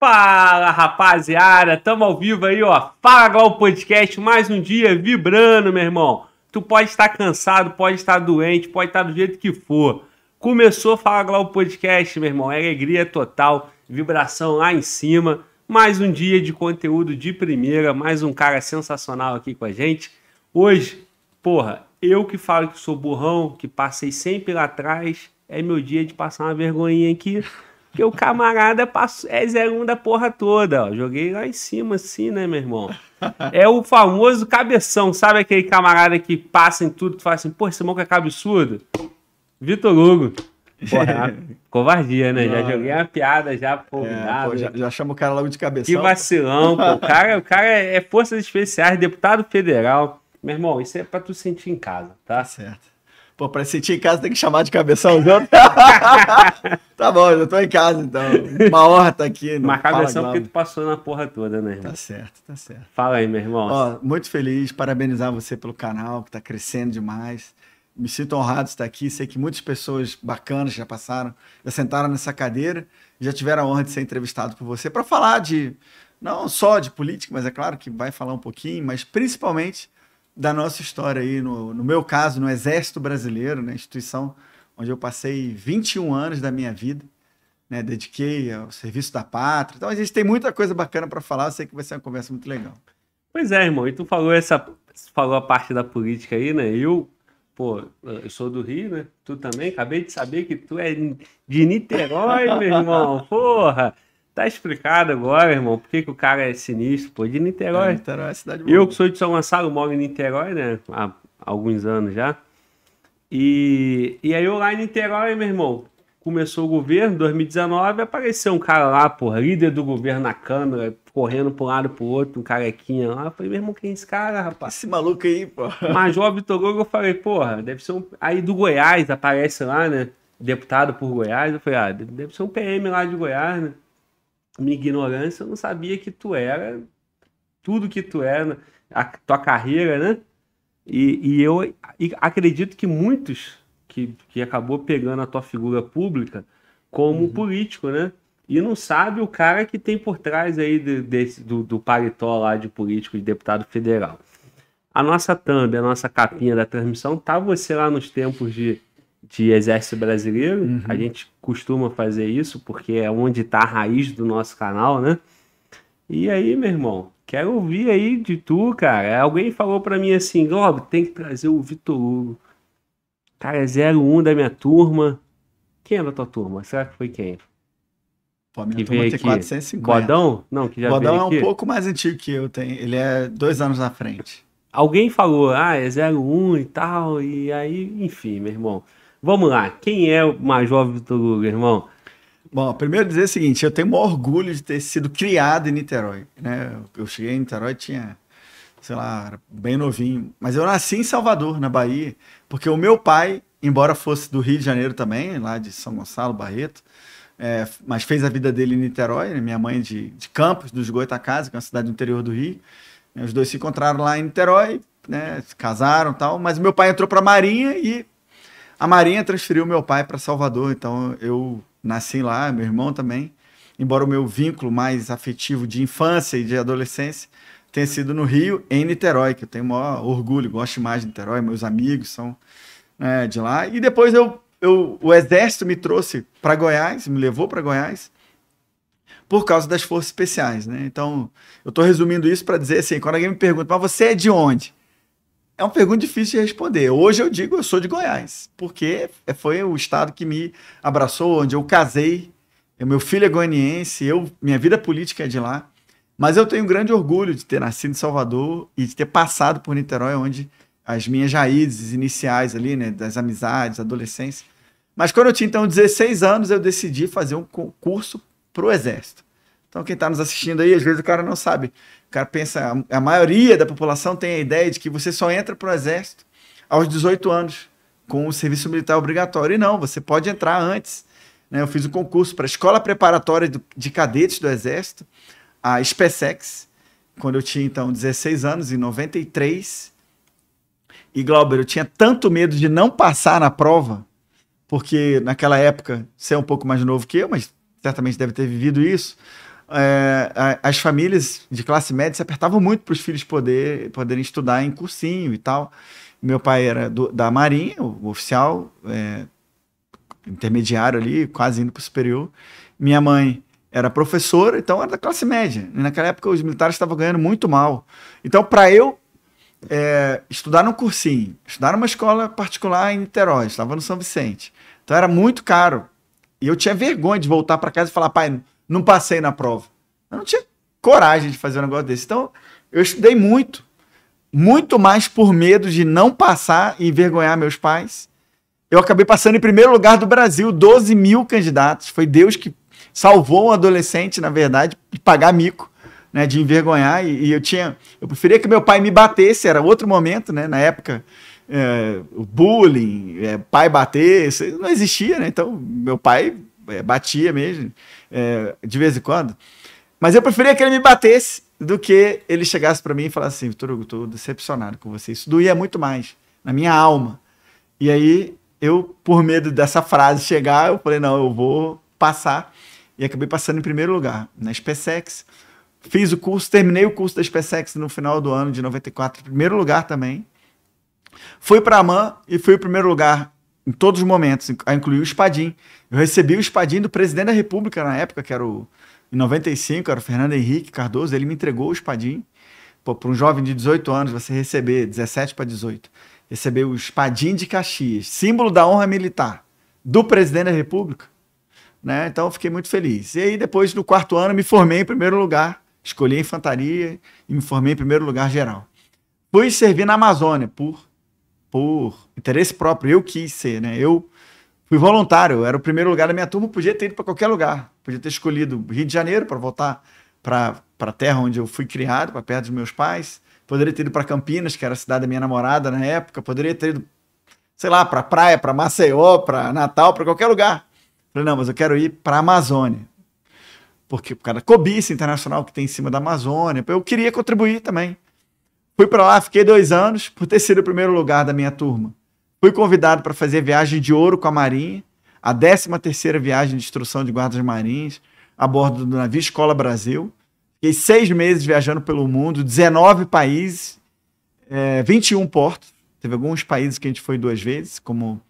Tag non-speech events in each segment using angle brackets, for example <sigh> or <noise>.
Fala rapaziada, tamo ao vivo aí ó, Fala Glau Podcast, mais um dia vibrando meu irmão. Tu pode estar cansado, pode estar doente, pode estar do jeito que for. Começou Fala Glau Podcast meu irmão, é alegria total, vibração lá em cima. Mais um dia de conteúdo de primeira, mais um cara sensacional aqui com a gente. Hoje, porra, eu que falo que sou burrão, que passei sempre lá atrás, é meu dia de passar uma vergonhinha aqui. Porque o camarada passou, é 01 da porra toda, ó. Joguei lá em cima, assim, né, meu irmão? É o famoso cabeção, sabe aquele camarada que passa em tudo, tu fala assim, pô, esse mão que é absurdo Vitor Hugo. Porra, é <laughs> covardia, né? Não. Já joguei uma piada já pro é, pô, né? já, já chama o cara logo de cabeção. Que vacilão, pô. O cara, o cara é Forças Especiais, deputado federal. Meu irmão, isso é pra tu sentir em casa, tá? Certo. Pô, pra sentir em casa tem que chamar de cabeçãozão. <laughs> tá bom, eu tô em casa então. Uma honra tá aqui. Uma cabeção porque tu passou na porra toda, né? Irmão? Tá certo, tá certo. Fala aí, meu irmão. Ó, muito feliz, parabenizar você pelo canal que tá crescendo demais. Me sinto honrado de estar aqui. Sei que muitas pessoas bacanas já passaram, já sentaram nessa cadeira, já tiveram a honra de ser entrevistado por você para falar de não só de política, mas é claro que vai falar um pouquinho, mas principalmente da nossa história aí, no, no meu caso, no Exército Brasileiro, na né, instituição onde eu passei 21 anos da minha vida, né, dediquei ao serviço da pátria. Então a gente tem muita coisa bacana para falar, eu sei que vai ser uma conversa muito legal. Pois é, irmão, e tu falou essa falou a parte da política aí, né? Eu, pô, eu sou do Rio, né? Tu também, acabei de saber que tu é de Niterói, meu irmão. Porra! Tá explicado agora, irmão, por que, que o cara é sinistro, pô, de Niterói. É, Niterói é cidade boa. Eu que sou de São Gonçalo, moro em Niterói, né, há alguns anos já. E, e aí eu lá em Niterói, meu irmão, começou o governo, 2019, apareceu um cara lá, porra, líder do governo na Câmara, correndo pra um lado pro outro, um carequinha lá. Eu falei, meu irmão, quem é esse cara, rapaz? Esse maluco aí, porra. <laughs> Major Vitor Hugo, eu falei, porra, deve ser um. Aí do Goiás aparece lá, né? Deputado por Goiás. Eu falei, ah, deve ser um PM lá de Goiás, né? minha ignorância, eu não sabia que tu era tudo que tu era, a tua carreira, né? E, e eu e acredito que muitos que, que acabou pegando a tua figura pública como uhum. político, né? E não sabe o cara que tem por trás aí de, desse, do, do paletó lá de político, de deputado federal. A nossa thumb, a nossa capinha da transmissão, tá você lá nos tempos de, de Exército Brasileiro, uhum. a gente costuma fazer isso, porque é onde está a raiz do nosso canal, né? E aí, meu irmão, quero ouvir aí de tu, cara. Alguém falou para mim assim, Globo, tem que trazer o Vitor Hugo. Cara, é 01 da minha turma. Quem é da tua turma? Será que foi quem? Pô, minha que turma tem aqui? 450. Bodão? Não, que já Bodão veio aqui. é um pouco mais antigo que eu, tem. ele é dois anos na frente. Alguém falou, ah, é 01 e tal, e aí, enfim, meu irmão. Vamos lá, quem é o Major Vitor Guga, irmão? Bom, primeiro dizer o seguinte, eu tenho orgulho de ter sido criado em Niterói, né? Eu cheguei em Niterói tinha, sei lá, bem novinho, mas eu nasci em Salvador, na Bahia, porque o meu pai, embora fosse do Rio de Janeiro também, lá de São Gonçalo, Barreto, é, mas fez a vida dele em Niterói, né? minha mãe de, de Campos, dos Goitacazes, que é uma cidade do interior do Rio. Os dois se encontraram lá em Niterói, né? Se casaram e tal, mas meu pai entrou para a Marinha e a Marinha transferiu meu pai para Salvador, então eu nasci lá, meu irmão também. Embora o meu vínculo mais afetivo de infância e de adolescência tenha sido no Rio, em Niterói, que eu tenho o maior orgulho, gosto mais de Niterói, meus amigos são né, de lá. E depois eu, eu o Exército me trouxe para Goiás, me levou para Goiás, por causa das forças especiais, né? Então, eu estou resumindo isso para dizer assim, quando alguém me pergunta, mas você é de onde? É uma pergunta difícil de responder. Hoje eu digo eu sou de Goiás, porque foi o estado que me abraçou, onde eu casei. Meu filho é goianiense, eu, minha vida política é de lá. Mas eu tenho grande orgulho de ter nascido em Salvador e de ter passado por Niterói, onde as minhas raízes iniciais ali, né, das amizades, adolescência. Mas quando eu tinha então 16 anos, eu decidi fazer um concurso o Exército. Então quem está nos assistindo aí, às vezes o cara não sabe. O cara pensa, a maioria da população tem a ideia de que você só entra para o exército aos 18 anos, com o serviço militar obrigatório. E não, você pode entrar antes. Né? Eu fiz um concurso para a Escola Preparatória de Cadetes do Exército, a SPSEX, quando eu tinha então 16 anos, em 93. E Glauber, eu tinha tanto medo de não passar na prova, porque naquela época, você é um pouco mais novo que eu, mas certamente deve ter vivido isso é, as famílias de classe média se apertavam muito para os filhos poder, poderem estudar em cursinho e tal. Meu pai era do, da Marinha, o oficial, é, intermediário ali, quase indo para o superior. Minha mãe era professora, então era da classe média. E naquela época os militares estavam ganhando muito mal. Então, para eu é, estudar num cursinho, estudar numa escola particular em Niterói, estava no São Vicente. Então era muito caro. E eu tinha vergonha de voltar para casa e falar, pai, não passei na prova. Eu não tinha coragem de fazer um negócio desse. Então, eu estudei muito. Muito mais por medo de não passar e envergonhar meus pais. Eu acabei passando em primeiro lugar do Brasil, 12 mil candidatos. Foi Deus que salvou um adolescente, na verdade, de pagar mico, né, de envergonhar. E, e eu tinha, eu preferia que meu pai me batesse. Era outro momento, né, na época. É, bullying, é, pai bater, não existia, né? Então, meu pai é, batia mesmo é, de vez em quando. Mas eu preferia que ele me batesse do que ele chegasse para mim e falasse assim, Vitor Hugo, estou decepcionado com você. Isso doía muito mais na minha alma. E aí eu, por medo dessa frase chegar, eu falei, não, eu vou passar. E acabei passando em primeiro lugar na SpaceX. Fiz o curso, terminei o curso da SpaceX no final do ano de 94, primeiro lugar também. Fui para a AMAN e fui o primeiro lugar em todos os momentos, a incluir o Espadim, eu recebi o espadim do presidente da República na época, que era o. Em 95, era o Fernando Henrique Cardoso, ele me entregou o espadim para um jovem de 18 anos, você receber, 17 para 18, receber o espadim de Caxias, símbolo da honra militar do presidente da República. Né? Então, eu fiquei muito feliz. E aí, depois do quarto ano, me formei em primeiro lugar. Escolhi a infantaria e me formei em primeiro lugar geral. Fui servir na Amazônia por, por interesse próprio. Eu quis ser, né? Eu Fui voluntário, era o primeiro lugar da minha turma, podia ter ido para qualquer lugar. Podia ter escolhido Rio de Janeiro para voltar para a terra onde eu fui criado, para perto dos meus pais. Poderia ter ido para Campinas, que era a cidade da minha namorada na época. Poderia ter ido, sei lá, para praia, para Maceió, para Natal, para qualquer lugar. Falei, não, mas eu quero ir para a Amazônia. Porque por causa da cobiça internacional que tem em cima da Amazônia, eu queria contribuir também. Fui para lá, fiquei dois anos, por ter sido o primeiro lugar da minha turma. Fui convidado para fazer viagem de ouro com a Marinha, a 13ª viagem de instrução de guardas marinhas, a bordo do navio Escola Brasil. Fiquei seis meses viajando pelo mundo, 19 países, é, eh, 21 portos. Teve alguns países que a gente foi duas vezes, como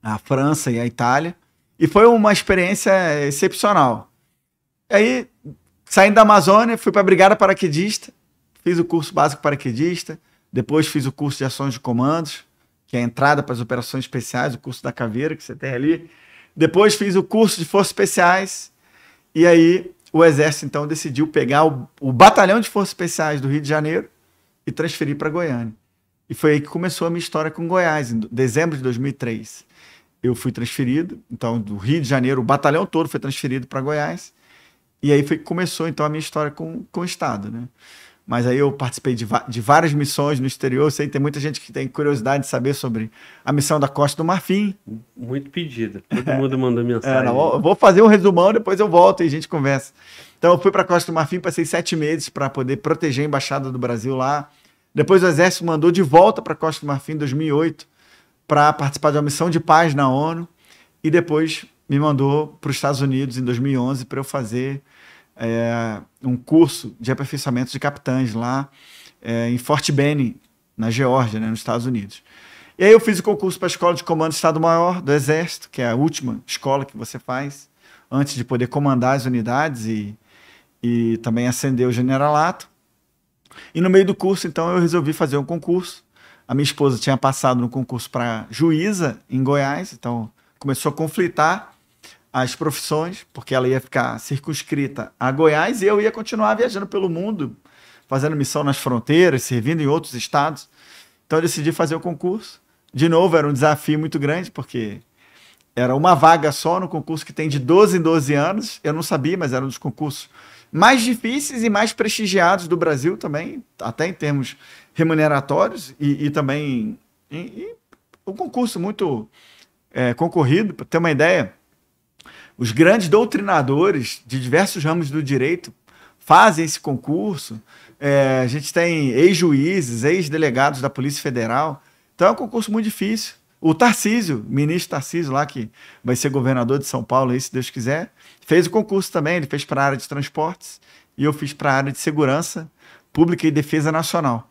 a França e a Itália. E foi uma experiência excepcional. Aí, saindo da Amazônia, fui para a Brigada Paraquedista, fiz o curso básico paraquedista, depois fiz o curso de ações de comandos, que é a entrada para as operações especiais, o curso da caveira que você tem ali. Depois fiz o curso de forças especiais e aí o Exército então decidiu pegar o, o batalhão de forças especiais do Rio de Janeiro e transferir para Goiânia. E foi aí que começou a minha história com Goiás, em dezembro de 2003. Eu fui transferido, então do Rio de Janeiro, o batalhão todo foi transferido para Goiás. E aí foi que começou então a minha história com, com o Estado, né? mas aí eu participei de, de, várias missões no exterior. sei que tem muita gente que tem curiosidade de saber sobre a missão da Costa do Marfim. Muito pedida, todo é. mundo mandou é, mensagem. É, não, vou fazer um resumão, depois eu volto e a gente conversa. Então eu fui para a Costa do Marfim, passei sete meses para poder proteger a Embaixada do Brasil lá. Depois o Exército mandou de volta para a Costa do Marfim em 2008 para participar de uma missão de paz na ONU. E depois me mandou para os Estados Unidos em 2011 para eu fazer é, um curso de aperfeiçoamento de capitães lá é, em Fort Benning, na Geórgia, né, nos Estados Unidos. E aí eu fiz o concurso para a Escola de Comando Estado-Maior do Exército, que é a última escola que você faz antes de poder comandar as unidades e, e também ascender o generalato. E no meio do curso, então, eu resolvi fazer um concurso. A minha esposa tinha passado no concurso para juíza em Goiás, então começou a conflitar as profissões, porque ela ia ficar circunscrita a Goiás e eu ia continuar viajando pelo mundo, fazendo missão nas fronteiras, servindo em outros estados. Então eu decidi fazer o concurso. De novo, era um desafio muito grande, porque era uma vaga só no concurso que tem de 12 em 12 anos. Eu não sabia, mas era um dos concursos mais difíceis e mais prestigiados do Brasil também, até em termos remuneratórios e, e também e, e um concurso muito é, concorrido. Para ter uma ideia, os grandes doutrinadores de diversos ramos do direito fazem esse concurso. É, a gente tem ex-juízes, ex-delegados da Polícia Federal. Então é um concurso muito difícil. O Tarcísio, ministro Tarcísio, lá que vai ser governador de São Paulo, aí, se Deus quiser, fez o concurso também. Ele fez para a área de transportes e eu fiz para a área de segurança pública e defesa nacional.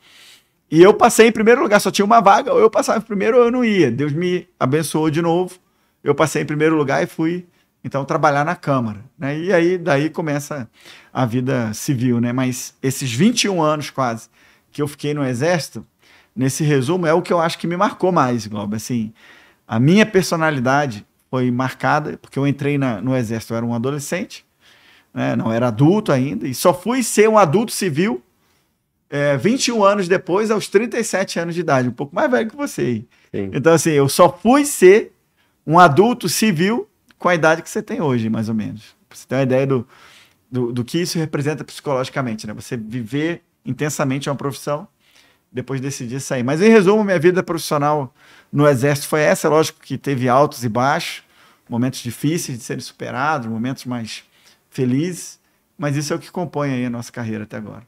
E eu passei em primeiro lugar, só tinha uma vaga, ou eu passava em primeiro ou eu não ia. Deus me abençoou de novo. Eu passei em primeiro lugar e fui então, trabalhar na Câmara. Né? E aí, daí começa a vida civil, né? Mas esses 21 anos quase que eu fiquei no Exército, nesse resumo, é o que eu acho que me marcou mais, Glauber. Assim, a minha personalidade foi marcada, porque eu entrei na, no Exército, eu era um adolescente, né? não era adulto ainda, e só fui ser um adulto civil é, 21 anos depois, aos 37 anos de idade, um pouco mais velho que você. Sim. Então, assim, eu só fui ser um adulto civil com a idade que você tem hoje, mais ou menos. Pra você ter uma ideia do, do, do que isso representa psicologicamente, né? Você viver intensamente uma profissão, depois decidir sair. Mas em resumo, minha vida profissional no Exército foi essa. Lógico que teve altos e baixos, momentos difíceis de serem superados, momentos mais felizes, mas isso é o que compõe aí a nossa carreira até agora.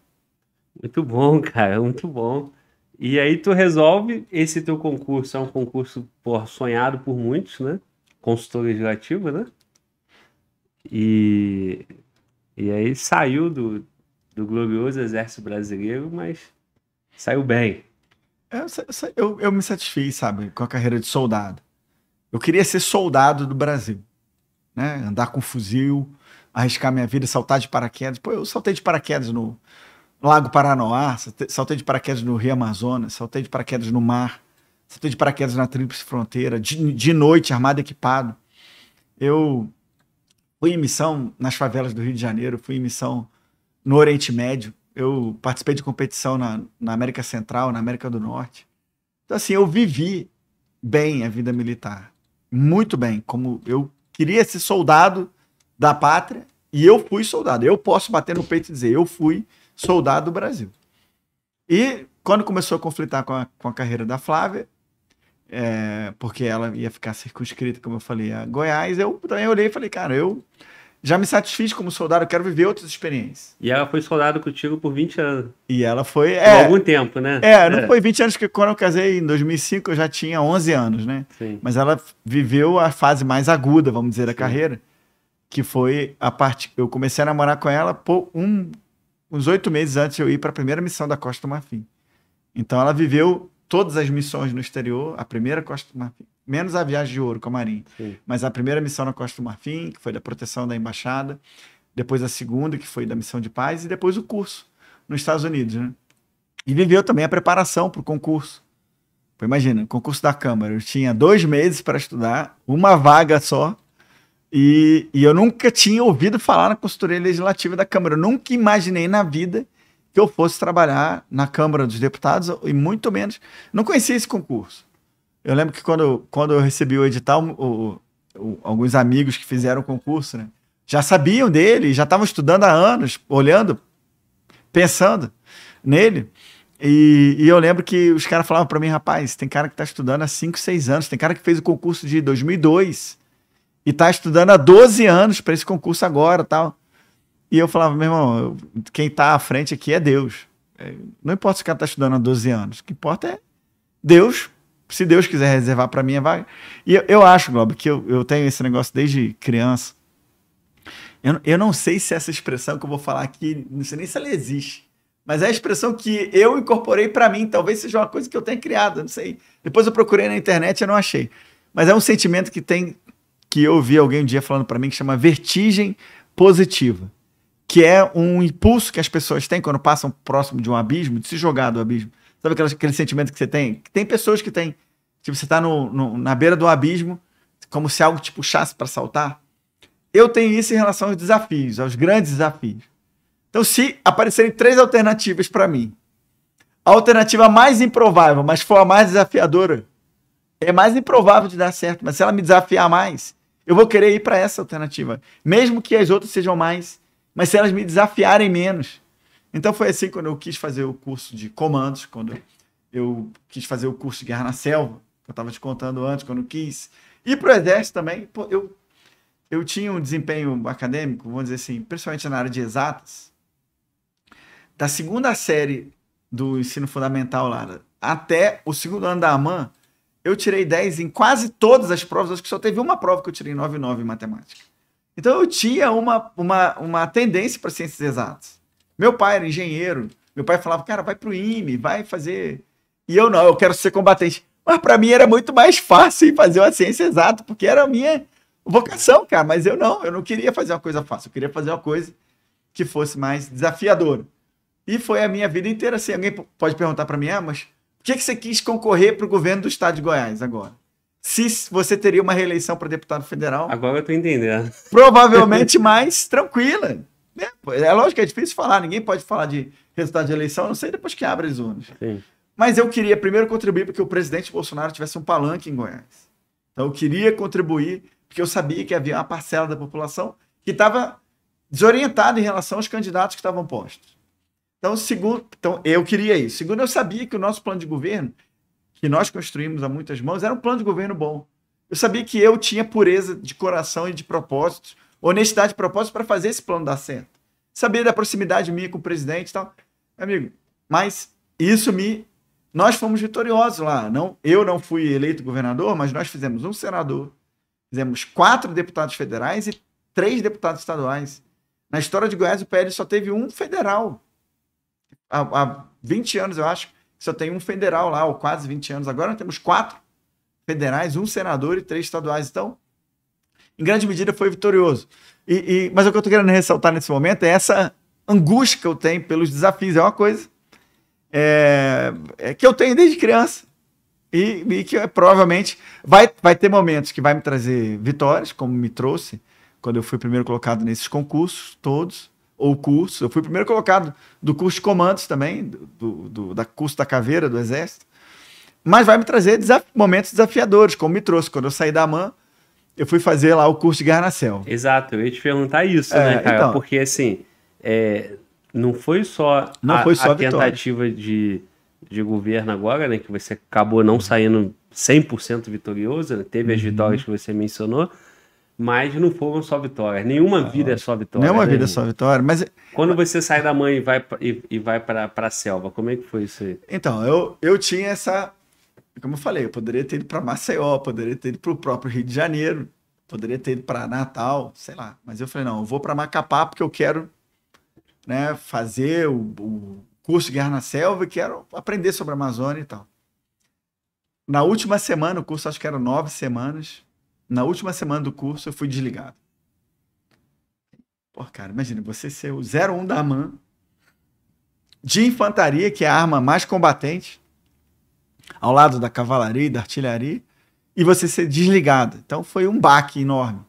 Muito bom, cara, muito bom. E aí tu resolve esse teu concurso, é um concurso por, sonhado por muitos, né? consultor legislativo, né? E, e aí saiu do, do glorioso exército brasileiro, mas saiu bem. É, eu, eu, me satisfiz, sabe, com a carreira de soldado. Eu queria ser soldado do Brasil, né? Andar com fuzil, arriscar minha vida, saltar de paraquedas. Pô, eu saltei de paraquedas no Lago Paranoá, saltei de paraquedas no Rio Amazonas, saltei de paraquedas no mar saltei tá de paraquedas na Tríplice Fronteira, de, de noite, armado e equipado. Eu fui em missão nas favelas do Rio de Janeiro, fui em missão no Oriente Médio, eu participei de competição na, na América Central, na América do Norte. Então, assim, eu vivi bem a vida militar, muito bem, como eu queria ser soldado da pátria e eu fui soldado. Eu posso bater no peito e dizer, eu fui soldado do Brasil. E quando começou a conflitar com a, com a carreira da Flávia, é, porque ela ia ficar circunscrita, como eu falei, a Goiás. Eu também olhei e falei, cara, eu já me satisfiz como soldado, eu quero viver outras experiências. E ela foi soldado contigo por 20 anos. E ela foi... Por é. algum tempo, né? É, não é. foi 20 anos, que quando eu casei em 2005 eu já tinha 11 anos, né? Sim. Mas ela viveu a fase mais aguda, vamos dizer, da Sim. carreira, que foi a parte... Eu comecei a namorar com ela por um, uns oito meses antes de eu ir para a primeira missão da Costa do Marfim. Então ela viveu todas as missões no exterior, a primeira Costa do Marfim, menos a viagem de ouro com a Marinha, Sim. mas a primeira missão na Costa do Marfim, que foi da proteção da embaixada, depois a segunda, que foi da missão de paz, e depois o curso nos Estados Unidos. Né? E viveu também a preparação para o concurso. imagina, concurso da Câmara, eu tinha dois meses para estudar, uma vaga só, e, e eu nunca tinha ouvido falar na consultoria legislativa da Câmara, eu nunca imaginei na vida que eu fosse trabalhar na Câmara dos Deputados e muito menos. Não conhecia esse concurso. Eu lembro que quando, quando eu recebi o edital, o, o, alguns amigos que fizeram o concurso né, já sabiam dele, já estavam estudando há anos, olhando, pensando nele. E, e eu lembro que os caras falavam para mim, rapaz, tem cara que está estudando há 5, 6 anos, tem cara que fez o concurso de 2002 e está estudando há 12 anos para esse concurso agora tal. E eu falava, meu irmão, quem está à frente aqui é Deus. É, não importa se o cara está estudando há 12 anos, o que importa é Deus, se Deus quiser reservar para mim vai. É vaga. E eu, eu acho, Globo, que eu, eu tenho esse negócio desde criança. Eu, eu não sei se essa expressão que eu vou falar aqui, não sei nem se ela existe, mas é a expressão que eu incorporei para mim. Talvez seja uma coisa que eu tenha criado, não sei. Depois eu procurei na internet e não achei. Mas é um sentimento que tem, que eu ouvi alguém um dia falando para mim, que chama vertigem positiva que é um impulso que as pessoas têm quando passam próximo de um abismo, de se jogar do abismo. Sabe aquele, aquele sentimento que você tem? Tem pessoas que têm. Tipo, você está na beira do abismo, como se algo te puxasse para saltar. Eu tenho isso em relação aos desafios, aos grandes desafios. Então, se aparecerem três alternativas para mim, a alternativa mais improvável, mas for a mais desafiadora, é mais improvável de dar certo, mas se ela me desafiar mais, eu vou querer ir para essa alternativa, mesmo que as outras sejam mais mas se elas me desafiarem menos. Então foi assim quando eu quis fazer o curso de comandos, quando eu quis fazer o curso de guerra na selva, que eu estava te contando antes, quando eu quis. E para o exército também, pô, eu, eu tinha um desempenho acadêmico, vamos dizer assim, principalmente na área de exatas, da segunda série do ensino fundamental, lá até o segundo ano da AMAN, eu tirei 10 em quase todas as provas, acho que só teve uma prova que eu tirei 9,9 em matemática. Então eu tinha uma, uma, uma tendência para ciências exatas. Meu pai era engenheiro. Meu pai falava, cara, vai para o IME, vai fazer. E eu não, eu quero ser combatente. Mas para mim era muito mais fácil fazer uma ciência exata, porque era a minha vocação, cara. Mas eu não, eu não queria fazer uma coisa fácil. Eu queria fazer uma coisa que fosse mais desafiadora. E foi a minha vida inteira assim. Alguém pode perguntar para mim, ah, mas por que, que você quis concorrer para o governo do estado de Goiás agora? se você teria uma reeleição para deputado federal. Agora eu estou entendendo. Provavelmente mais tranquila. Né? É lógico que é difícil falar, ninguém pode falar de resultado de eleição, Eu não sei depois que abre as urnas. Sim. Mas eu queria primeiro contribuir para que o presidente Bolsonaro tivesse um palanque em Goiás. Então eu queria contribuir, porque eu sabia que havia uma parcela da população que estava desorientada em relação aos candidatos que estavam postos. Então, segundo, então, eu queria isso. Segundo, eu sabia que o nosso plano de governo que nós construímos a muitas mãos, era um plano de governo bom. Eu sabia que eu tinha pureza de coração e de propósitos, honestidade de propósito para fazer esse plano dar certo. Sabia da proximidade minha com o presidente e tal. Amigo, mas isso me. Nós fomos vitoriosos lá. Não, eu não fui eleito governador, mas nós fizemos um senador, fizemos quatro deputados federais e três deputados estaduais. Na história de Goiás, o PL só teve um federal. Há, há 20 anos, eu acho. Só tem um federal lá, ou quase 20 anos. Agora temos quatro federais, um senador e três estaduais. Então, em grande medida, foi vitorioso. E, e, mas o que eu estou querendo ressaltar nesse momento é essa angústia que eu tenho pelos desafios. É uma coisa é, é que eu tenho desde criança. E, e que é, provavelmente vai, vai ter momentos que vai me trazer vitórias, como me trouxe quando eu fui primeiro colocado nesses concursos todos o curso. Eu fui primeiro colocado do curso de comandos também, do, do da curso da caveira do Exército. Mas vai me trazer desaf momentos desafiadores, como me trouxe. Quando eu saí da AMAN, eu fui fazer lá o curso de selva. Exato, eu ia te perguntar isso, é, né, Caio? Então, Porque assim, é, não foi só não a, foi só a, a tentativa de, de governo agora, né? Que você acabou não saindo 100% vitorioso, né, teve as uhum. vitórias que você mencionou, mas não foram só vitórias. Nenhuma ah, vida é só vitória. Nenhuma né, vida é só vitória, mas... Quando você sai da mãe e vai, e, e, vai para a selva, como é que foi isso aí? Então, eu, eu tinha essa... Como eu falei, eu poderia ter ido para Maceió, poderia ter ido para o próprio Rio de Janeiro, poderia ter ido para Natal, sei lá. Mas eu falei, não, eu vou para Macapá porque eu quero né, fazer o, o curso de Guerra na Selva e quero aprender sobre a Amazônia e tal. Na última semana, o curso acho que era nove semanas, na última semana do curso, eu fui desligado. Pô, cara, imagina você ser o 01 da AMAN, de infantaria, que é a arma mais combatente, ao lado da cavalaria e da artilharia, e você ser desligado. Então foi um baque enorme.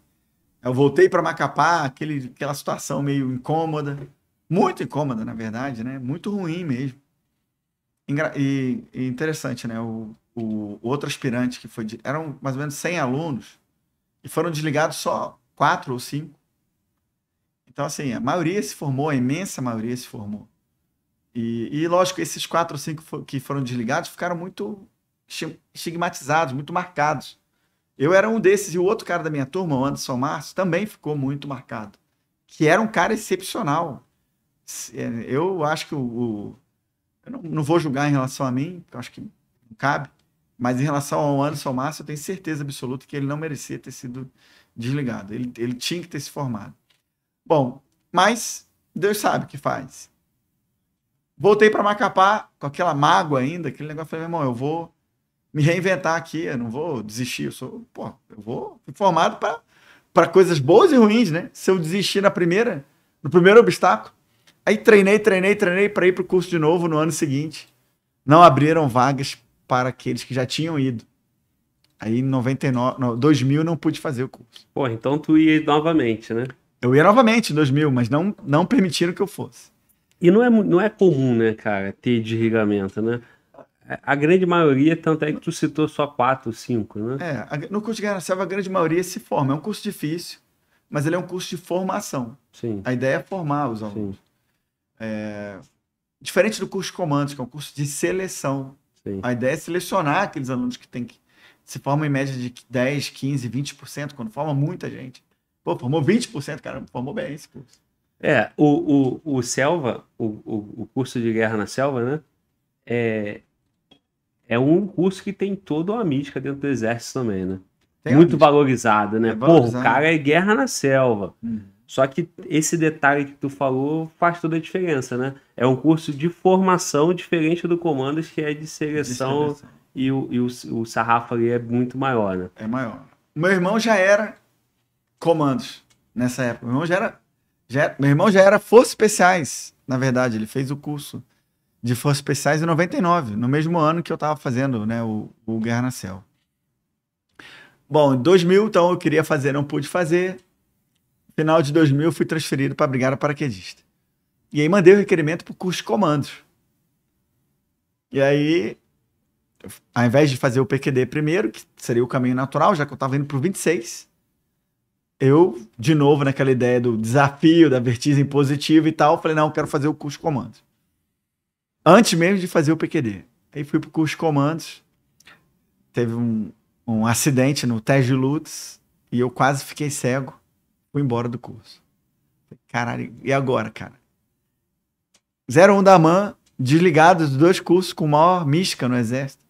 Eu voltei para Macapá, aquele, aquela situação meio incômoda, muito incômoda, na verdade, né? Muito ruim mesmo. Ingra e, e, interessante, né? O, o outro aspirante que foi. De, eram mais ou menos 100 alunos e foram desligados só quatro ou cinco. Então, assim, a maioria se formou, a imensa maioria se formou. E, e lógico, esses quatro ou cinco que foram desligados ficaram muito estigmatizados, muito marcados. Eu era um desses e o outro cara da minha turma, o Anderson Márcio, também ficou muito marcado. Que era um cara excepcional. É, eu acho que o. o eu não, não, vou julgar em relação a mim, porque eu acho que não cabe. Mas em relação ao Anderson Márcio, eu tenho certeza absoluta que ele não merecia ter sido desligado. Ele, ele tinha que ter se formado. Bom, mas Deus sabe o que faz. Voltei para Macapá com aquela mágoa ainda, aquele negócio. Falei, meu irmão, eu vou me reinventar aqui, eu não vou desistir. Eu sou, pô, eu vou formado para coisas boas e ruins, né? Se eu desistir na primeira, no primeiro obstáculo. Aí treinei, treinei, treinei para ir para o curso de novo no ano seguinte. Não abriram vagas para aqueles que já tinham ido. Aí em 99, não, 2000 não pude fazer o curso. Pô, então tu ia novamente, né? Eu ia novamente em 2000, mas não, não permitiram que eu fosse. E não é, não é comum, né, cara, ter desligamento, né? A grande maioria, tanto é que tu citou só quatro, cinco, né? É, no curso de Selva, a grande maioria se forma. É um curso difícil, mas ele é um curso de formação. Sim. A ideia é formar os alunos. É... Diferente do curso de comandos, que é um curso de seleção. Sim. A ideia é selecionar aqueles alunos que tem que se forma em média de 10, 15, 20%, quando forma muita gente. Pô, formou 20%, cara, formou bem esse curso. É, o, o, o Selva, o, o, o curso de Guerra na Selva, né? É, é um curso que tem toda uma mística dentro do exército também, né? Tem Muito valorizado, né? É valorizado. o cara é guerra na selva. Hum. Só que esse detalhe que tu falou faz toda a diferença, né? É um curso de formação diferente do Comandos, que é de seleção, de seleção. e, o, e o, o sarrafo ali é muito maior, né? É maior. Meu irmão já era Comandos nessa época. Meu irmão já era, já é, meu irmão já era Forças Especiais, na verdade. Ele fez o curso de Forças Especiais em 99, no mesmo ano que eu estava fazendo né, o, o Guerra na Céu. Bom, em 2000, então, eu queria fazer, não pude fazer. Final de 2000, fui transferido para a Brigada Paraquedista. E aí mandei o requerimento para o curso de comandos. E aí, ao invés de fazer o PQD primeiro, que seria o caminho natural, já que eu estava indo para o 26, eu, de novo, naquela ideia do desafio, da vertigem positiva e tal, falei, não, eu quero fazer o curso de comandos. Antes mesmo de fazer o PQD. Aí fui para o curso de comandos, teve um, um acidente no teste de Lutz, e eu quase fiquei cego. Fui embora do curso. Caralho, e agora, cara? 01 um da man, desligado dos dois cursos com maior mística no exército.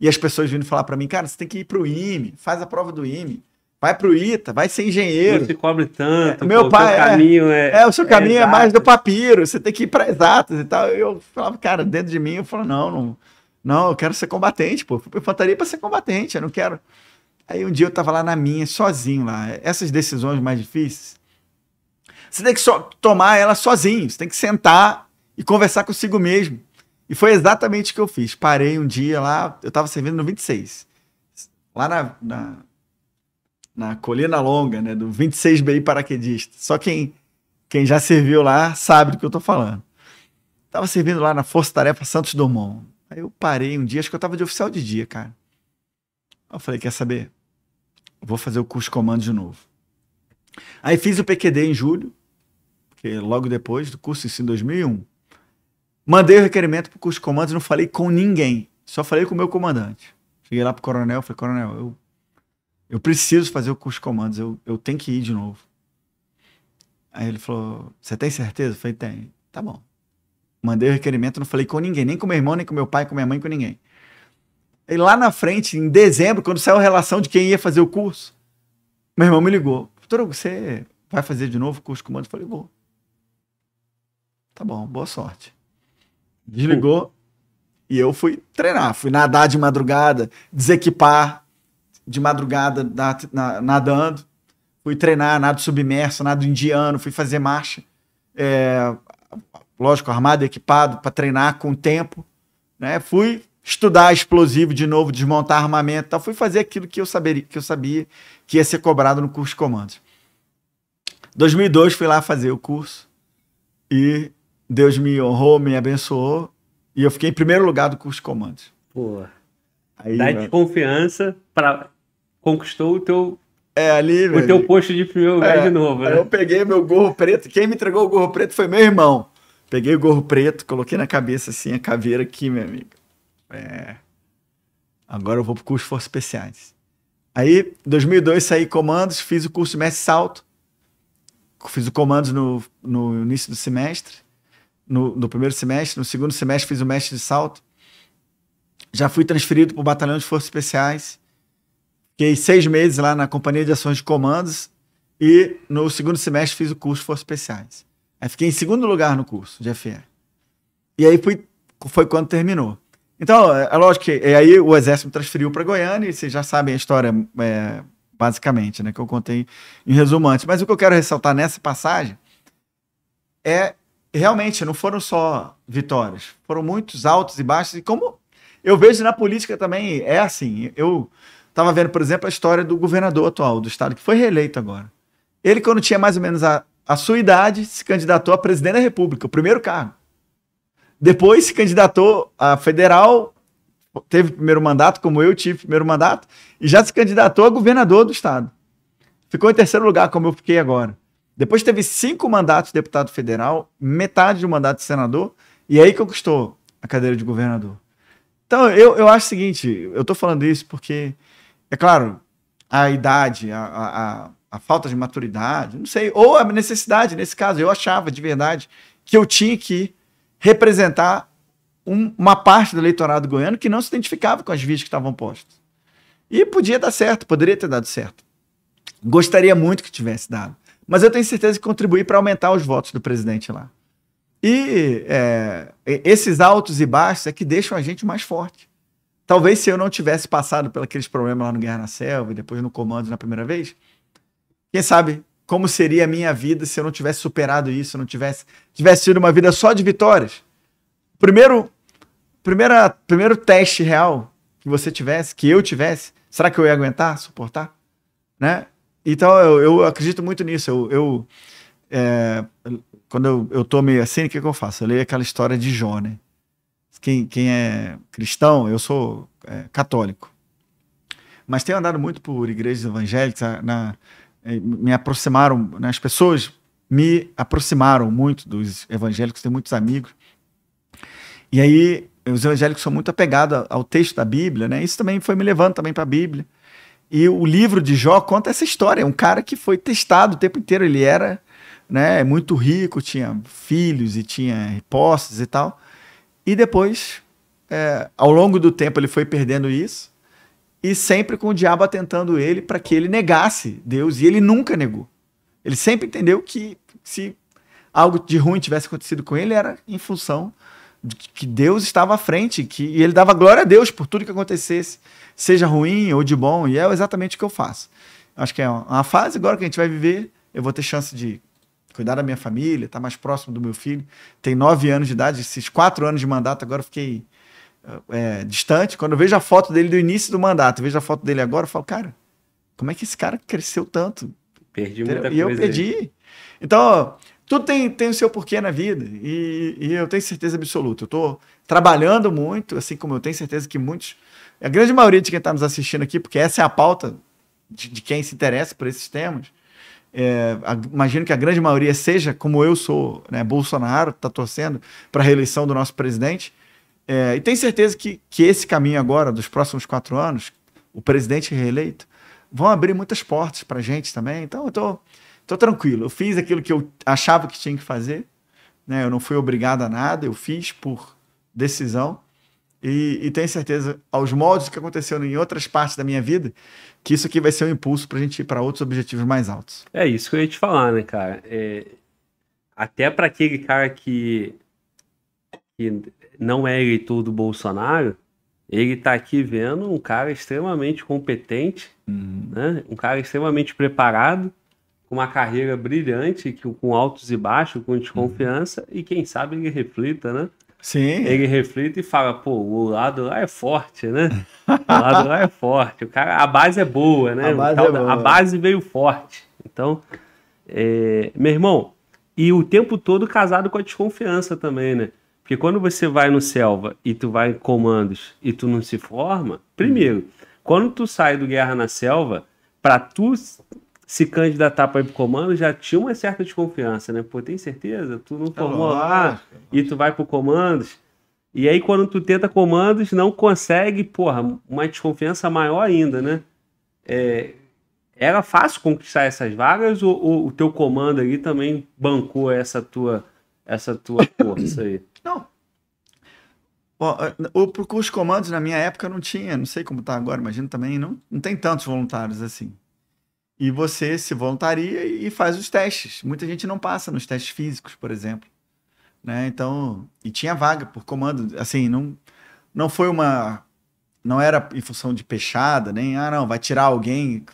E as pessoas vindo falar para mim, cara, você tem que ir pro IME, faz a prova do IME, vai pro ITA, vai ser engenheiro. Não se cobre tanto, é, meu pô, pai, o seu é, caminho é, é, o seu é caminho é, é mais do papiro, você tem que ir para exatas e tal. Eu falava, cara, dentro de mim, eu falava, não, não, não, eu quero ser combatente, pô. Fui pra infantaria para ser combatente, eu não quero Aí um dia eu tava lá na minha, sozinho lá. Essas decisões mais difíceis, você tem que so tomar elas sozinho. Você tem que sentar e conversar consigo mesmo. E foi exatamente o que eu fiz. Parei um dia lá, eu tava servindo no 26. Lá na, na, na Colina Longa, né? Do 26 BI Paraquedista. Só quem, quem já serviu lá sabe do que eu tô falando. Tava servindo lá na Força Tarefa Santos Dumont. Aí eu parei um dia, acho que eu tava de oficial de dia, cara. Eu falei, quer saber? vou fazer o curso comando de novo. Aí fiz o PQD em julho, que logo depois do curso, isso em 2001. Mandei o requerimento para o curso de comandos, não falei com ninguém, só falei com o meu comandante. Cheguei lá para o coronel, falei, coronel, eu, eu preciso fazer o curso de comandos, eu, eu tenho que ir de novo. Aí ele falou, você tem certeza? Eu falei, tem. Tá bom. Mandei o requerimento, não falei com ninguém, nem com meu irmão, nem com meu pai, com minha mãe, com ninguém. E lá na frente, em dezembro, quando saiu a relação de quem ia fazer o curso, meu irmão me ligou. Doutor, você vai fazer de novo o curso de comando? Eu falei, vou. Tá bom, boa sorte. Desligou. E eu fui treinar, fui nadar de madrugada, desequipar de madrugada nadando, fui treinar nado submerso, nado indiano, fui fazer marcha, é, lógico, armado, equipado, para treinar com o tempo, né? Fui estudar explosivo de novo, desmontar armamento, tal. fui fazer aquilo que eu, saberia, que eu sabia que ia ser cobrado no curso de comandos. 2002 fui lá fazer o curso e Deus me honrou, me abençoou e eu fiquei em primeiro lugar do curso de comandos. Pô. Dá né? de confiança para conquistou o teu é ali, o teu posto de primeiro lugar é, de novo, né? Eu peguei meu gorro preto, quem me entregou o gorro preto foi meu irmão. Peguei o gorro preto, coloquei na cabeça assim a caveira aqui, meu amigo é, agora eu vou pro curso de Forças Especiais. Aí, em 2002, saí comandos, fiz o curso mestre salto. Fiz o comandos no, no início do semestre, no, no primeiro semestre. No segundo semestre, fiz o mestre de salto. Já fui transferido para o batalhão de Forças Especiais. Fiquei seis meses lá na Companhia de Ações de Comandos. E no segundo semestre, fiz o curso de Forças Especiais. Aí fiquei em segundo lugar no curso de FE. E aí fui, foi quando terminou. Então, é, é lógico que é, aí o exército transferiu para Goiânia e vocês já sabem a história é, basicamente, né, que eu contei em resumo antes. Mas o que eu quero ressaltar nessa passagem é realmente não foram só vitórias, foram muitos altos e baixos e como eu vejo na política também é assim. Eu estava vendo, por exemplo, a história do governador atual do estado que foi reeleito agora. Ele quando tinha mais ou menos a, a sua idade se candidatou a presidente da República, o primeiro cargo. Depois se candidatou a federal, teve primeiro mandato, como eu tive primeiro mandato, e já se candidatou a governador do estado. Ficou em terceiro lugar, como eu fiquei agora. Depois teve cinco mandatos de deputado federal, metade do mandato de senador, e é aí conquistou a cadeira de governador. Então, eu, eu acho o seguinte, eu estou falando isso porque, é claro, a idade, a, a, a, falta de maturidade, não sei, ou a necessidade, nesse caso, eu achava de verdade que eu tinha que representar um, uma parte do eleitorado goiano que não se identificava com as vias que estavam postas. E podia dar certo, poderia ter dado certo. Gostaria muito que tivesse dado. Mas eu tenho certeza que contribuí para aumentar os votos do presidente lá. E é, esses altos e baixos é que deixam a gente mais forte. Talvez se eu não tivesse passado pelos problemas lá no Guerra na Selva e depois no comando na primeira vez, quem sabe como seria a minha vida se eu não tivesse superado isso, Se não tivesse tivesse tido uma vida só de vitórias. Primeiro, primeira, primeiro teste real que você tivesse, que eu tivesse, será que eu ia aguentar, suportar, né? Então eu, eu acredito muito nisso. Eu, eu é, quando eu, eu tô meio assim, o que, que eu faço? Eu leio aquela história de Jó, né? Quem, quem é cristão, eu sou é, católico. Mas tenho andado muito por igrejas evangélicas. Na, é, me aproximaram, né, as pessoas me aproximaram muito dos evangélicos, tenho muitos amigos. E aí os evangélicos são muito apegados ao texto da Bíblia, né? Isso também foi me levando também para a Bíblia. E o livro de Jó conta essa história, é um cara que foi testado o tempo inteiro, ele era, né, muito rico, tinha filhos e tinha posses e tal. E depois, é, ao longo do tempo ele foi perdendo isso e sempre com o diabo atentando ele para que ele negasse Deus, e ele nunca negou. Ele sempre entendeu que se algo de ruim tivesse acontecido com ele, era em função de que Deus estava à frente, que e ele dava glória a Deus por tudo que acontecesse, seja ruim ou de bom, e é exatamente o que eu faço. Acho que é uma fase agora que a gente vai viver, eu vou ter chance de cuidar da minha família, estar tá mais próximo do meu filho. Tem nove anos de idade, esses quatro anos de mandato, agora eu fiquei é, distante, quando eu vejo a foto dele do início do mandato, vejo a foto dele agora, eu falo, cara, como é que esse cara cresceu tanto? Perdi muita e eu perdi. Aí. Então, tudo tem, tem o seu porquê na vida. E, e eu tenho certeza absoluta. Eu estou trabalhando muito, assim como eu tenho certeza que muitos, a grande maioria de quem está nos assistindo aqui, porque essa é a pauta de, de quem se interessa por esses temas, é, a, imagino que a grande maioria seja, como eu sou, né, Bolsonaro, está torcendo para a reeleição do nosso presidente. É, e tenho certeza que, que esse caminho agora, dos próximos quatro anos, o presidente reeleito, vão abrir muitas portas para a gente também. Então, eu tô, tô tranquilo. Eu fiz aquilo que eu achava que tinha que fazer. Né? Eu não fui obrigado a nada, eu fiz por decisão. E, e tenho certeza, aos moldes que aconteceu em outras partes da minha vida, que isso aqui vai ser um impulso para a gente ir para outros objetivos mais altos. É isso que eu ia te falar, né, cara? É, até para aquele cara que, que não é eleitor do Bolsonaro, ele está aqui vendo um cara extremamente competente, uhum. né? um cara extremamente preparado, com uma carreira brilhante, com altos e baixos, com desconfiança, uhum. e quem sabe ele reflita, né? Sim. Ele reflita e fala, pô, o lado lá é forte, né? O lado lá é forte. O cara, a base é boa, né? A base, tal, é boa. A base veio forte. Então, é... meu irmão, e o tempo todo casado com a desconfiança também, né? Porque quando você vai no selva e tu vai em comandos e tu não se forma, primeiro, quando tu sai do Guerra na Selva, para tu se candidatar para ir pro comando, já tinha uma certa desconfiança, né? Pô, tem certeza? Tu não é formou lá é e tu vai pro comandos. E aí, quando tu tenta comandos, não consegue, porra, uma desconfiança maior ainda, né? É, era fácil conquistar essas vagas ou, ou o teu comando ali também bancou essa tua, essa tua força aí? Não. Bom, o os comandos na minha época não tinha, não sei como está agora, imagino também, não, não tem tantos voluntários assim. E você se voluntaria e faz os testes. Muita gente não passa nos testes físicos, por exemplo. Né? Então, e tinha vaga por comando, assim, não não foi uma não era em função de peixada, nem ah, não, vai tirar alguém.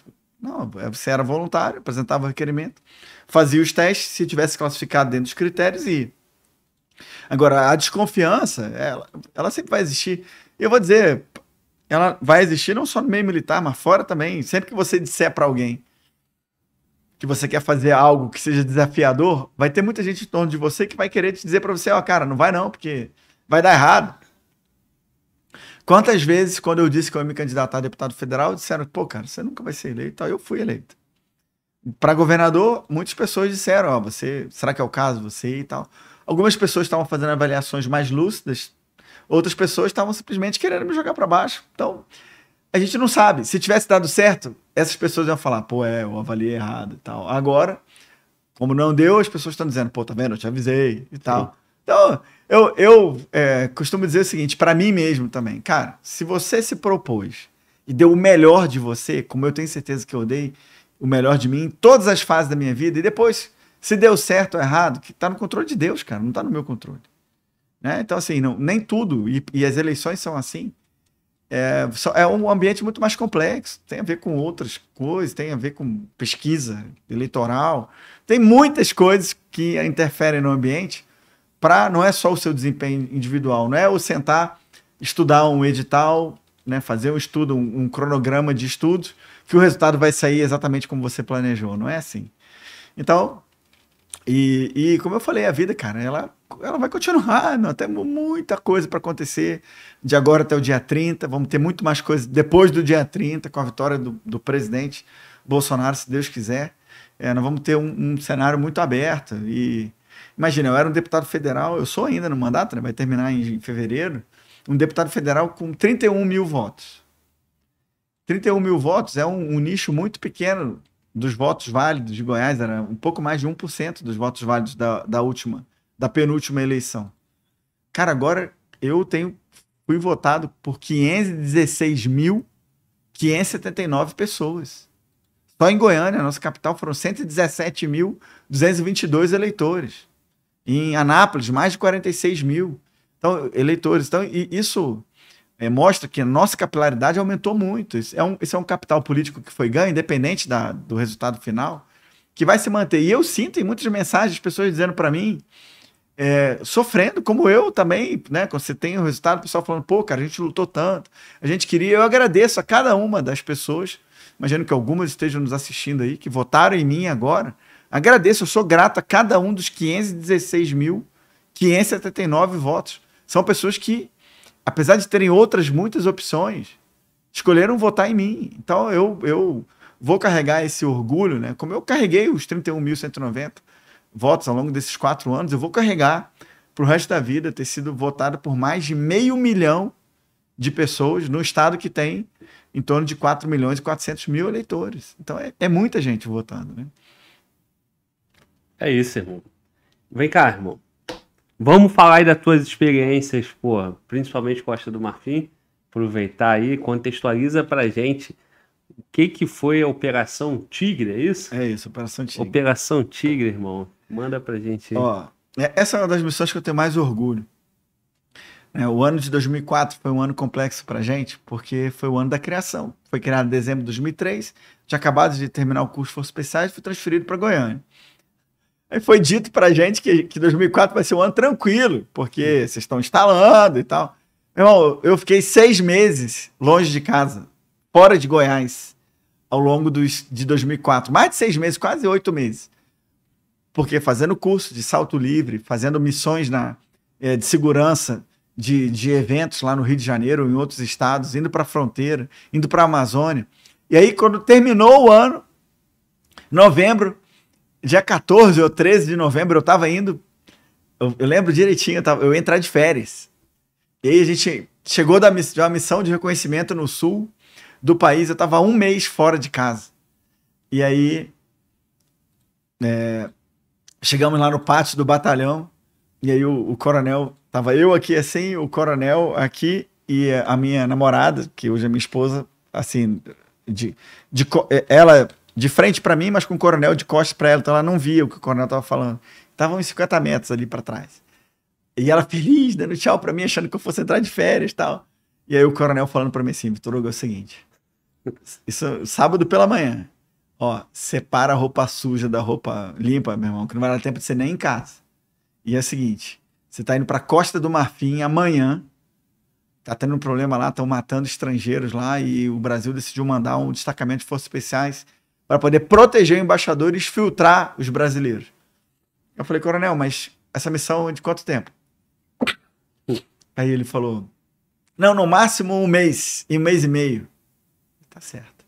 Não, você era voluntário, apresentava o requerimento, fazia os testes, se tivesse classificado dentro dos critérios ia. Agora, a desconfiança, ela, ela sempre vai existir. Eu vou dizer, ela vai existir não só no meio militar, mas fora também. Sempre que você disser para alguém que você quer fazer algo que seja desafiador, vai ter muita gente em torno de você que vai querer te dizer para você, ó, oh, cara, não vai não, porque vai dar errado. Quantas vezes, quando eu disse que eu ia me candidatar a deputado federal, disseram, pô, cara, você nunca vai ser eleito. Eu fui eleito. Para governador, muitas pessoas disseram, ó, oh, você, será que é o caso você e tal? algumas pessoas estavam fazendo avaliações mais lúcidas, outras pessoas estavam simplesmente querendo me jogar para baixo. Então, a gente não sabe. Se tivesse dado certo, essas pessoas iam falar, pô, é, eu avaliei errado e tal. Agora, como não deu, as pessoas estão dizendo, pô, tá vendo, eu te avisei e tal. Sim. Então, eu, eu é, costumo dizer o seguinte, para mim mesmo também, cara, se você se propôs e deu o melhor de você, como eu tenho certeza que eu dei, o melhor de mim em todas as fases da minha vida, e depois se deu certo ou errado, que está no controle de Deus, cara, não está no meu controle. Né? Então, assim, não, nem tudo, e, e as eleições são assim, é, é, um ambiente muito mais complexo, tem a ver com outras coisas, tem a ver com pesquisa eleitoral, tem muitas coisas que interferem no ambiente para não é só o seu desempenho individual, não é o sentar, estudar um edital, né, fazer um estudo, um, um cronograma de estudos, que o resultado vai sair exatamente como você planejou, não é assim. Então, e, e como eu falei, a vida, cara, ela, ela vai continuar. Não, tem muita coisa para acontecer de agora até o dia 30. Vamos ter muito mais coisas depois do dia 30, com a vitória do, do presidente Bolsonaro, se Deus quiser. É, nós vamos ter um, um cenário muito aberto. E imagina, eu era um deputado federal, eu sou ainda no mandato, né, vai terminar em, em fevereiro. Um deputado federal com 31 mil votos. 31 mil votos é um, um nicho muito pequeno dos votos válidos de Goiás, era um pouco mais de 1% dos votos válidos da, da última, da penúltima eleição. Cara, agora eu tenho fui votado por 516.579 pessoas. Só em Goiânia, nossa capital, foram 117.222 eleitores. Em Anápolis, mais de 46 mil então, eleitores. Então, isso é, mostra que a nossa capilaridade aumentou muito. Esse é um, esse é um capital político que foi ganho, independente da, do resultado final, que vai se manter. E eu sinto em muitas mensagens pessoas dizendo para mim, é, sofrendo, como eu também, né? Quando você tem o resultado, o pessoal falando, pô, cara, a gente lutou tanto, a gente queria. Eu agradeço a cada uma das pessoas, imagino que algumas estejam nos assistindo aí, que votaram em mim agora. Agradeço, eu sou grato a cada um dos 516.579 votos. São pessoas que apesar de terem outras muitas opções, escolheram votar em mim. Então eu, eu vou carregar esse orgulho, né? Como eu carreguei os 31.190 votos ao longo desses quatro anos, eu vou carregar para o resto da vida ter sido votado por mais de meio milhão de pessoas no estado que tem em torno de 4 milhões e 400 mil eleitores. Então é, é muita gente votando, né? É isso, irmão. Vem cá, irmão. Vamos falar aí das tuas experiências, pô, principalmente Costa do Marfim. Aproveitar aí, contextualiza pra gente o que que foi a Operação Tigre, é isso? É isso, Operação Tigre. Operação Tigre, irmão. Manda pra gente. Aí. Ó, é, essa é uma das missões que eu tenho mais orgulho. É, o ano de 2004 foi um ano complexo para gente, porque foi o ano da criação. Foi criado em dezembro de 2003, tinha acabado de terminar o curso de Forças Especiais e fui transferido para Goiânia. Aí foi dito pra gente que, que 2004 vai ser um ano tranquilo, porque uhum. vocês estão instalando e tal. Meu irmão, eu fiquei seis meses longe de casa, fora de Goiás, ao longo dos, de 2004. Mais de seis meses, quase oito meses. Porque fazendo curso de salto livre, fazendo missões na, é, de segurança de, de eventos lá no Rio de Janeiro, em outros estados, indo para a fronteira, indo para a Amazônia. E aí, quando terminou o ano, novembro, dia 14 ou 13 de novembro, eu tava indo. Eu, eu lembro direitinho, eu, tava, eu ia entrar de férias. E aí a gente chegou da, de uma missão de reconhecimento no sul do país, eu tava um mês fora de casa. E aí. É, chegamos lá no pátio do batalhão, e aí o, o coronel. Tava eu aqui assim, o coronel aqui e a minha namorada, que hoje é minha esposa, assim, de, de é, ela de frente para mim, mas com o coronel de costas para ela, então ela não via o que o coronel estava falando. Estavam uns 50 metros ali para trás. E ela feliz, dando tchau para mim, achando que eu fosse entrar de férias e tal. E aí o coronel falando para mim assim, Vitor Hugo, é o seguinte, isso sábado pela manhã, ó, separa a roupa suja da roupa limpa, meu irmão, que não vai dar tempo de você nem em casa. E é o seguinte, você tá indo pra Costa do Marfim amanhã, tá tendo um problema lá, estão matando estrangeiros lá e o Brasil decidiu mandar um destacamento de forças especiais para poder proteger embaixadores, filtrar os brasileiros. Eu falei, coronel, mas essa missão é de quanto tempo? Aí ele falou, não, no máximo um mês, e um mês e meio. Tá certo.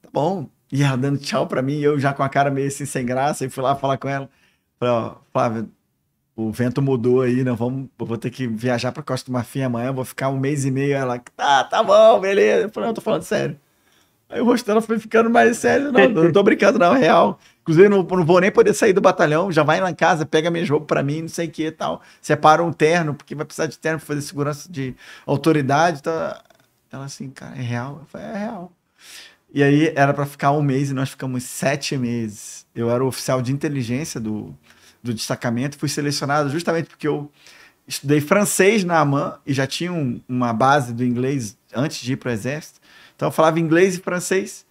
Tá bom. E ela dando tchau para mim, eu já com a cara meio assim sem graça, e fui lá falar com ela. Falei, ó, o vento mudou aí, não vamos, eu vou ter que viajar para Costa do Marfim amanhã, vou ficar um mês e meio. Ela, tá, ah, tá bom, beleza. Eu falei, não, eu tô falando sério. Aí o rosto dela foi ficando mais sério. Não, não tô brincando, não, é real. Inclusive, não, não vou nem poder sair do batalhão. Já vai lá em casa, pega minhas roupas pra mim, não sei o que e tal. Separa um terno, porque vai precisar de terno pra fazer segurança de autoridade. Tá? ela então, assim, cara, é real? Eu falei, é real. E aí era para ficar um mês e nós ficamos sete meses. Eu era o oficial de inteligência do, do destacamento, fui selecionado justamente porque eu estudei francês na AMAN e já tinha um, uma base do inglês antes de ir para o exército. Então eu falava inglês e francês.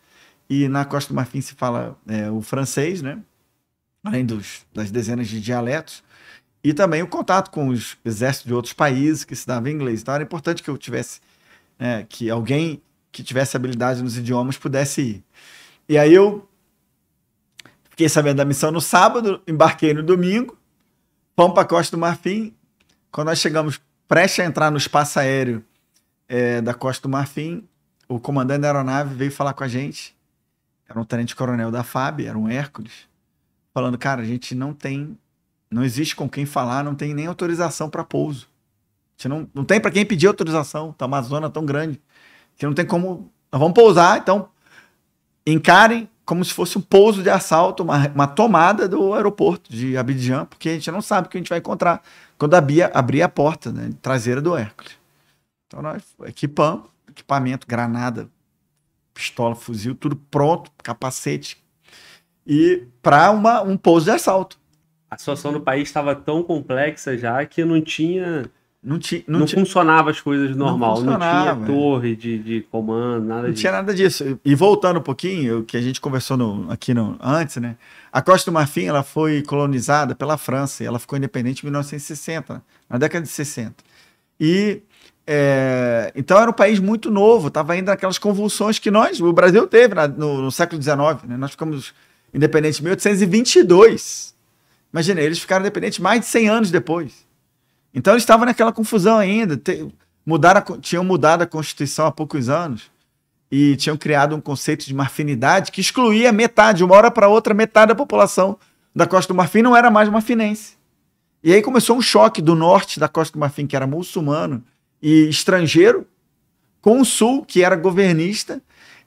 E na Costa do Marfim se fala é, o francês, né? Além dos, das dezenas de dialetos. E também o contato com os exércitos de outros países que se dava em inglês. Então era importante que eu tivesse, né, que alguém que tivesse habilidade nos idiomas pudesse ir. E aí eu fiquei sabendo da missão no sábado, embarquei no domingo, fomos para Costa do Marfim. Quando nós chegamos prestes a entrar no espaço aéreo é, da Costa do Marfim, o comandante da aeronave veio falar com a gente. Era um tenente-coronel da FAB, era um Hércules. Falando, cara, a gente não tem. Não existe com quem falar, não tem nem autorização para pouso. A gente não, não tem para quem pedir autorização. Tá uma zona tão grande que não tem como. Nós vamos pousar, então encarem como se fosse um pouso de assalto, uma, uma tomada do aeroporto de Abidjan, porque a gente não sabe o que a gente vai encontrar quando a Bia abrir a porta né, traseira do Hércules. Então nós equipamos equipamento, granada, pistola, fuzil, tudo pronto, capacete, e para um pouso de assalto. A situação do país estava tão complexa já que não tinha. Não, ti, não, não ti, funcionava as coisas normal, não, não tinha é. torre de, de comando, nada não disso. Não tinha nada disso. E voltando um pouquinho, o que a gente conversou no, aqui no, antes, né? A Costa do Marfim ela foi colonizada pela França, ela ficou independente em 1960, na década de 60. E é, então era um país muito novo, estava ainda naquelas convulsões que nós, o Brasil teve na, no, no, século XIX. Né? Nós ficamos independentes em 1822. Imagina, eles ficaram independentes mais de 100 anos depois. Então eles estavam naquela confusão ainda. Te, mudaram, tinham mudado a Constituição há poucos anos e tinham criado um conceito de marfinidade que excluía metade, uma hora para outra, metade da população da Costa do Marfim não era mais marfinense. E aí começou um choque do norte da Costa do Marfim, que era muçulmano, e estrangeiro, consul, que era governista,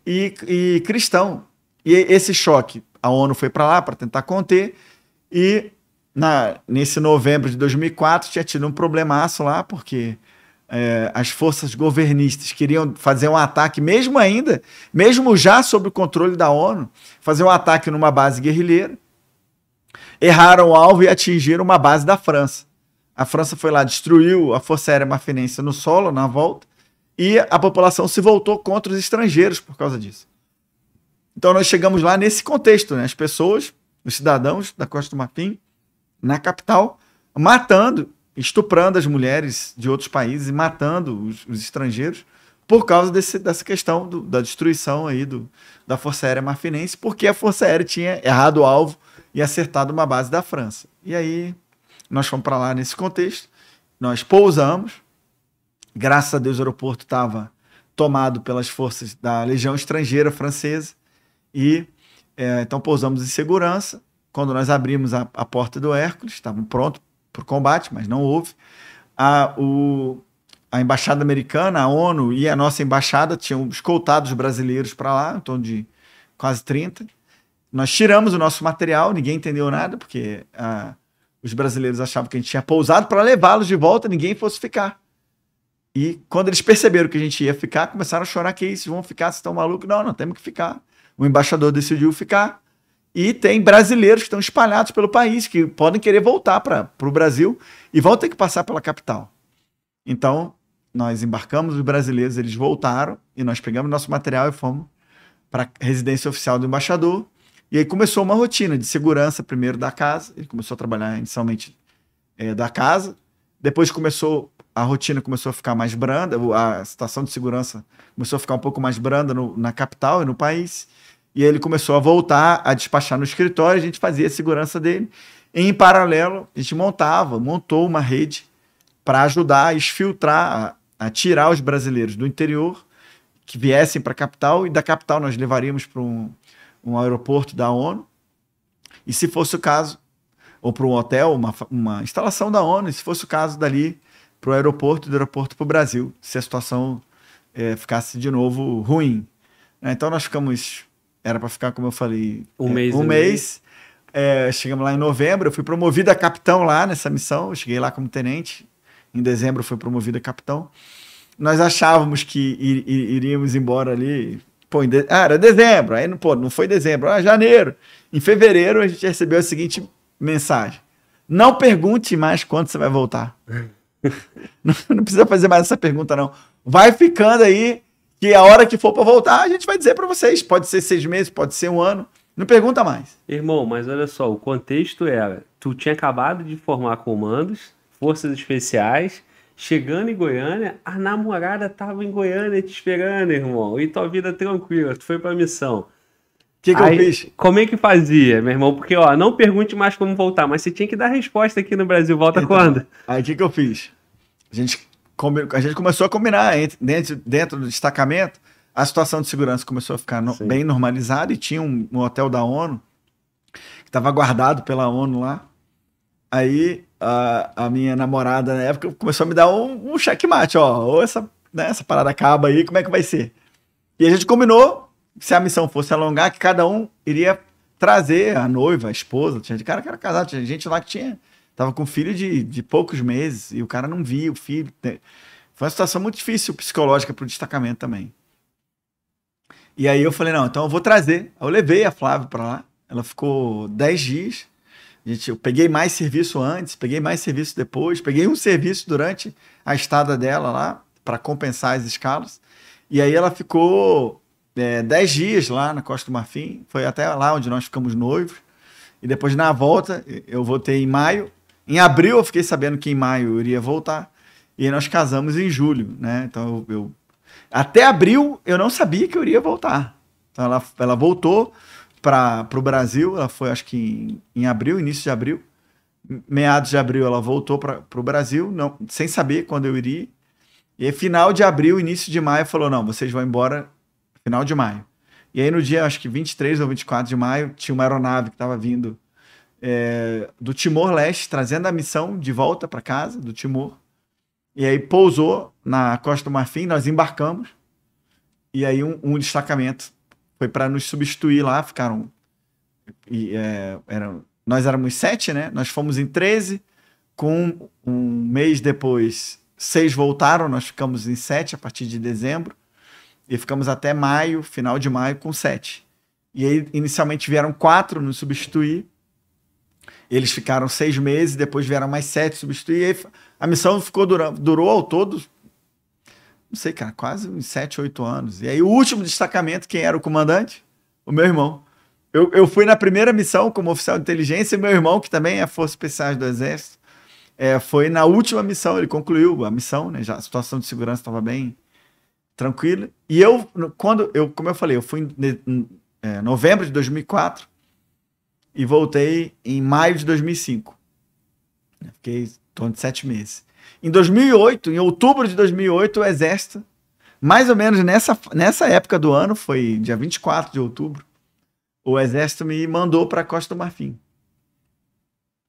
e, e cristão. E esse choque, a ONU foi para lá para tentar conter, e na, nesse novembro de 2004 tinha tido um problemaço lá, porque é, as forças governistas queriam fazer um ataque, mesmo ainda, mesmo já sob o controle da ONU, fazer um ataque numa base guerrilheira. Erraram o alvo e atingiram uma base da França. A França foi lá, destruiu a Força Aérea Marfinense no solo, na volta, e a população se voltou contra os estrangeiros por causa disso. Então nós chegamos lá nesse contexto, né? As pessoas, os cidadãos da Costa do Marfim, na capital, matando, estuprando as mulheres de outros países e matando os, os estrangeiros por causa desse, dessa questão do, da destruição aí do, da Força Aérea Marfinense, porque a Força Aérea tinha errado o alvo e acertado uma base da França. E aí nós fomos para lá nesse contexto, nós pousamos. Graças a Deus, o aeroporto estava tomado pelas forças da Legião Estrangeira Francesa e é, então pousamos em segurança. Quando nós abrimos a, a porta do Hércules, estavam prontos para o combate, mas não houve. A, o, a embaixada americana, a ONU e a nossa embaixada tinham escoltado os brasileiros para lá, em torno de quase 30. Nós tiramos o nosso material, ninguém entendeu nada, porque os brasileiros achavam que a gente tinha pousado para levá-los de volta ninguém fosse ficar. E quando eles perceberam que a gente ia ficar, começaram a chorar que isso, vão ficar, vocês estão malucos? Não, não, temos que ficar. O embaixador decidiu ficar. E tem brasileiros que estão espalhados pelo país, que podem querer voltar para o Brasil e vão ter que passar pela capital. Então, nós embarcamos os brasileiros, eles voltaram e nós pegamos nosso material e fomos para a residência oficial do embaixador. E aí começou uma rotina de segurança primeiro da casa. Ele começou a trabalhar inicialmente é, da casa. Depois começou a rotina começou a ficar mais branda, a situação de segurança começou a ficar um pouco mais branda no, na capital e no país. E ele começou a voltar a despachar no escritório, a gente fazia a segurança dele. em paralelo, a gente montava, montou uma rede para ajudar a exfiltrar, a, a, tirar os brasileiros do interior que viessem para a capital e da capital nós levaríamos para um, um aeroporto da ONU, e se fosse o caso, ou para um hotel, uma, uma instalação da ONU, e se fosse o caso dali para o aeroporto, do aeroporto para o Brasil, se a situação é, ficasse de novo ruim. É, então nós ficamos, era para ficar, como eu falei, um é, mês. Um mês. É, chegamos lá em novembro, eu fui promovido a capitão lá nessa missão, eu cheguei lá como tenente, em dezembro foi fui promovido a capitão. Nós achávamos que iríamos embora ali Pô, de... Ah, era dezembro. Aí, pô, não foi dezembro. Ah, janeiro. Em fevereiro, a gente recebeu a seguinte mensagem. Não pergunte mais quando você vai voltar. <laughs> não, não precisa fazer mais essa pergunta, não. Vai ficando aí, que a hora que for para voltar, a gente vai dizer para vocês. Pode ser seis meses, pode ser um ano. Não pergunta mais. Irmão, mas olha só, o contexto era: tu tinha acabado de formar comandos, forças especiais, Chegando em Goiânia, a namorada tava em Goiânia te esperando, irmão. E tua vida tranquila, tu foi pra missão. O que, que Aí, eu fiz? Como é que fazia, meu irmão? Porque, ó, não pergunte mais como voltar, mas você tinha que dar resposta aqui no Brasil. Volta então, quando? Aí, o que, que eu fiz? A gente, a gente começou a combinar entre, dentro, dentro do destacamento. A situação de segurança começou a ficar no, bem normalizada e tinha um, um hotel da ONU que estava guardado pela ONU lá. Aí a, a minha namorada na época começou a me dar um, um checkmate, ó. Ou essa, né, essa parada acaba aí, como é que vai ser? E a gente combinou, se a missão fosse alongar, que cada um iria trazer a noiva, a esposa. Tinha de cara que era casado, tinha gente lá que tinha. Tava com filho de, de poucos meses e o cara não via o filho. Né. Foi uma situação muito difícil psicológica pro destacamento também. E aí eu falei, não, então eu vou trazer. Eu levei a Flávia para lá. Ela ficou 10 dias. Gente, eu peguei mais serviço antes, peguei mais serviço depois, peguei um serviço durante a estada dela lá, para compensar as escalas. E aí ela ficou 10 é, dias lá na Costa do Marfim, foi até lá onde nós ficamos noivos. E depois, na volta, eu voltei em maio. Em abril, eu fiquei sabendo que em maio eu iria voltar. E nós casamos em julho, né? Então, eu, eu... até abril, eu não sabia que eu iria voltar. Então, ela, ela voltou para o Brasil. Ela foi, acho que em, em, abril, início de abril. Meados de abril ela voltou para o Brasil, não, sem saber quando eu iria. E final de abril, início de maio, falou: não, vocês vão embora final de maio. E aí no dia, acho que 23 ou 24 de maio, tinha uma aeronave que estava vindo é, do Timor-Leste, trazendo a missão de volta para casa, do Timor. E aí pousou na Costa do Marfim, nós embarcamos. E aí um, um destacamento foi para nos substituir lá, ficaram. E, é, eram, nós éramos sete, né? Nós fomos em 13, com um mês depois, seis voltaram, nós ficamos em sete a partir de dezembro, e ficamos até maio, final de maio, com sete. E aí, inicialmente vieram quatro nos substituir, eles ficaram seis meses, depois vieram mais sete substituir. a missão ficou durou ao todo não sei, cara, quase uns 7, 8 anos. E aí o último destacamento, quem era o comandante? O meu irmão. Eu, eu fui na primeira missão como oficial de inteligência e meu irmão, que também é Força especial do Exército, é, foi na última missão, ele concluiu a missão, né? Já a situação de segurança estava bem tranquila. E eu, quando eu, como eu falei, eu fui em é, novembro de 2004 e voltei em maio de 2005. Fiquei em torno de sete meses. Em 2008, em outubro de 2008, o Exército, mais ou menos nessa, nessa época do ano, foi dia 24 de outubro, o Exército me mandou para a Costa do Marfim.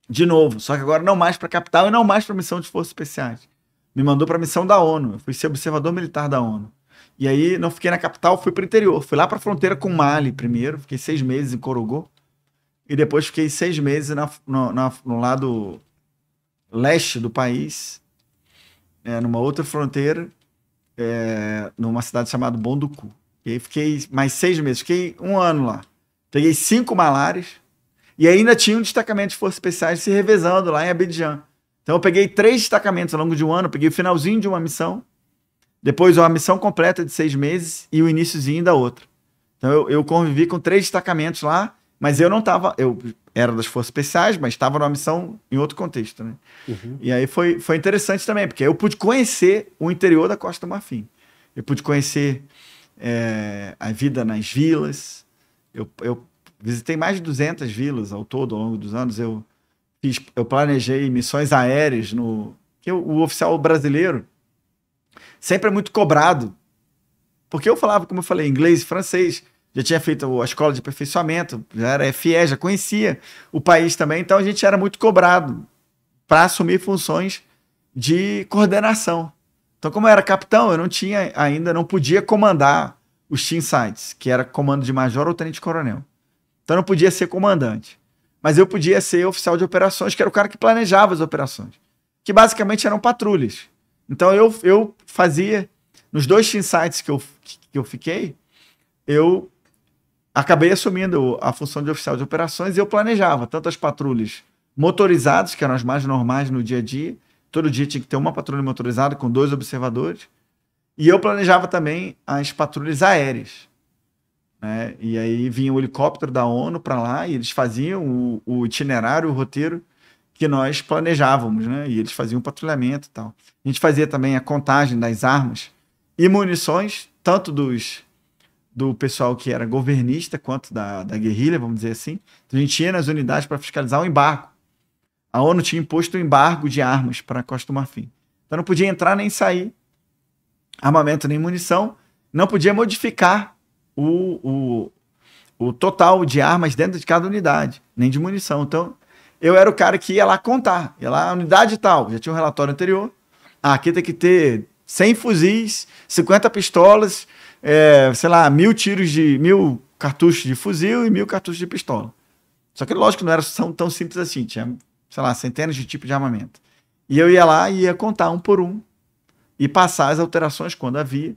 De novo, só que agora não mais para a capital e não mais para a missão de forças especiais. Me mandou para a missão da ONU. Eu fui ser observador militar da ONU. E aí não fiquei na capital, fui para o interior. Fui lá para a fronteira com Mali primeiro, fiquei seis meses em Corogô. E depois fiquei seis meses na, no, na, no lado leste do país, é, numa outra fronteira, é, numa cidade chamada Bonduku. E aí fiquei mais seis meses, fiquei um ano lá. Peguei cinco malares e ainda tinha um destacamento de forças especiais se revezando lá em Abidjan. Então eu peguei três destacamentos ao longo de um ano, peguei o finalzinho de uma missão, depois uma missão completa de seis meses e o iníciozinho da outra. Então eu, eu convivi com três destacamentos lá mas eu não estava, eu era das forças especiais, mas estava numa missão em outro contexto, né? Uhum. E aí foi, foi interessante também, porque eu pude conhecer o interior da Costa do Marfim. Eu pude conhecer é, a vida nas vilas. Eu, eu visitei mais de 200 vilas ao todo ao longo dos anos. Eu fiz, eu planejei missões aéreas no que o oficial brasileiro sempre é muito cobrado. Porque eu falava, como eu falei, inglês e francês, já tinha feito a escola de aperfeiçoamento, já era FE, já conhecia o país também, então a gente era muito cobrado para assumir funções de coordenação. Então, como eu era capitão, eu não tinha ainda, não podia comandar os Team Sites, que era comando de major ou tenente-coronel. Então, eu não podia ser comandante. Mas eu podia ser oficial de operações, que era o cara que planejava as operações, que basicamente eram patrulhas. Então, eu, eu fazia, nos dois Team Sites que eu, que eu fiquei, eu acabei assumindo a função de oficial de operações e eu planejava tanto as patrulhas motorizadas, que eram as mais normais no dia a dia, todo dia tinha que ter uma patrulha motorizada com dois observadores, e eu planejava também as patrulhas aéreas. Né? E aí vinha o helicóptero da ONU para lá e eles faziam o, o, itinerário, o roteiro que nós planejávamos, né? E eles faziam o patrulhamento e tal. A gente fazia também a contagem das armas e munições, tanto dos do pessoal que era governista quanto da, da guerrilha, vamos dizer assim. Então, a gente ia nas unidades para fiscalizar o embargo. A ONU tinha imposto o um embargo de armas para a Costa do Marfim. Então não podia entrar nem sair armamento nem munição, não podia modificar o, o, o total de armas dentro de cada unidade, nem de munição. Então eu era o cara que ia lá contar, ia lá, unidade tal, já tinha um relatório anterior. Ah, aqui tem que ter 100 fuzis, 50 pistolas, é, sei lá, mil tiros de. mil cartuchos de fuzil e mil cartuchos de pistola. Só que lógico não era tão simples assim, tinha, sei lá, centenas de tipos de armamento. E eu ia lá e ia contar um por um e passar as alterações quando havia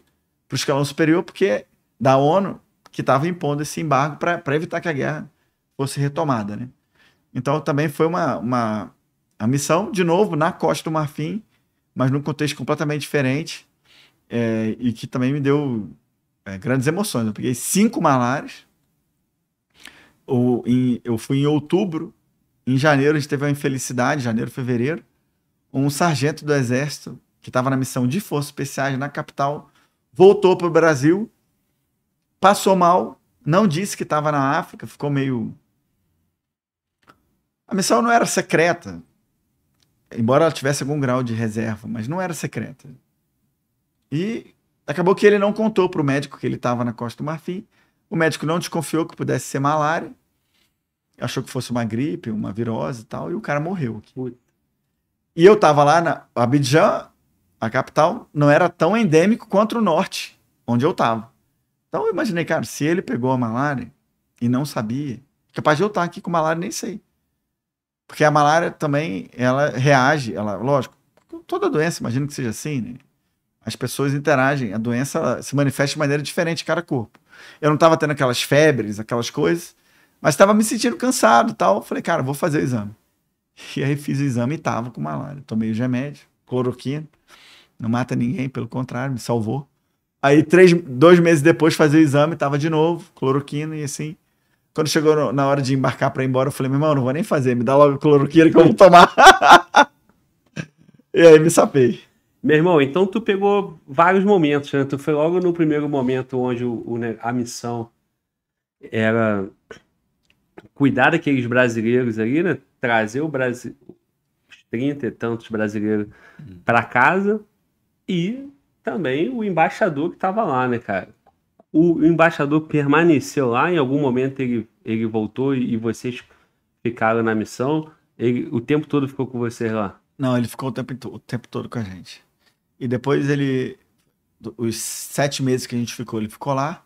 para o escalão superior, porque da ONU que estava impondo esse embargo para evitar que a guerra fosse retomada, né? Então também foi uma, uma a missão de novo na Costa do Marfim, mas num contexto completamente diferente é, e que também me deu é, grandes emoções. Eu peguei cinco malares. em, eu fui em outubro. Em janeiro, a gente teve uma infelicidade, janeiro, fevereiro. Um sargento do Exército, que estava na missão de Forças Especiais na capital, voltou para o Brasil, passou mal, não disse que estava na África, ficou meio. A missão não era secreta, embora ela tivesse algum grau de reserva, mas não era secreta. E Acabou que ele não contou para o médico que ele estava na Costa do Marfim. O médico não desconfiou que pudesse ser malária. Achou que fosse uma gripe, uma virose e tal. E o cara morreu. Aqui. E eu estava lá na Abidjan, a capital, não era tão endêmico quanto o norte, onde eu estava. Então eu imaginei, cara, se ele pegou a malária e não sabia, capaz de eu estar tá aqui com malária, nem sei. Porque a malária também, ela reage, ela, lógico, toda doença, imagino que seja assim, né? As pessoas interagem, a doença se manifesta de maneira diferente em cada corpo. Eu não estava tendo aquelas febres, aquelas coisas, mas estava me sentindo cansado tal. Falei, cara, vou fazer o exame. E aí fiz o exame e estava com malária. Tomei o remédio, cloroquina, não mata ninguém, pelo contrário, me salvou. Aí, três, dois meses depois, fazer o exame, estava de novo, cloroquina e assim. Quando chegou na hora de embarcar para ir embora, eu falei, meu irmão, não vou nem fazer, me dá logo cloroquina que eu vou tomar. <laughs> e aí me sapei. Meu irmão, então tu pegou vários momentos, né? Tu foi logo no primeiro momento onde o, o, né, a missão era cuidar daqueles brasileiros ali, né? Trazer o Brasil, os 30 e tantos brasileiros hum. para casa e também o embaixador que estava lá, né, cara? O, o embaixador permaneceu lá, em algum momento ele, ele voltou e, e vocês ficaram na missão. Ele o tempo todo ficou com vocês lá? Não, ele ficou o tempo, o tempo todo com a gente. E depois ele. Os sete meses que a gente ficou, ele ficou lá.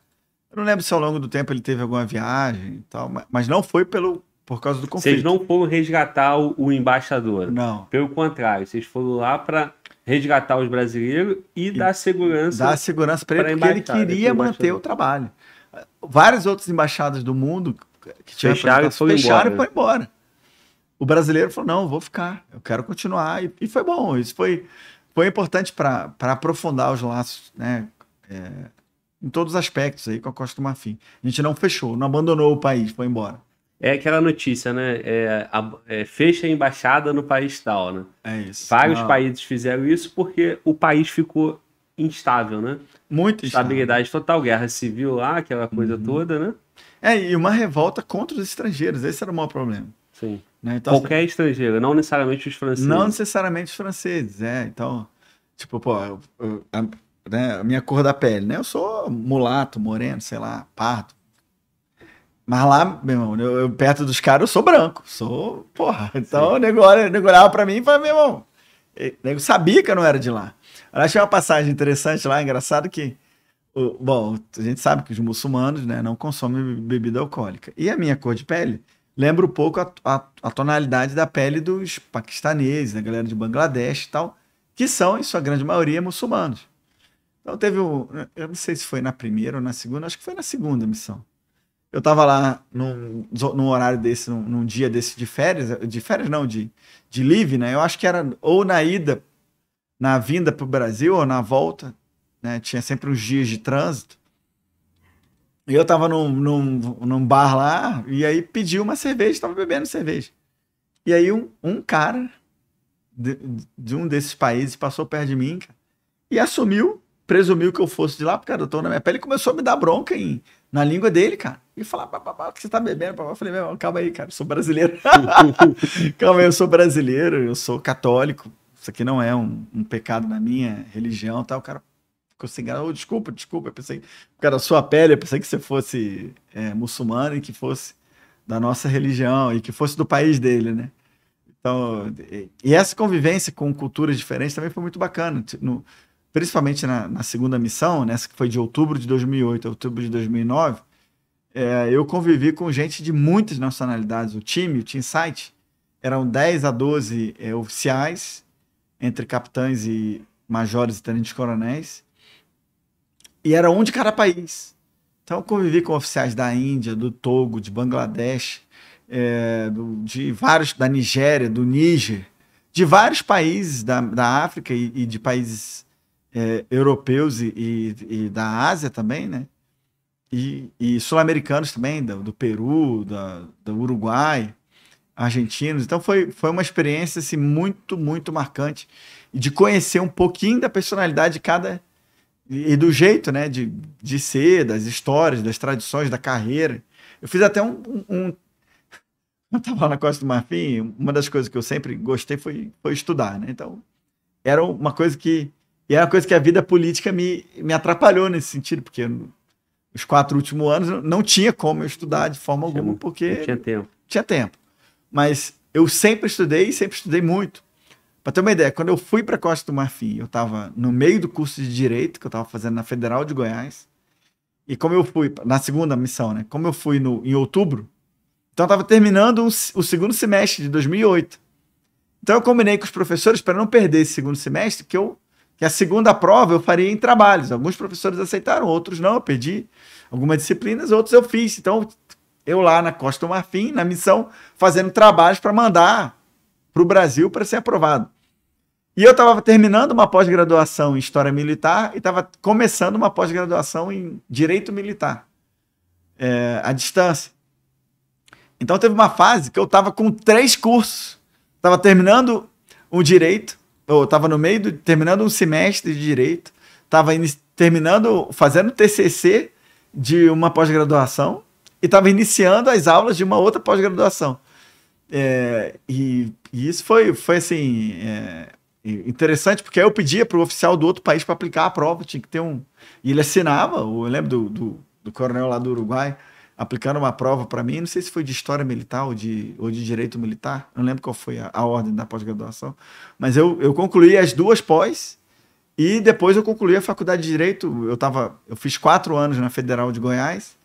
Eu não lembro se ao longo do tempo ele teve alguma viagem e tal, mas não foi pelo, por causa do conflito. Vocês não foram resgatar o, o embaixador. Não. Pelo contrário, vocês foram lá para resgatar os brasileiros e, e dar segurança. Dar segurança para ele, porque ele queria manter o trabalho. Várias outras embaixadas do mundo que tinham fecharam, fecharam embora. e né? foram embora. O brasileiro falou: não, vou ficar, eu quero continuar. E, e foi bom, isso foi foi importante para aprofundar os laços, né? É, em todos os aspectos aí com a Costa do Marfim. A gente não fechou, não abandonou o país, foi embora. É aquela notícia, né? É, a, é, fecha a embaixada no país tal, né? É isso. Vários não. Ah. países fizeram isso porque o país ficou instável, né? Muito Estabilidade instável. total, guerra civil lá, aquela coisa uhum. toda, né? É, e uma revolta contra os estrangeiros, esse era o maior problema. Sim. Né? Então, assim, Qualquer estrangeiro, não necessariamente os franceses. Não necessariamente os franceses, é. Então, tipo, pô, eu, eu, a, né, a minha cor da pele, né? Eu sou mulato, moreno, sei lá, pardo. Mas lá, meu irmão, eu, eu, perto dos caras eu sou branco, sou, porra. <laughs> Então Sim. o nego olhava pra mim e falava, meu irmão, nego sabia que eu não era de lá. Eu achei uma passagem interessante lá, engraçado que, o, bom, a gente sabe que os muçulmanos, né, não consomem bebida alcoólica. E a minha cor de pele lembra um pouco a, a, a tonalidade da pele dos paquistaneses, da galera de Bangladesh e tal, que são, em sua grande maioria, muçulmanos. Então teve um. Eu não sei se foi na primeira ou na segunda, acho que foi na segunda missão. Eu estava lá num, num, horário desse, num, num, dia desse de férias, de férias não, de, de live, né? Eu acho que era ou na ida, na vinda para o Brasil ou na volta, né? Tinha sempre uns dias de trânsito eu tava num, num, num bar lá, e aí pedi uma cerveja, tava bebendo cerveja. E aí um, um cara de, de um desses países passou perto de mim cara, e assumiu, presumiu que eu fosse de lá, porque era doutor na minha pele, e começou a me dar bronca em, na língua dele, cara. E falar, papapá, o que você tá bebendo? Eu falei, meu, calma aí, cara, eu sou brasileiro. <laughs> calma aí, eu sou brasileiro, eu sou católico. Isso aqui não é um, um pecado na minha religião, tal O cara, ficou sem graça. Oh, desculpa, desculpa. Eu pensei, que a sua pele, eu pensei que você fosse é, muçulmano e que fosse da nossa religião e que fosse do país dele, né? Então, e essa convivência com culturas diferentes também foi muito bacana, no, principalmente na, na, segunda missão, nessa né, que foi de outubro de 2008 a outubro de 2009. É, eu convivi com gente de muitas nacionalidades. O time, o Team Site, eram 10 a 12 é, oficiais, entre capitães e majores e tenentes-coronéis, e era um de cada país. Então eu convivi com oficiais da Índia, do Togo, de Bangladesh, é, do, de vários, da Nigéria, do Níger, de vários países da, da África e, e de países é, europeus e, e, e, da Ásia também, né? E, sul-americanos também, do, do Peru, da, do Uruguai, argentinos. Então foi, foi uma experiência assim, muito, muito marcante de conhecer um pouquinho da personalidade de cada e, do jeito, né, de, de ser, das histórias, das tradições, da carreira. Eu fiz até um, um, um <laughs> eu estava lá na Costa do Marfim, uma das coisas que eu sempre gostei foi, foi estudar, né? Então, era uma coisa que. E era uma coisa que a vida política me, me atrapalhou nesse sentido, porque os quatro últimos anos não tinha como eu estudar de forma alguma, porque. Não tinha tempo. Tinha tempo. Mas eu sempre estudei e sempre estudei muito. Para ter uma ideia, quando eu fui para Costa do Marfim, eu estava no meio do curso de direito que eu estava fazendo na Federal de Goiás. E como eu fui na segunda missão, né? Como eu fui no, em outubro, então eu estava terminando o, o segundo semestre de 2008. Então eu combinei com os professores para não perder esse segundo semestre, que eu que a segunda prova eu faria em trabalhos. Alguns professores aceitaram, outros não, eu perdi algumas disciplinas, outros eu fiz. Então eu lá na Costa do Marfim, na missão, fazendo trabalhos para mandar para o Brasil para ser aprovado. E eu estava terminando uma pós-graduação em História Militar e estava começando uma pós-graduação em Direito Militar, é, à distância. Então teve uma fase que eu estava com três cursos. Estava terminando o direito, ou estava no meio, do, terminando um semestre de direito, estava terminando, fazendo TCC de uma pós-graduação e estava iniciando as aulas de uma outra pós-graduação. É, e, e, isso foi, foi assim, é, interessante, porque aí eu pedia para o oficial do outro país para aplicar a prova, tinha que ter um. E ele assinava, eu lembro do, do, do coronel lá do Uruguai, aplicando uma prova para mim, não sei se foi de história militar ou de, ou de direito militar, não lembro qual foi a, a ordem da pós-graduação, mas eu, eu concluí as duas pós e depois eu concluí a faculdade de direito. Eu, tava, eu fiz quatro anos na Federal de Goiás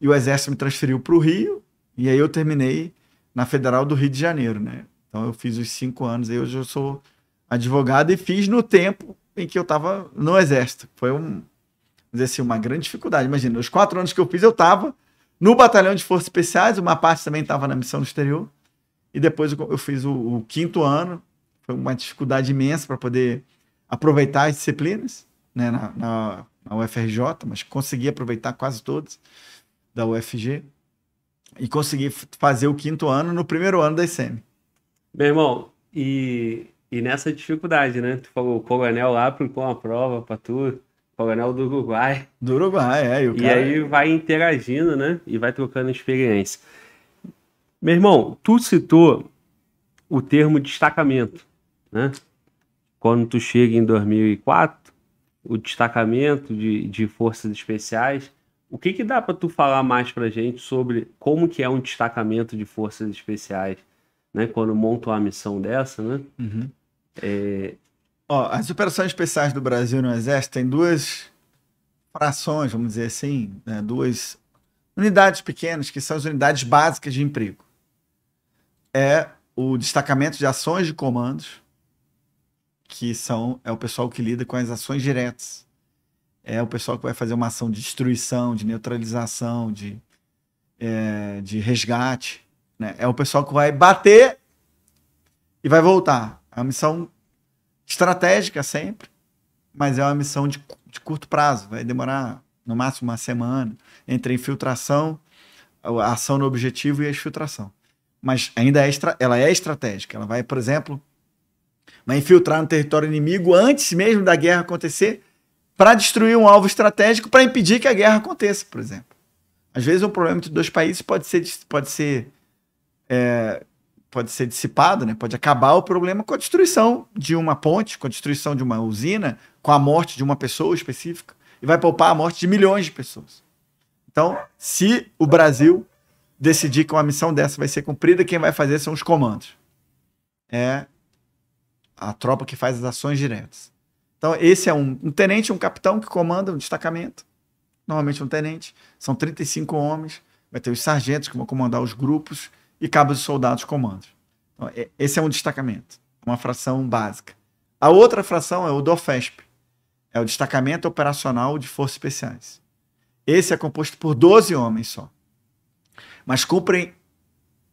e o Exército me transferiu para o Rio e aí eu terminei na Federal do Rio de Janeiro, né? Então eu fiz os cinco anos, aí hoje eu sou advogado e fiz no tempo em que eu estava no exército. Foi um, dizer assim, uma grande dificuldade. Imagina, os quatro anos que eu fiz, eu estava no batalhão de forças especiais, uma parte também estava na missão no exterior. E depois eu fiz o, o quinto ano, foi uma dificuldade imensa para poder aproveitar as disciplinas né, na, na, na, UFRJ, mas consegui aproveitar quase todas da UFG e consegui fazer o quinto ano no primeiro ano da ICM. Meu irmão, e e nessa dificuldade, né? Tu falou, o Coronel lá aplicou uma prova para tu, Coronel do Uruguai. Do Uruguai, é. E, o e aí vai interagindo, né? E vai trocando experiência. Meu irmão, tu citou o termo destacamento, né? Quando tu chega em 2004, o destacamento de, de forças especiais. O que que dá para tu falar mais pra gente sobre como que é um destacamento de forças especiais? Né, quando montam uma missão dessa, né? Uhum. É... Ó, as operações especiais do Brasil no Exército têm duas frações, vamos dizer assim, né? duas unidades pequenas, que são as unidades básicas de emprego. É o destacamento de ações de comandos, que são é o pessoal que lida com as ações diretas. É o pessoal que vai fazer uma ação de destruição, de neutralização, de, é, de resgate. Né? É o pessoal que vai bater e vai voltar. É uma missão estratégica sempre, mas é uma missão de, de curto prazo. Vai demorar no máximo uma semana entre a infiltração, a ação no objetivo e a exfiltração. Mas ainda é extra, ela é estratégica. Ela vai, por exemplo, vai infiltrar no território inimigo antes mesmo da guerra acontecer para destruir um alvo estratégico para impedir que a guerra aconteça, por exemplo. Às vezes um problema entre dois países pode ser, pode ser é, pode ser dissipado, né? pode acabar o problema com a destruição de uma ponte, com a destruição de uma usina, com a morte de uma pessoa específica, e vai poupar a morte de milhões de pessoas. Então, se o Brasil decidir que uma missão dessa vai ser cumprida, quem vai fazer são os comandos. É a tropa que faz as ações diretas. Então, esse é um, um tenente, um capitão que comanda um destacamento. Normalmente um tenente. São 35 homens. Vai ter os sargentos que vão comandar os grupos e cabos de soldados comando. Então, é, esse é um destacamento, uma fração básica. A outra fração é o DOFESP, é o Destacamento Operacional de Forças Especiais. Esse é composto por 12 homens só, mas cumprem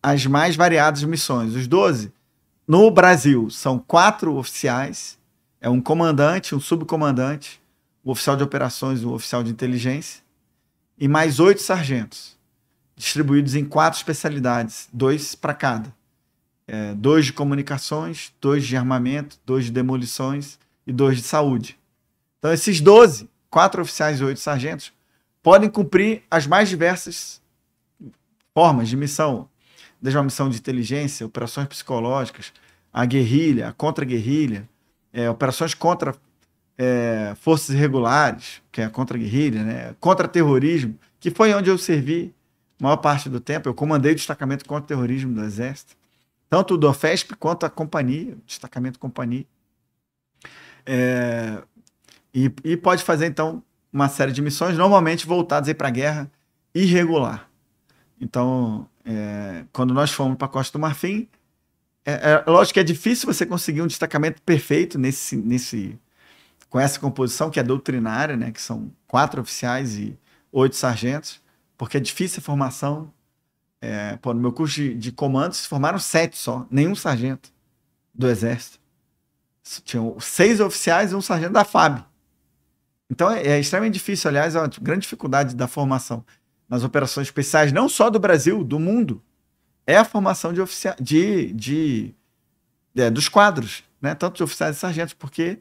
as mais variadas missões. Os 12, no Brasil, são quatro oficiais, é um comandante, um subcomandante, um oficial de operações, um oficial de inteligência, e mais oito sargentos distribuídos em quatro especialidades, dois para cada. É, dois de comunicações, dois de armamento, dois de demolições e dois de saúde. Então, esses 12, quatro oficiais e oito sargentos, podem cumprir as mais diversas formas de missão, desde uma missão de inteligência, operações psicológicas, a guerrilha, a contra-guerrilha, é, operações contra é, forças irregulares, que é a contra-guerrilha, né? contra-terrorismo, que foi onde eu servi maior parte do tempo, eu comandei o destacamento contra o terrorismo do Exército, tanto do ofesp quanto a companhia, destacamento companhia. É, e, e, pode fazer, então, uma série de missões, normalmente voltadas para a guerra irregular. Então, é, quando nós fomos para a Costa do Marfim, é, é, é, lógico que é difícil você conseguir um destacamento perfeito nesse, nesse, com essa composição que é doutrinária, né, que são quatro oficiais e oito sargentos porque é difícil a formação. É, pô, no meu curso de, de comandos se formaram sete só, nenhum sargento do Exército. Tinham seis oficiais e um sargento da FAB. Então é, é extremamente difícil, aliás, é uma grande dificuldade da formação nas operações especiais, não só do Brasil, do mundo, é a formação de oficiais, de, de, é, dos quadros, né? tanto de oficiais e sargentos, porque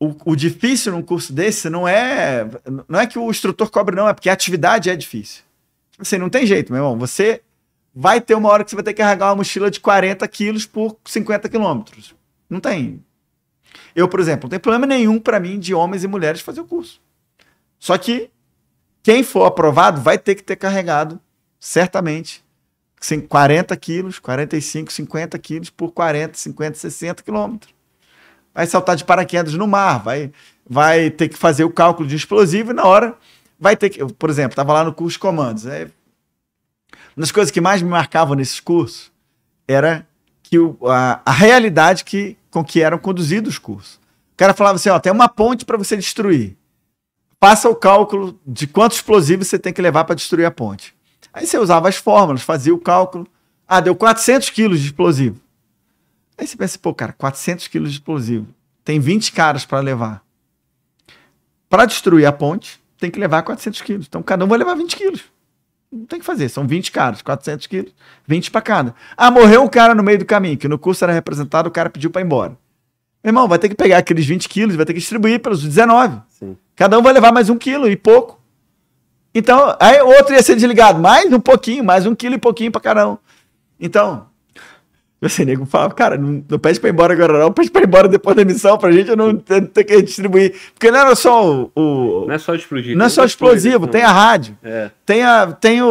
o, o, difícil num curso desse não é não é que o instrutor cobre, não, é porque a atividade é difícil. você tipo assim, não tem jeito, meu irmão. Você vai ter uma hora que você vai ter que carregar uma mochila de 40 quilos por 50 quilômetros. Não tem. Eu, por exemplo, não tem problema nenhum para mim de homens e mulheres fazer o curso. Só que quem for aprovado vai ter que ter carregado, certamente, 40 quilos, 45, 50 quilos por 40, 50, 60 quilômetros vai saltar de paraquedas no mar, vai, vai ter que fazer o cálculo de explosivo e na hora vai ter que. Por exemplo, estava lá no curso de comandos. uma das coisas que mais me marcavam nesses cursos era que o, a, a realidade que, com que eram conduzidos os cursos. O cara falava assim: ó, tem uma ponte para você destruir. Passa o cálculo de quantos explosivos você tem que levar para destruir a ponte. Aí você usava as fórmulas, fazia o cálculo. Ah, deu 400 quilos de explosivo. Aí você pensa, pô, cara, 400 quilos de explosivo. Tem 20 caras para levar. Para destruir a ponte, tem que levar 400 quilos. Então cada um vai levar 20 quilos. Não tem que fazer, são 20 caras, 400 quilos, 20 para cada. Ah, morreu um cara no meio do caminho, que no curso era representado, o cara pediu para ir embora. Meu irmão, vai ter que pegar aqueles 20 quilos, vai ter que distribuir pelos 19. Sim. Cada um vai levar mais um quilo e pouco. Então, aí o outro ia ser desligado, mais um pouquinho, mais um quilo e pouquinho para cada um. Então, você nego falava, cara, não, não, pede pra ir embora agora, não, pede pra ir embora depois da missão, pra gente não ter, ter que distribuir. Porque não era só o. o não é só explodir. Não é só explosivo, não. tem a rádio. É. Tem, a, tem o,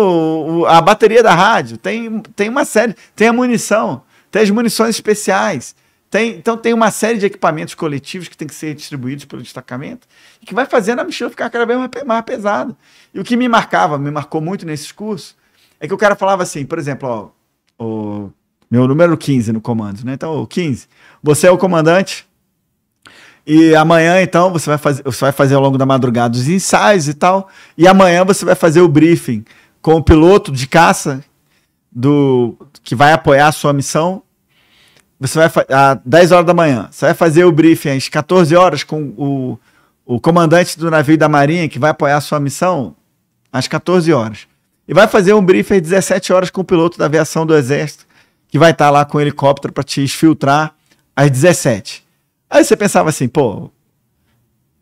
o, a bateria da rádio, tem, tem uma série, tem a munição, tem as munições especiais. Tem, então tem uma série de equipamentos coletivos que tem que ser distribuídos pelo destacamento, que vai fazendo a mochila ficar cada vez mais, mais pesada. E o que me marcava, me marcou muito nesses cursos, é que o cara falava assim, por exemplo, ó, o meu número 15 é no comando, né? Então, 15. Você é o comandante. E amanhã, então, você vai fazer, você vai fazer ao longo da madrugada os ensaios e tal. E amanhã você vai fazer o briefing com o piloto de caça do que vai apoiar a sua missão. Você vai às 10 horas da manhã. Você vai fazer o briefing às 14 horas com o, o comandante do navio da Marinha que vai apoiar a sua missão às 14 horas. E vai fazer um briefing às 17 horas com o piloto da aviação do Exército que vai estar tá lá com o helicóptero para te exfiltrar às 17. Aí você pensava assim, pô,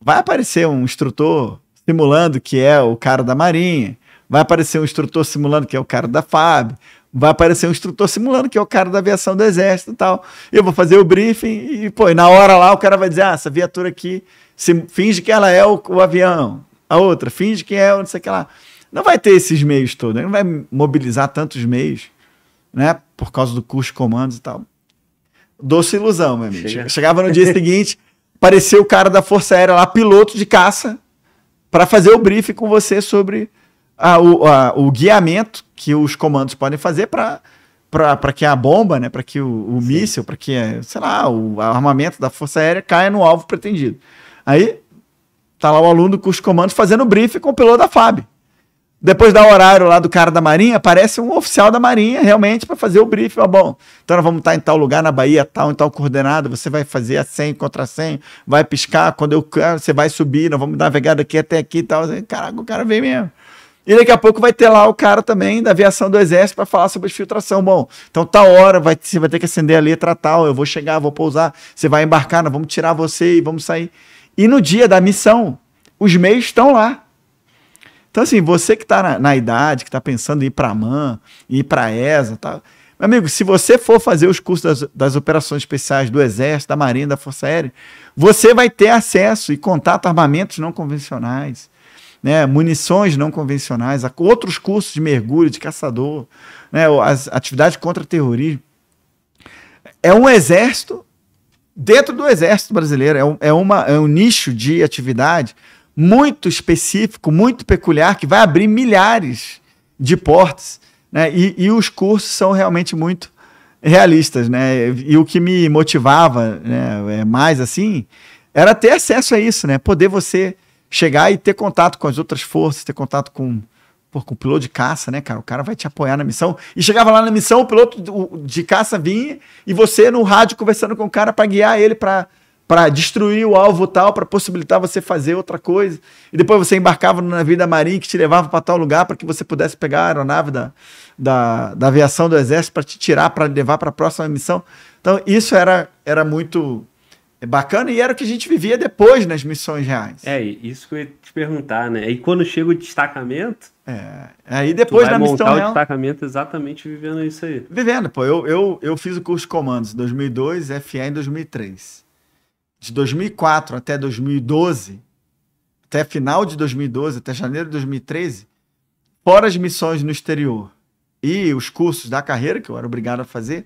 vai aparecer um instrutor simulando que é o cara da Marinha, vai aparecer um instrutor simulando que é o cara da FAB, vai aparecer um instrutor simulando que é o cara da aviação do Exército e tal. Eu vou fazer o briefing e, pô, e na hora lá o cara vai dizer, ah, essa viatura aqui se, finge que ela é o, o avião, a outra finge que é o não sei o que lá. Não vai ter esses meios todos, né? não vai mobilizar tantos meios, né? por causa do curso de comandos e tal. Doce ilusão, meu amigo. Chega. Chegava no dia seguinte, apareceu o cara da Força Aérea lá, piloto de caça, para fazer o briefing com você sobre a, o, a, o guiamento que os comandos podem fazer para que a bomba, né, para que o, o míssil, para que, sei lá, o armamento da Força Aérea caia no alvo pretendido. Aí tá lá o aluno com os comandos fazendo o briefing com o piloto da FAB. Depois da horário lá do cara da Marinha, aparece um oficial da Marinha realmente para fazer o briefing. Ah, bom, então nós vamos estar em tal lugar, na Bahia, tal, em tal coordenada, você vai fazer a 100 contra 100, vai piscar, quando eu você vai subir, nós vamos navegar daqui até aqui e tal. Assim, caraca, o cara vem mesmo. E daqui a pouco vai ter lá o cara também da aviação do exército para falar sobre filtração. Bom, então tá hora, vai, você vai ter que acender a letra tal, eu vou chegar, vou pousar, você vai embarcar, nós vamos tirar você e vamos sair. E no dia da missão, os meios estão lá. Então, assim, você que está na, na, idade, que está pensando em ir para a MAN, ir para a ESA, tá? Meu amigo, se você for fazer os cursos das, das, operações especiais do Exército, da Marinha, da Força Aérea, você vai ter acesso e contato a armamentos não convencionais, né, munições não convencionais, outros cursos de mergulho, de caçador, né, as atividades contra terrorismo. É um exército dentro do exército brasileiro, é um, é uma, é um nicho de atividade muito específico, muito peculiar, que vai abrir milhares de portas. Né? E, e os cursos são realmente muito realistas. Né? E o que me motivava né, é, mais assim era ter acesso a isso, né? poder você chegar e ter contato com as outras forças, ter contato com, pô, com o piloto de caça, né, cara? O cara vai te apoiar na missão. E chegava lá na missão, o piloto de caça vinha e você no rádio conversando com o cara para guiar ele para para destruir o alvo tal, para possibilitar você fazer outra coisa. E depois você embarcava no navio da Marinha que te levava para tal lugar para que você pudesse pegar a aeronave da, da, da aviação do Exército para te tirar, para levar para a próxima missão. Então, isso era, era muito bacana e era o que a gente vivia depois nas missões reais. É, isso que eu ia te perguntar, né? E quando chega o destacamento. É, aí depois da missão real. o destacamento exatamente vivendo isso aí. Vivendo, pô. Eu, eu, eu fiz o curso de comandos em 2002, FE em 2003 de 2004 até 2012, até final de 2012, até janeiro de 2013, fora as missões no exterior e os cursos da carreira que eu era obrigado a fazer,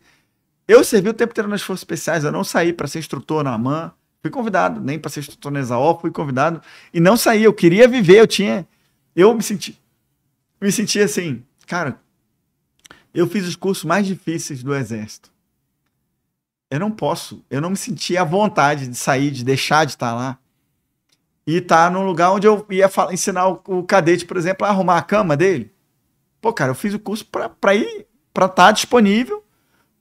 eu servi o tempo inteiro nas Forças Especiais. Eu não saí para ser instrutor na AMAN, fui convidado, nem para ser instrutor na Exaó, fui convidado e não saí. Eu queria viver, eu tinha. Eu me senti. Me senti assim, cara, eu fiz os cursos mais difíceis do Exército eu não posso, eu não me sentia à vontade de sair, de deixar de estar lá. E estar tá num lugar onde eu ia falar, ensinar o, o, cadete, por exemplo, a arrumar a cama dele. Pô, cara, eu fiz o curso para ir, para estar tá disponível,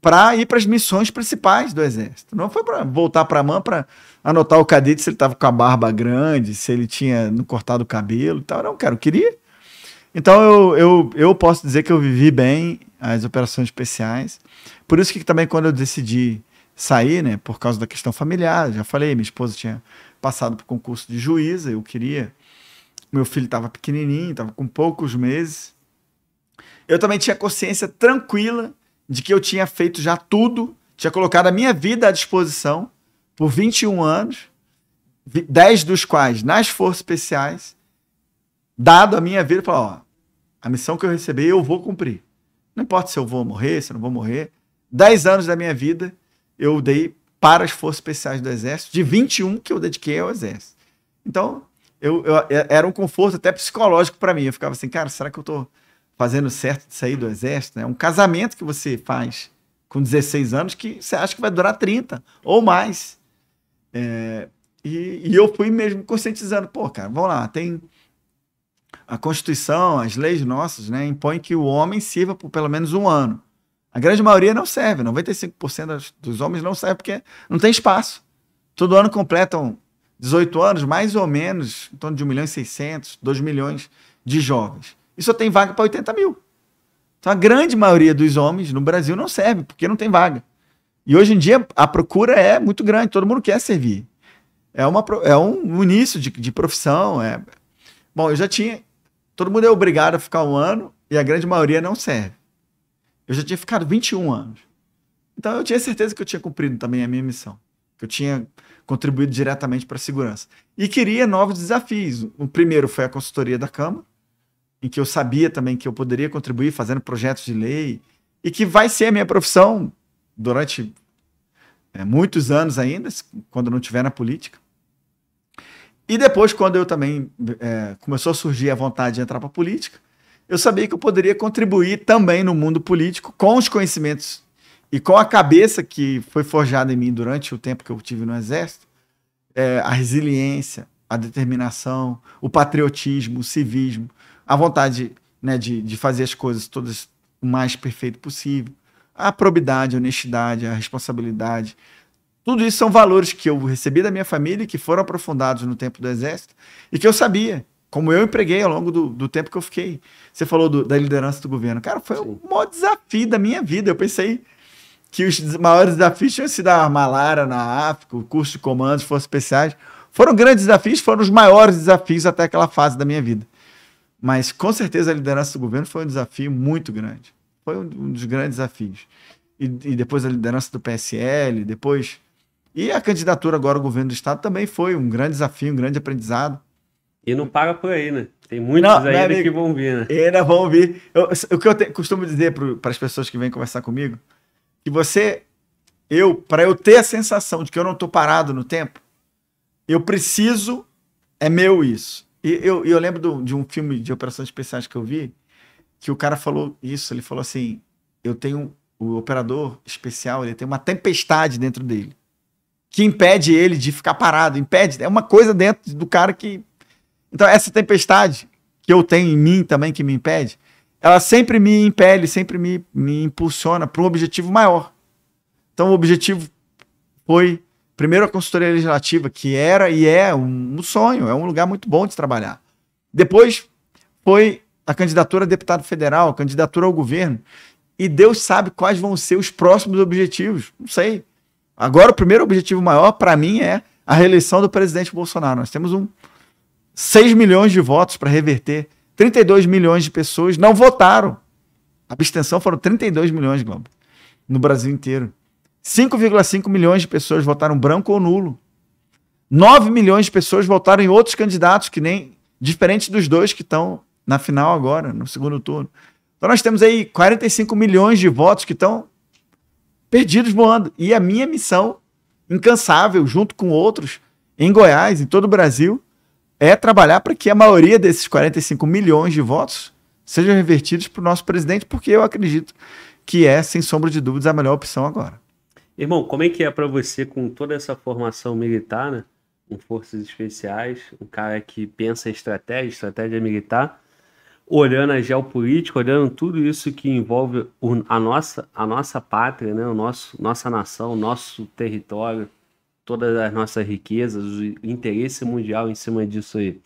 para ir para as missões principais do Exército. Não foi para voltar para a mãe para anotar o cadete se ele estava com a barba grande, se ele tinha cortado o cabelo e tal. Não, cara, eu queria. Então eu, eu, eu posso dizer que eu vivi bem as operações especiais. Por isso que também quando eu decidi sair, né, por causa da questão familiar. Já falei, minha esposa tinha passado para o concurso de juíza, eu queria. Meu filho estava pequenininho, estava com poucos meses. Eu também tinha consciência tranquila de que eu tinha feito já tudo, tinha colocado a minha vida à disposição por 21 anos, 10 dos quais nas forças especiais, dado a minha vida para, ó, a missão que eu recebi eu vou cumprir. Não importa se eu vou morrer, se eu não vou morrer. 10 anos da minha vida eu dei para as Forças Especiais do Exército, de 21 que eu dediquei ao Exército. Então, eu, eu é, era um conforto até psicológico para mim. Eu ficava assim, cara, será que eu estou fazendo certo de sair do Exército? Né? É um casamento que você faz com 16 anos que você acha que vai durar 30 ou mais. É, e, e, eu fui mesmo conscientizando, pô, cara, vamos lá, tem a Constituição, as leis nossas, né, impõem que o homem sirva por pelo menos um ano. A grande maioria não serve, 95% dos homens não serve porque não tem espaço. Todo ano completam 18 anos, mais ou menos, em torno de 1 milhão e 600, 2 milhões de jovens. E só tem vaga para 80 mil. Então a grande maioria dos homens no Brasil não serve, porque não tem vaga. E hoje em dia a procura é muito grande, todo mundo quer servir. É, uma, é um início de, de profissão. É... Bom, eu já tinha. Todo mundo é obrigado a ficar um ano e a grande maioria não serve. Eu já tinha ficado 21 anos. Então eu tinha certeza que eu tinha cumprido também a minha missão, que eu tinha contribuído diretamente para a segurança. E queria novos desafios. O primeiro foi a consultoria da Câmara, em que eu sabia também que eu poderia contribuir fazendo projetos de lei e que vai ser a minha profissão durante é, muitos anos ainda, quando não estiver na política. E depois, quando eu também é, começou a surgir a vontade de entrar para a política, eu sabia que eu poderia contribuir também no mundo político com os conhecimentos e com a cabeça que foi forjada em mim durante o tempo que eu tive no Exército, é, a resiliência, a determinação, o patriotismo, o civismo, a vontade né, de, de fazer as coisas todas o mais perfeito possível, a probidade, a honestidade, a responsabilidade. Tudo isso são valores que eu recebi da minha família e que foram aprofundados no tempo do Exército e que eu sabia como eu empreguei ao longo do, do tempo que eu fiquei. Você falou do, da liderança do governo. Cara, foi Sim. o maior desafio da minha vida. Eu pensei que os maiores desafios tinham sido a malária na África, o curso de comandos, forças especiais. Foram grandes desafios, foram os maiores desafios até aquela fase da minha vida. Mas com certeza a liderança do governo foi um desafio muito grande. Foi um, um dos grandes desafios. E, e, depois a liderança do PSL, depois. E a candidatura agora ao governo do Estado também foi um grande desafio, um grande aprendizado. E não para por aí, né? Tem muitos não, ainda amigo, que vão vir, né? Ainda vão vir. Eu, o que eu te, costumo dizer para as pessoas que vêm conversar comigo, que você, eu, para eu ter a sensação de que eu não estou parado no tempo, eu preciso, é meu isso. E eu, eu lembro do, de um filme de operações especiais que eu vi, que o cara falou isso, ele falou assim, eu tenho, o operador especial, ele tem uma tempestade dentro dele, que impede ele de ficar parado, impede, é uma coisa dentro do cara que então, essa tempestade que eu tenho em mim também, que me impede, ela sempre me impele, sempre me, me impulsiona para um objetivo maior. Então, o objetivo foi, primeiro, a consultoria legislativa, que era e é um, um sonho, é um lugar muito bom de trabalhar. Depois, foi a candidatura a deputado federal, a candidatura ao governo. E Deus sabe quais vão ser os próximos objetivos. Não sei. Agora, o primeiro objetivo maior, para mim, é a reeleição do presidente Bolsonaro. Nós temos um, 6 milhões de votos para reverter. 32 milhões de pessoas não votaram. A abstenção foram 32 milhões, Globo, no Brasil inteiro. 5,5 milhões de pessoas votaram branco ou nulo. 9 milhões de pessoas votaram em outros candidatos que nem diferentes dos dois que estão na final agora, no segundo turno. Então nós temos aí 45 milhões de votos que estão perdidos voando. E a minha missão incansável, junto com outros em Goiás, em todo o Brasil, é trabalhar para que a maioria desses 45 milhões de votos sejam revertidos para o nosso presidente, porque eu acredito que é, sem sombra de dúvidas, a melhor opção agora. Irmão, como é que é para você, com toda essa formação militar, né? forças especiais, um cara que pensa em estratégia, estratégia militar, olhando a geopolítica, olhando tudo isso que envolve a nossa, a nossa pátria, né? o nosso, nossa nação, nosso território, todas as nossas riquezas, o interesse mundial em cima disso aí.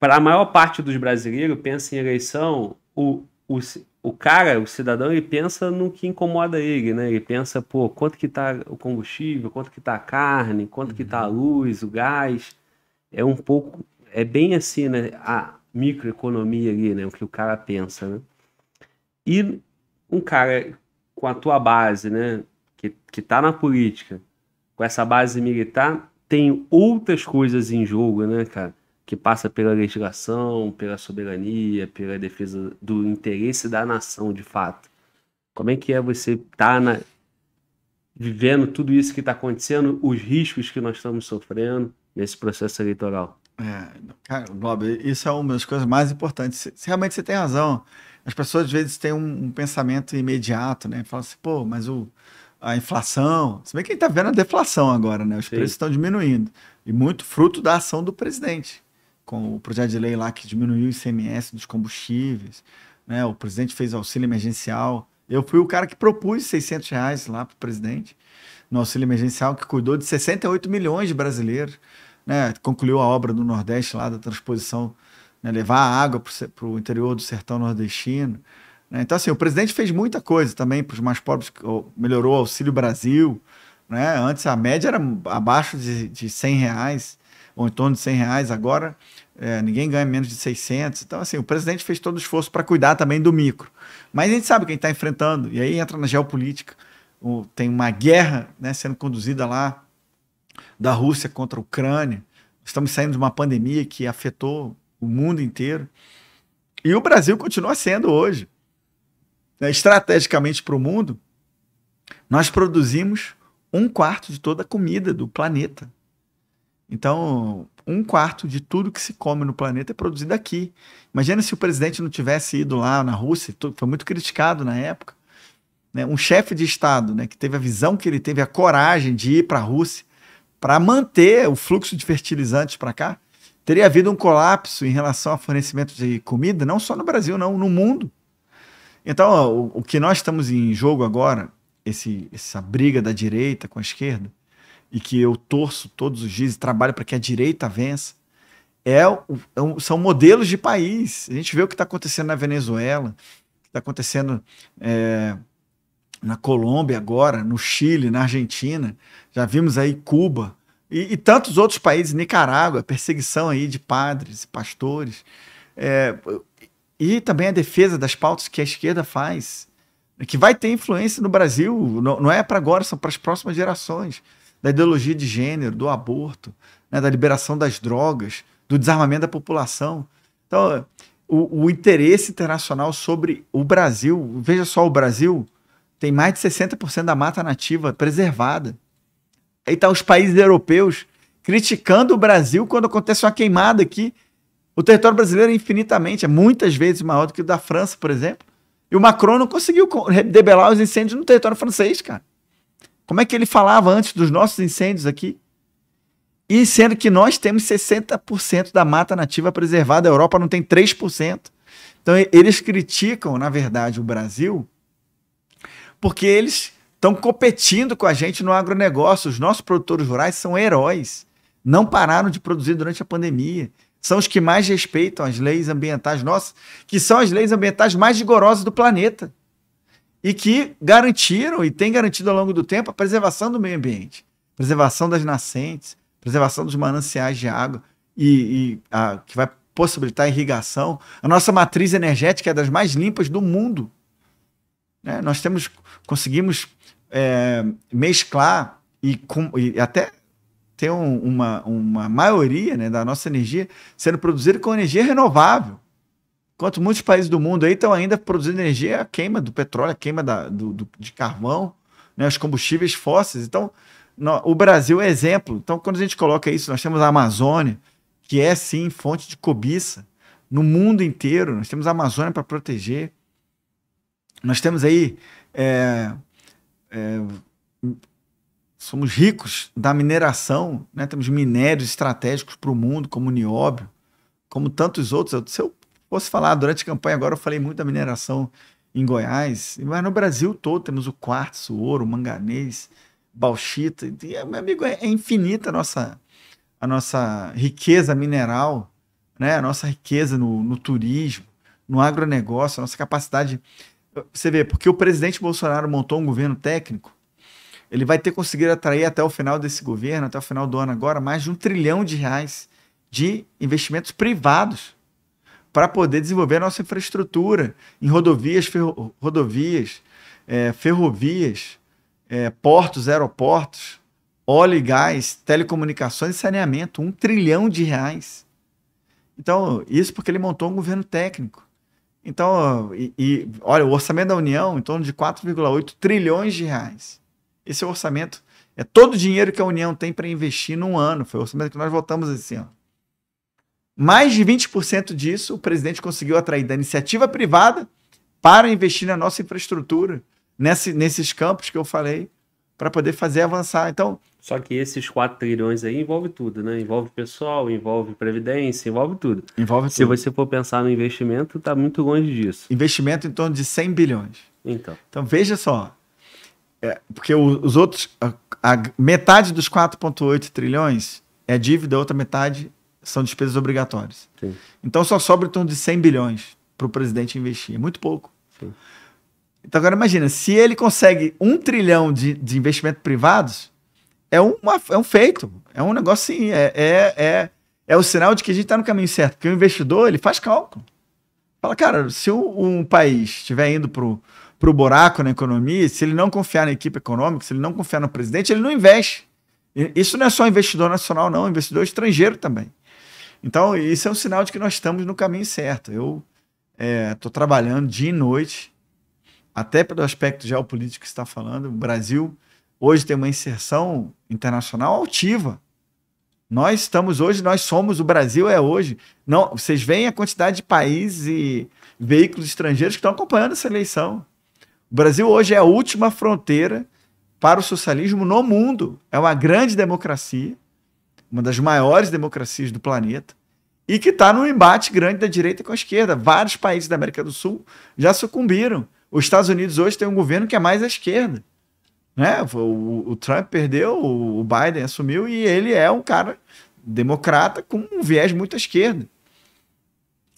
Para a maior parte dos brasileiros, pensa em eleição, o, o, o cara, o cidadão, ele pensa no que incomoda ele, né? Ele pensa, pô, quanto que tá o combustível, quanto que tá a carne, quanto que tá a uhum. luz, o gás. É um pouco, é bem assim, né? A microeconomia ali, né? O que o cara pensa, né? E um cara com a tua base, né? que está na política, com essa base militar, tem outras coisas em jogo, né, cara? Que passa pela legislação, pela soberania, pela defesa do interesse da nação, de fato. Como é que é você estar tá na... vivendo tudo isso que está acontecendo, os riscos que nós estamos sofrendo nesse processo eleitoral? É, cara, Bob, isso é uma das coisas mais importantes. Realmente você tem razão. As pessoas às vezes têm um, um pensamento imediato, né? Falam assim, pô, mas o, a inflação. Se bem que a gente está vendo a deflação agora, né? Os Sim. preços estão diminuindo. E muito fruto da ação do presidente, com o projeto de lei lá que diminuiu o ICMS dos combustíveis. Né? O presidente fez auxílio emergencial. Eu fui o cara que propus 600 reais lá para o presidente, no auxílio emergencial, que cuidou de 68 milhões de brasileiros. Né? Concluiu a obra do Nordeste lá, da transposição, né? levar a água para o interior do sertão nordestino. Né? Então, assim, o presidente fez muita coisa também para os mais pobres, melhorou o Auxílio Brasil. Né? Antes a média era abaixo de, de 100 reais, ou em torno de 100 reais, agora é, ninguém ganha menos de 600. Então, assim, o presidente fez todo o esforço para cuidar também do micro. Mas a gente sabe quem está enfrentando, e aí entra na geopolítica. O, tem uma guerra né, sendo conduzida lá da Rússia contra a Ucrânia. Estamos saindo de uma pandemia que afetou o mundo inteiro. E o Brasil continua sendo hoje né, estrategicamente para o mundo, nós produzimos um quarto de toda a comida do planeta. Então, um quarto de tudo que se come no planeta é produzido aqui. Imagina se o presidente não tivesse ido lá na Rússia, foi muito criticado na época. Né? Um chefe de Estado né, que teve a visão que ele teve, a coragem de ir para a Rússia para manter o fluxo de fertilizantes para cá, teria havido um colapso em relação ao fornecimento de comida, não só no Brasil, não, no mundo. Então, ó, o, que nós estamos em jogo agora, esse, essa briga da direita com a esquerda, e que eu torço todos os dias e trabalho para que a direita vença, é, é, são modelos de país. A gente vê o que está acontecendo na Venezuela, o que está acontecendo é, na Colômbia agora, no Chile, na Argentina, já vimos aí Cuba e, e tantos outros países, Nicarágua, perseguição aí de padres, pastores. É, e também a defesa das pautas que a esquerda faz, que vai ter influência no Brasil, não, não é para agora, são para as próximas gerações, da ideologia de gênero, do aborto, né, da liberação das drogas, do desarmamento da população. Então, o, o, interesse internacional sobre o Brasil, veja só, o Brasil tem mais de 60% da mata nativa preservada. Aí tá os países europeus criticando o Brasil quando acontece uma queimada aqui, o território brasileiro é infinitamente, é muitas vezes maior do que o da França, por exemplo. E o Macron não conseguiu debelar os incêndios no território francês, cara. Como é que ele falava antes dos nossos incêndios aqui? E sendo que nós temos 60% da mata nativa preservada, a Europa não tem 3%. Então eles criticam, na verdade, o Brasil, porque eles estão competindo com a gente no agronegócio. Os nossos produtores rurais são heróis. Não pararam de produzir durante a pandemia são os que mais respeitam as leis ambientais nossas, que são as leis ambientais mais rigorosas do planeta e que garantiram e têm garantido ao longo do tempo a preservação do meio ambiente, preservação das nascentes, preservação dos mananciais de água e, e a, que vai possibilitar a irrigação. A nossa matriz energética é das mais limpas do mundo. Né? Nós temos conseguimos é, mesclar e, com, e até ter um, uma, uma maioria né, da nossa energia sendo produzida com energia renovável. Enquanto muitos países do mundo aí estão ainda produzindo energia, a queima do petróleo, a queima da, do, do, de carvão, né, os combustíveis fósseis. Então, no, o Brasil é exemplo. Então, quando a gente coloca isso, nós temos a Amazônia, que é sim fonte de cobiça no mundo inteiro. Nós temos a Amazônia para proteger. Nós temos aí é, é, somos ricos da mineração, né? temos minérios estratégicos para o mundo, como o nióbio, como tantos outros. Se eu fosse falar durante a campanha agora, eu falei muito da mineração em Goiás, mas no Brasil todo temos o quartzo, o ouro, o manganês, bauxita. E, é, meu amigo, é, é infinita a nossa, a nossa riqueza mineral, né? a nossa riqueza no, no turismo, no agronegócio, a nossa capacidade. Você vê, porque o presidente Bolsonaro montou um governo técnico ele vai ter conseguido atrair até o final desse governo, até o final do ano agora, mais de um trilhão de reais de investimentos privados para poder desenvolver a nossa infraestrutura em rodovias, ferro, rodovias é, ferrovias, é, portos, aeroportos, óleo e gás, telecomunicações e saneamento. Um trilhão de reais. Então, isso porque ele montou um governo técnico. Então, e, e olha, o orçamento da União em torno de 4,8 trilhões de reais. Esse é o orçamento. É todo o dinheiro que a União tem para investir num ano. Foi o orçamento que nós votamos esse ano. Mais de 20% disso o presidente conseguiu atrair da iniciativa privada para investir na nossa infraestrutura, nesse, nesses campos que eu falei, para poder fazer avançar. Então. Só que esses 4 trilhões aí envolve tudo, né? Envolve pessoal, envolve previdência, envolve tudo. Envolve Se você for pensar no investimento, está muito longe disso. Investimento em torno de 100 bilhões. Então. Então veja só, é, porque os outros. A, a metade dos 4,8 trilhões é dívida, a outra metade são despesas obrigatórias. Sim. Então só sobra então de 100 bilhões para o presidente investir. É muito pouco. Sim. Então agora imagina, se ele consegue um trilhão de, de investimento privados, é, uma, é um feito. É um negócio sim. É, é, é, é o sinal de que a gente está no caminho certo. Porque o investidor ele faz cálculo. Fala, cara, se um, um país estiver indo para para o buraco na economia, se ele não confiar na equipe econômica, se ele não confiar no presidente, ele não investe. Isso não é só investidor nacional, não, é investidor estrangeiro também. Então, isso é um sinal de que nós estamos no caminho certo. Eu estou é, trabalhando dia e noite, até pelo aspecto geopolítico que está falando. O Brasil hoje tem uma inserção internacional altiva. Nós estamos hoje, nós somos, o Brasil é hoje. Não, vocês veem a quantidade de países e veículos estrangeiros que estão acompanhando essa eleição. O Brasil hoje é a última fronteira para o socialismo no mundo. É uma grande democracia, uma das maiores democracias do planeta, e que está num embate grande da direita com a esquerda. Vários países da América do Sul já sucumbiram. Os Estados Unidos hoje tem um governo que é mais à esquerda. Né? O, o Trump perdeu, o Biden assumiu, e ele é um cara democrata com um viés muito à esquerda.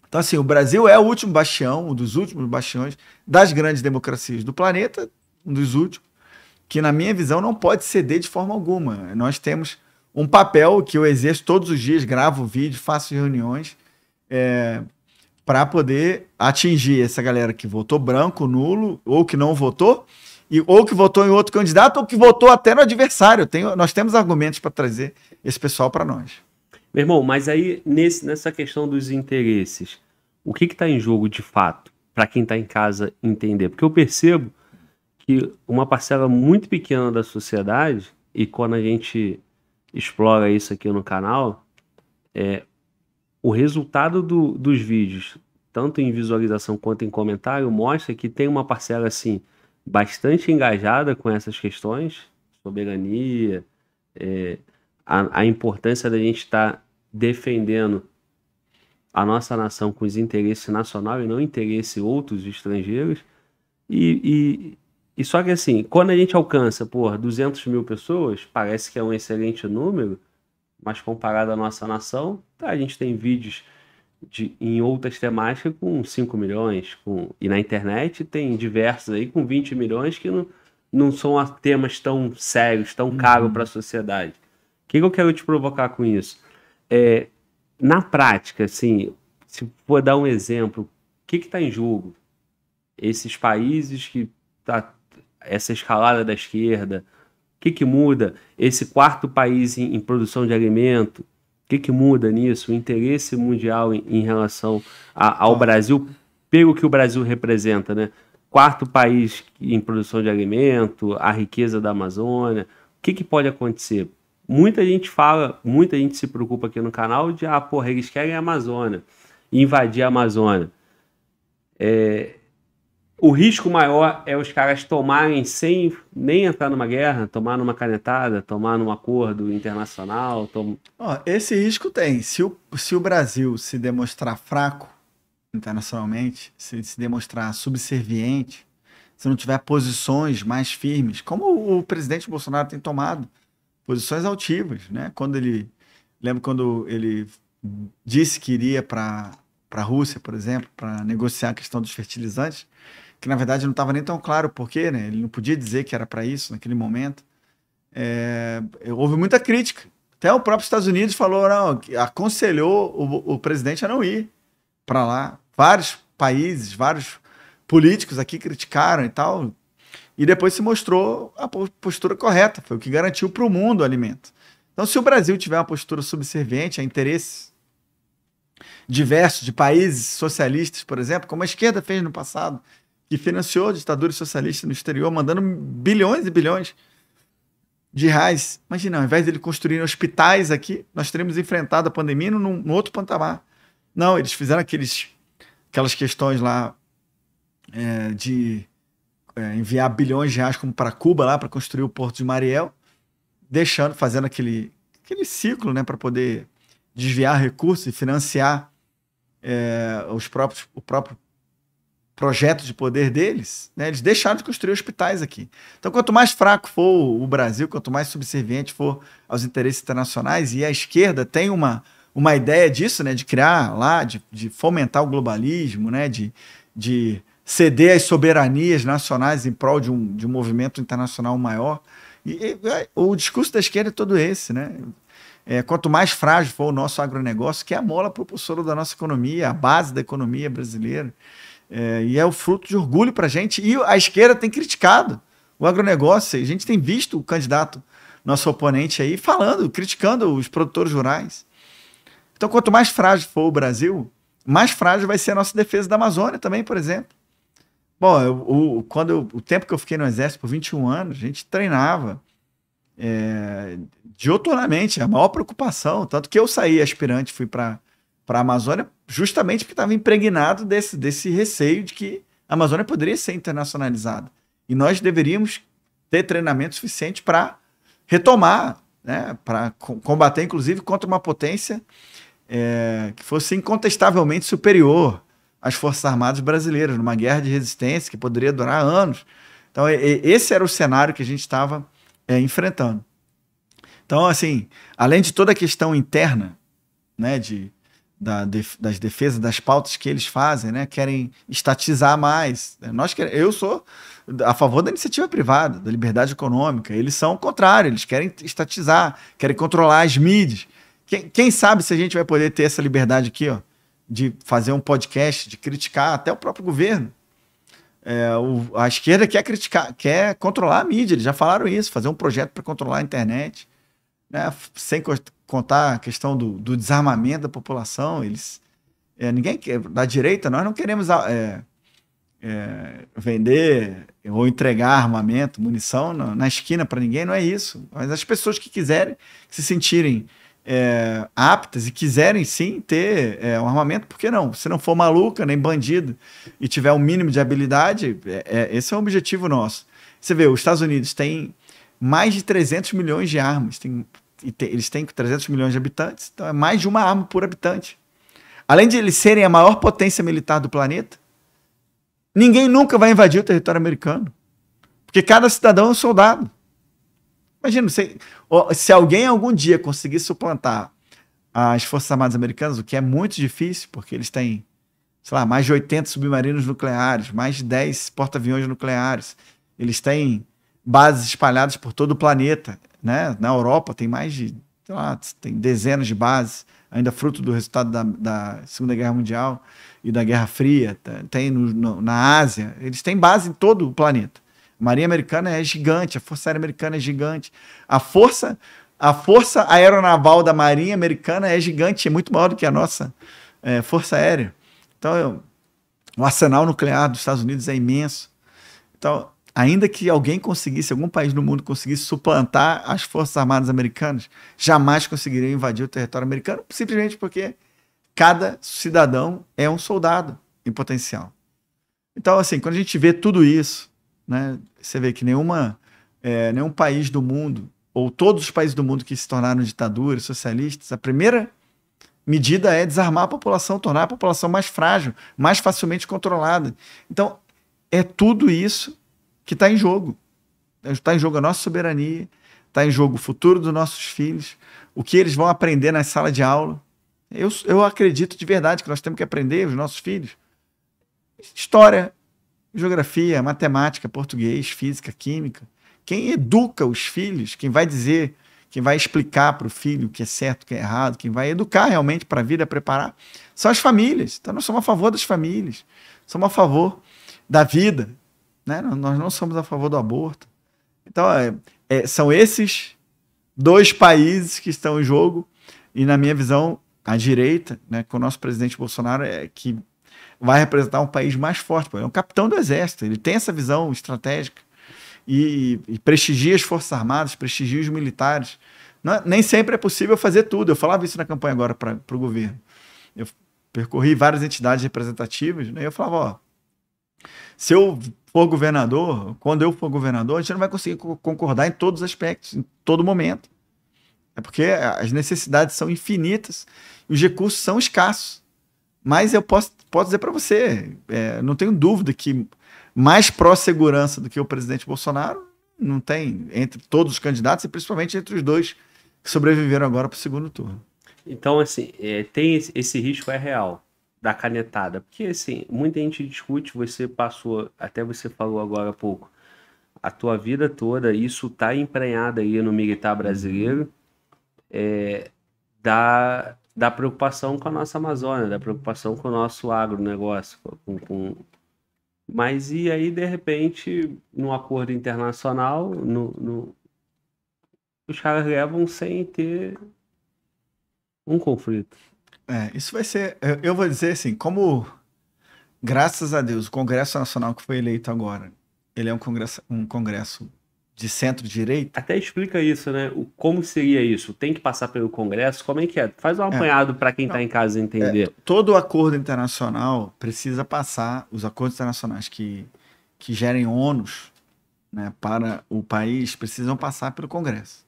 Então, assim, o Brasil é o último bastião, um dos últimos bastiões das grandes democracias do planeta, um dos últimos, que, na minha visão, não pode ceder de forma alguma. Nós temos um papel que eu exerço todos os dias, gravo vídeo, faço reuniões, é, para poder atingir essa galera que votou branco, nulo, ou que não votou, e, ou que votou em outro candidato, ou que votou até no adversário. nós temos argumentos para trazer esse pessoal para nós. Meu irmão, mas aí nesse, nessa questão dos interesses, o que está em jogo de fato, para quem está em casa entender? Porque eu percebo que uma parcela muito pequena da sociedade, e quando a gente explora isso aqui no canal, é, o resultado do, dos vídeos, tanto em visualização quanto em comentário, mostra que tem uma parcela assim bastante engajada com essas questões, soberania, é, a, a importância da gente estar tá defendendo a nossa nação com os interesses nacional e não interesse outros estrangeiros. E, e, e, só que assim, quando a gente alcança por 200 mil pessoas, parece que é um excelente número, mas comparado à nossa nação, tá, a gente tem vídeos de, em outras temáticas com 5 milhões, com, e na internet tem diversos aí com 20 milhões que não, não são temas tão sérios, tão uhum. caros para a sociedade que, que eu quero te provocar com isso? É, na prática, assim, se for dar um exemplo, o que está em jogo? Esses países que tá essa escalada da esquerda, o que, que muda? Esse quarto país em, em produção de alimento, o que, que muda nisso? O interesse mundial em, em relação a, ao Brasil, pelo que o Brasil representa, né? Quarto país em produção de alimento, a riqueza da Amazônia, o que, que pode acontecer? Muita gente fala, muita gente se preocupa aqui no canal de, ah, porra, eles querem a Amazônia, invadir a Amazônia. É, o risco maior é os caras tomarem sem nem entrar numa guerra, tomar numa canetada, tomar num acordo internacional. Tom... Oh, esse risco tem. Se o, se o Brasil se demonstrar fraco internacionalmente, se, se demonstrar subserviente, se não tiver posições mais firmes, como o presidente Bolsonaro tem tomado, posições altivas, né? Quando ele lembro quando ele disse que iria para para a Rússia, por exemplo, para negociar a questão dos fertilizantes, que na verdade não estava nem tão claro porquê, né? Ele não podia dizer que era para isso naquele momento. É, houve muita crítica. Até o próprio Estados Unidos falou, não, aconselhou o, o presidente a não ir para lá. Vários países, vários políticos aqui criticaram e tal e depois se mostrou a postura correta, foi o que garantiu para o mundo o alimento. Então, se o Brasil tiver uma postura subserviente a interesses diversos de países socialistas, por exemplo, como a esquerda fez no passado, que financiou ditaduras socialistas no exterior, mandando bilhões e bilhões de reais. Imagina, ao invés de ele construir hospitais aqui, nós teríamos enfrentado a pandemia num, num outro patamar. Não, eles fizeram aqueles, aquelas questões lá é, de é, enviar bilhões de reais como para Cuba lá para construir o Porto de Mariel, deixando, fazendo aquele, aquele ciclo, né, para poder desviar recursos e financiar é, os próprios, o próprio projeto de poder deles, né, eles deixaram de construir hospitais aqui. Então, quanto mais fraco for o Brasil, quanto mais subserviente for aos interesses internacionais, e a esquerda tem uma, uma ideia disso, né, de criar lá, de, de fomentar o globalismo, né, de, de ceder às soberanias nacionais em prol de um, de um movimento internacional maior. E, e é, o discurso da esquerda é todo esse, né? É, quanto mais frágil for o nosso agronegócio, que é a mola propulsora da nossa economia, a base da economia brasileira, é, e é o fruto de orgulho para a gente. E a esquerda tem criticado o agronegócio. A gente tem visto o candidato, nosso oponente aí, falando, criticando os produtores rurais. Então, quanto mais frágil for o Brasil, mais frágil vai ser a nossa defesa da Amazônia também, por exemplo. Bom, eu, o, quando eu, o tempo que eu fiquei no exército por 21 anos, a gente treinava é, a maior preocupação. Tanto que eu saí aspirante, fui para a Amazônia, justamente porque estava impregnado desse, desse receio de que a Amazônia poderia ser internacionalizada. E nós deveríamos ter treinamento suficiente para retomar, né, para combater, inclusive, contra uma potência é, que fosse incontestavelmente superior as Forças Armadas brasileiras, numa guerra de resistência que poderia durar anos. Então, é, é, esse era o cenário que a gente estava é, enfrentando. Então, assim, além de toda a questão interna, né, de, da, de, das defesas, das pautas que eles fazem, né, querem estatizar mais. Né, nós queremos, eu sou a favor da iniciativa privada, da liberdade econômica. Eles são o contrário, eles querem estatizar, querem controlar as mídias. Quem, quem sabe se a gente vai poder ter essa liberdade aqui, ó? de fazer um podcast, de criticar até o próprio governo. É, o, a esquerda quer criticar, quer controlar a mídia, eles já falaram isso, fazer um projeto para controlar a internet, né? sem co contar a questão do, do, desarmamento da população. Eles, é, ninguém quer, da direita, nós não queremos é, é, vender ou entregar armamento, munição na, na esquina para ninguém, não é isso. Mas as pessoas que quiserem, que se sentirem é, aptas e quiserem sim ter é, um armamento, por que não? Se não for maluca nem bandido e tiver o um mínimo de habilidade, é, é esse é o objetivo nosso. Você vê, os Estados Unidos têm mais de 300 milhões de armas, tem, te, eles têm 300 milhões de habitantes, então é mais de uma arma por habitante. Além de eles serem a maior potência militar do planeta, ninguém nunca vai invadir o território americano, porque cada cidadão é um soldado. Imagina, se, se alguém algum dia conseguir suplantar as Forças Armadas Americanas, o que é muito difícil, porque eles têm, sei lá, mais de 80 submarinos nucleares, mais de 10 porta-aviões nucleares, eles têm bases espalhadas por todo o planeta, né? Na Europa tem mais de, sei lá, tem dezenas de bases, ainda fruto do resultado da, da Segunda Guerra Mundial e da Guerra Fria, tá, tem no, no, na Ásia, eles têm base em todo o planeta. A Marinha Americana é gigante, a Força Aérea Americana é gigante. A força, a força aeronaval da Marinha Americana é gigante, é muito maior do que a nossa é, Força Aérea. Então, eu, o arsenal nuclear dos Estados Unidos é imenso. Então, ainda que alguém conseguisse, algum país no mundo conseguisse suplantar as Forças Armadas Americanas, jamais conseguiriam invadir o território americano, simplesmente porque cada cidadão é um soldado em potencial. Então, assim, quando a gente vê tudo isso, né? Você vê que nenhuma, é, nenhum país do mundo, ou todos os países do mundo que se tornaram ditaduras, socialistas, a primeira medida é desarmar a população, tornar a população mais frágil, mais facilmente controlada. Então, é tudo isso que está em jogo. Está em jogo a nossa soberania, está em jogo o futuro dos nossos filhos, o que eles vão aprender na sala de aula. Eu, eu acredito de verdade que nós temos que aprender, os nossos filhos, história, geografia, matemática, português, física, química. Quem educa os filhos, quem vai dizer, quem vai explicar para o filho o que é certo, o que é errado, quem vai educar realmente para a vida, preparar, são as famílias. Então nós somos a favor das famílias, somos a favor da vida, né? nós não somos a favor do aborto. Então é, é, são esses dois países que estão em jogo e, na minha visão, a direita, né, com o nosso presidente Bolsonaro, é que vai representar um país mais forte. Ele é um capitão do exército, ele tem essa visão estratégica e, e prestigia as Forças Armadas, prestigia os militares. É, nem sempre é possível fazer tudo. Eu falava isso na campanha agora para o governo. Eu percorri várias entidades representativas né, e eu falava: ó, se eu for governador, quando eu for governador, a gente não vai conseguir co concordar em todos os aspectos, em todo momento. É porque as necessidades são infinitas e os recursos são escassos. Mas eu posso posso dizer para você, é, não tenho dúvida que mais pró-segurança do que o presidente Bolsonaro não tem entre todos os candidatos e principalmente entre os dois que sobreviveram agora para o segundo turno. Então, assim, é, tem esse, esse, risco é real da canetada, porque assim, muita gente discute, você passou, até você falou agora há pouco, a tua vida toda, isso está emprenhado aí no militar brasileiro, é, da da preocupação com a nossa Amazônia, da preocupação com o nosso agronegócio. Com, com... Mas e aí, de repente, num acordo internacional, no, no... os caras levam sem ter um conflito. É, isso vai ser. Eu vou dizer assim, como graças a Deus, o Congresso Nacional que foi eleito agora, ele é um congresso, um congresso de centro-direita. Até explica isso, né? O, como seria isso? Tem que passar pelo Congresso? Como é que é? Faz um é. apanhado é, para quem está em casa é, entender. É, todo acordo internacional precisa passar, os acordos internacionais que, que gerem ônus né, para o país precisam passar pelo Congresso.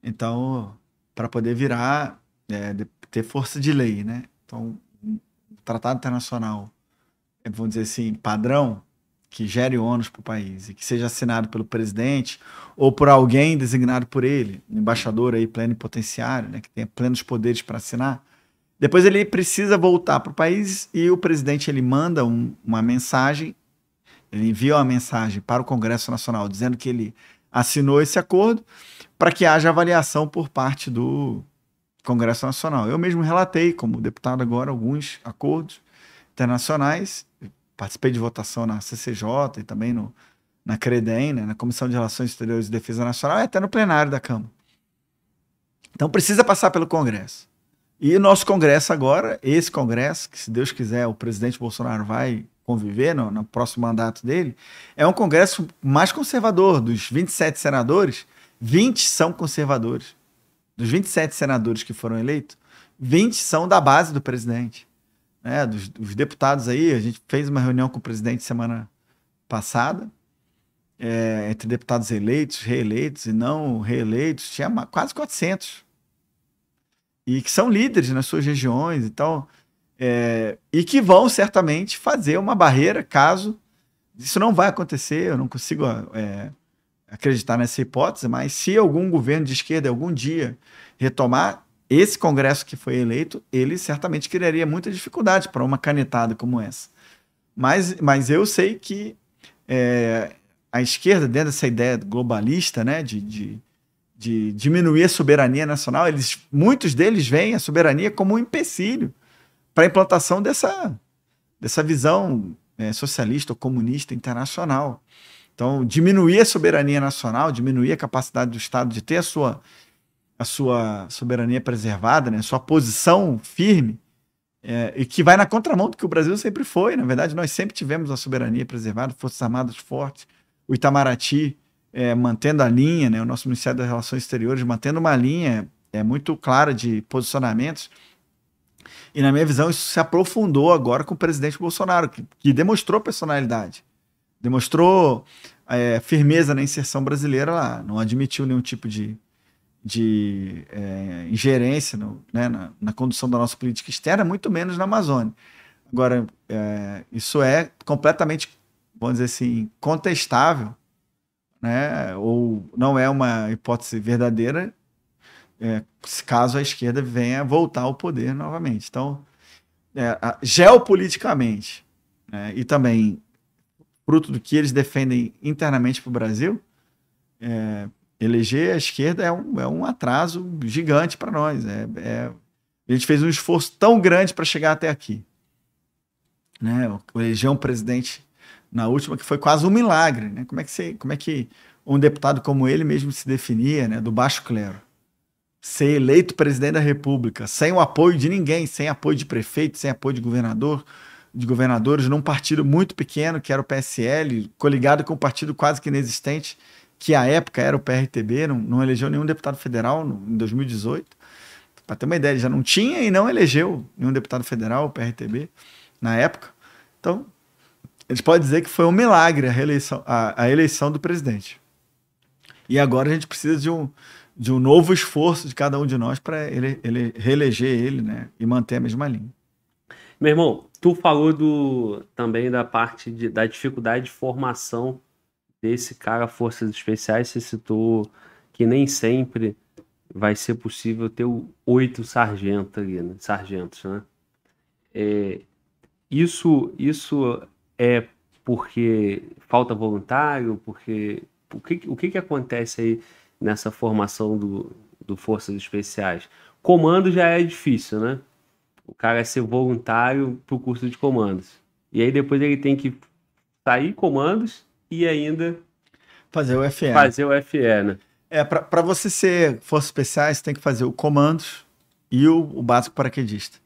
Então, para poder virar, é, de, ter força de lei, né? Então, um tratado internacional, vamos dizer assim, padrão, que gere ônus para o país e que seja assinado pelo presidente ou por alguém designado por ele, um embaixador aí plenipotenciário, né, que tenha plenos poderes para assinar, depois ele precisa voltar para o país e o presidente ele manda um, uma mensagem, ele envia uma mensagem para o Congresso Nacional dizendo que ele assinou esse acordo para que haja avaliação por parte do Congresso Nacional. Eu mesmo relatei, como deputado agora, alguns acordos internacionais participei de votação na CCJ e também no, na CREDEM, né, na Comissão de Relações Exteriores e Defesa Nacional, e até no plenário da Câmara. Então precisa passar pelo Congresso. E o nosso Congresso agora, esse Congresso, que se Deus quiser o presidente Bolsonaro vai conviver no, no próximo mandato dele, é um Congresso mais conservador. Dos 27 senadores, 20 são conservadores. Dos 27 senadores que foram eleitos, 20 são da base do presidente né, dos, dos, deputados aí. A gente fez uma reunião com o presidente semana passada, é, entre deputados eleitos, reeleitos e não reeleitos, tinha uma, quase 400. E que são líderes nas suas regiões e então, tal. É, e que vão certamente fazer uma barreira caso isso não vai acontecer, eu não consigo é, acreditar nessa hipótese, mas se algum governo de esquerda algum dia retomar, esse Congresso que foi eleito, ele certamente criaria muita dificuldade para uma canetada como essa. Mas, mas eu sei que é, a esquerda, dentro dessa ideia globalista, né, de, de, de, diminuir a soberania nacional, eles, muitos deles veem a soberania como um empecilho para a implantação dessa, dessa visão é, socialista ou comunista internacional. Então, diminuir a soberania nacional, diminuir a capacidade do Estado de ter a sua a sua soberania preservada, né? sua posição firme, é, e que vai na contramão do que o Brasil sempre foi. Na verdade, nós sempre tivemos a soberania preservada, Forças Armadas fortes, o Itamaraty é, mantendo a linha, né? o nosso Ministério das Relações Exteriores mantendo uma linha é, muito clara de posicionamentos. E, na minha visão, isso se aprofundou agora com o presidente Bolsonaro, que, que demonstrou personalidade, demonstrou é, firmeza na inserção brasileira lá, não admitiu nenhum tipo de de é, ingerência no, né, na, na, condução da nossa política externa, muito menos na Amazônia. Agora, é, isso é completamente, vamos dizer assim, contestável, né, ou não é uma hipótese verdadeira, é, caso a esquerda venha voltar ao poder novamente. Então, é, a, geopoliticamente, né, e também fruto do que eles defendem internamente para o Brasil, é, eleger a esquerda é um, é um atraso gigante para nós. É, é, a gente fez um esforço tão grande para chegar até aqui. Né? Eleger um presidente na última, que foi quase um milagre. Né? Como, é que você, como é que um deputado como ele mesmo se definia, né? do baixo clero? Ser eleito presidente da República sem o apoio de ninguém, sem apoio de prefeito, sem apoio de governador, de governadores, num partido muito pequeno, que era o PSL, coligado com um partido quase que inexistente, que à época era o PRTB, não, não elegeu nenhum deputado federal no, em 2018. Para ter uma ideia, ele já não tinha e não elegeu nenhum deputado federal, o PRTB, na época. Então, eles podem dizer que foi um milagre a, reeleição, a, a eleição do presidente. E agora a gente precisa de um, de um novo esforço de cada um de nós para ele, ele reeleger ele, né? E manter a mesma linha. Meu irmão, tu falou do, também da parte de, da dificuldade de formação desse cara forças especiais, você citou que nem sempre vai ser possível ter oito sargentos ali, né? sargentos, né? É, isso, isso é porque falta voluntário, porque o que, o que, que acontece aí nessa formação do, do forças especiais? Comando já é difícil, né? O cara é ser voluntário para o curso de comandos. E aí depois ele tem que sair comandos e ainda fazer o FE. Né? Fazer o FE, né? É, para você ser força especial, você tem que fazer o comandos e o, o básico paraquedista.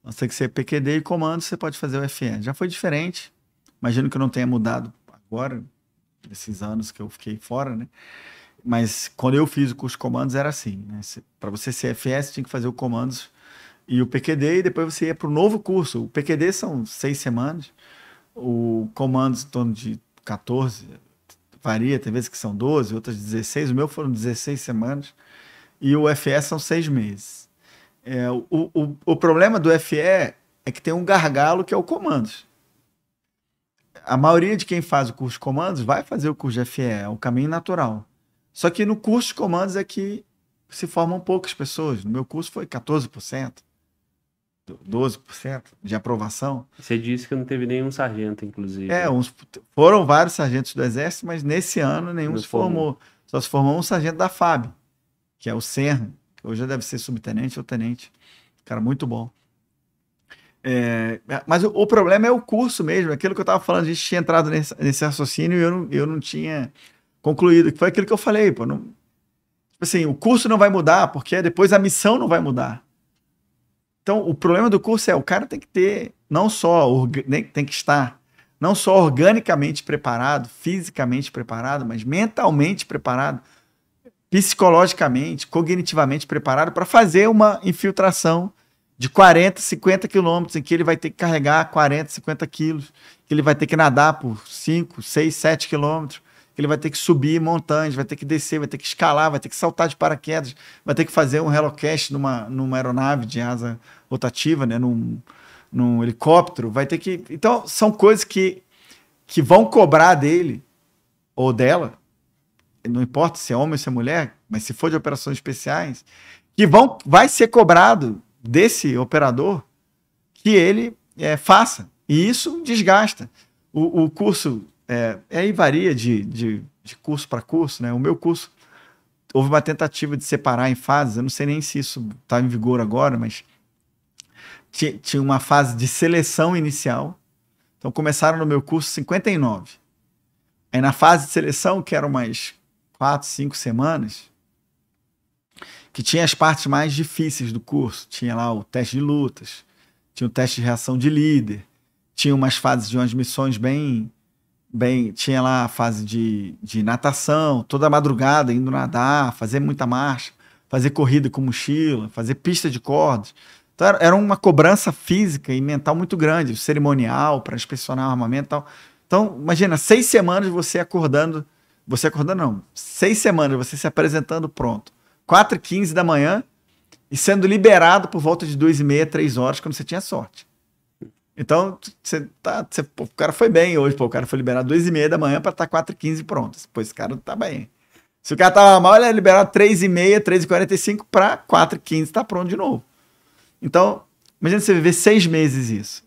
Então, você tem que ser PQD e comando, você pode fazer o FE. Já foi diferente. Imagino que não tenha mudado agora, nesses anos que eu fiquei fora, né? Mas quando eu fiz o curso de comandos era assim, né? Para você ser F.S. você tinha que fazer o comandos e o PQD, e depois você ia para o novo curso. O PQD são seis semanas, o comandos em torno de 14, varia, tem vezes que são 12, outras 16. O meu foram 16 semanas e o FE são seis meses. É, o, o, o problema do FE é que tem um gargalo que é o comandos. A maioria de quem faz o curso de comandos vai fazer o curso de FE, é o caminho natural. Só que no curso de comandos é que se formam poucas pessoas. No meu curso foi 14%. 12% de aprovação. Você disse que não teve nenhum sargento, inclusive. É, uns, foram vários sargentos do Exército, mas nesse ano nenhum não se formou. formou. Só se formou um sargento da FAB, que é o Serra, que hoje já deve ser subtenente ou tenente. Cara, muito bom. É, mas o, o, problema é o curso mesmo, aquilo que eu estava falando, a gente tinha entrado nesse, nesse raciocínio e eu não, eu não tinha concluído, que foi aquilo que eu falei, pô, não, tipo assim, o curso não vai mudar, porque depois a missão não vai mudar. Então, o problema do curso é o cara tem que ter, não só, tem que estar, não só organicamente preparado, fisicamente preparado, mas mentalmente preparado, psicologicamente, cognitivamente preparado para fazer uma infiltração de 40, 50 quilômetros, em que ele vai ter que carregar 40, 50 quilos, que ele vai ter que nadar por 5, 6, 7 quilômetros, que ele vai ter que subir montanhas, vai ter que descer, vai ter que escalar, vai ter que saltar de paraquedas, vai ter que fazer um helocast numa, numa aeronave de asa rotativa, né? Num, num helicóptero, vai ter que. Então, são coisas que, que vão cobrar dele ou dela, não importa se é homem ou se é mulher, mas se for de operações especiais, que vão, vai ser cobrado desse operador que ele é, faça. E isso desgasta. O, o curso é, aí é, varia de, de, de curso para curso, né? O meu curso houve uma tentativa de separar em fases. Eu não sei nem se isso está em vigor agora, mas tinha uma fase de seleção inicial. Então começaram no meu curso 59. Aí na fase de seleção, que eram umas quatro, cinco semanas, que tinha as partes mais difíceis do curso. Tinha lá o teste de lutas, tinha o teste de reação de líder, tinha umas fases de umas missões bem. bem tinha lá a fase de, de natação, toda madrugada indo nadar, fazer muita marcha, fazer corrida com mochila, fazer pista de cordas. Então era uma cobrança física e mental muito grande, cerimonial, para inspecionar o armamento e tal. Então, imagina, seis semanas você acordando, você acordando não, seis semanas você se apresentando pronto. 4 e 15 da manhã e sendo liberado por volta de 2 e meia, 3 horas, quando você tinha sorte. Então, você tá, você, pô, o cara foi bem hoje, pô, o cara foi liberado 2 e meia da manhã para estar tá 4 e 15 pronto. Pô, esse cara não tá bem. Se o cara tava mal, ele é liberado 3 e meia, 3 e 45 para 4 e 15 tá pronto de novo. Então, imagina você viver seis meses isso.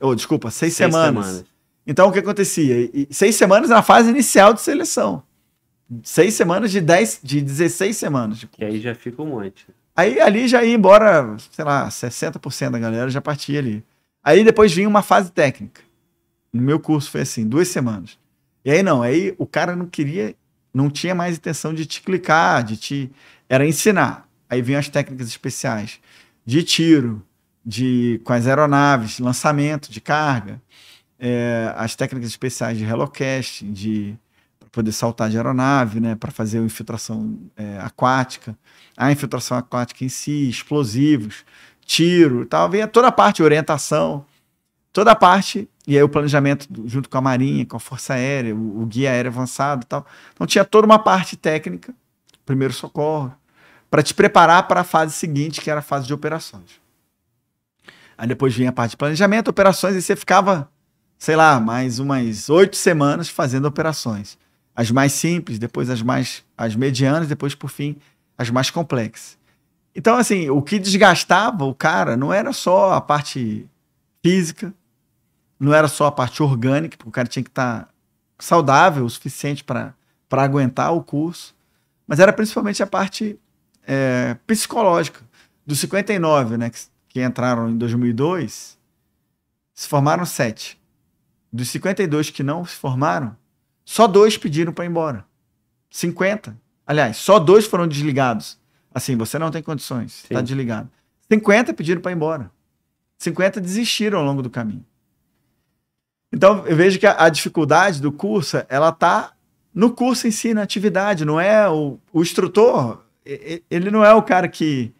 Ou, oh, desculpa, seis, seis semanas. semanas. Então, o que acontecia? E, seis semanas na fase inicial de seleção. Seis semanas de, dez, de 16 semanas. De aí já fica um monte. Aí ali já ia embora, sei lá, 60% da galera já partia ali. Aí depois vinha uma fase técnica. No meu curso foi assim, duas semanas. E aí não, aí o cara não queria, não tinha mais intenção de te clicar, de te. Era ensinar. Aí vinham as técnicas especiais de tiro, de com as aeronaves, lançamento de carga, é, as técnicas especiais de relocast, de poder saltar de aeronave, né, para fazer a infiltração é, aquática, a infiltração aquática em si, explosivos, tiro, tal, vem toda a parte orientação, toda a parte e aí o planejamento junto com a marinha, com a força aérea, o, o guia aéreo avançado, tal. Então tinha toda uma parte técnica, primeiro socorro, para te preparar para a fase seguinte, que era a fase de operações. Aí depois vinha a parte de planejamento, operações, e você ficava, sei lá, mais umas oito semanas fazendo operações. As mais simples, depois as mais as medianas, depois, por fim, as mais complexas. Então, assim, o que desgastava o cara não era só a parte física, não era só a parte orgânica, porque o cara tinha que estar tá saudável o suficiente para aguentar o curso, mas era principalmente a parte é, psicológica. Dos 59 né, que, que entraram em 2002, se formaram sete. Dos 52 que não se formaram, só dois pediram para ir embora. 50. Aliás, só dois foram desligados. Assim, você não tem condições, está desligado. 50 pediram para ir embora. 50 desistiram ao longo do caminho. Então, eu vejo que a, a dificuldade do curso, ela está no curso em si, na atividade, não é o, o instrutor ele não é o cara que.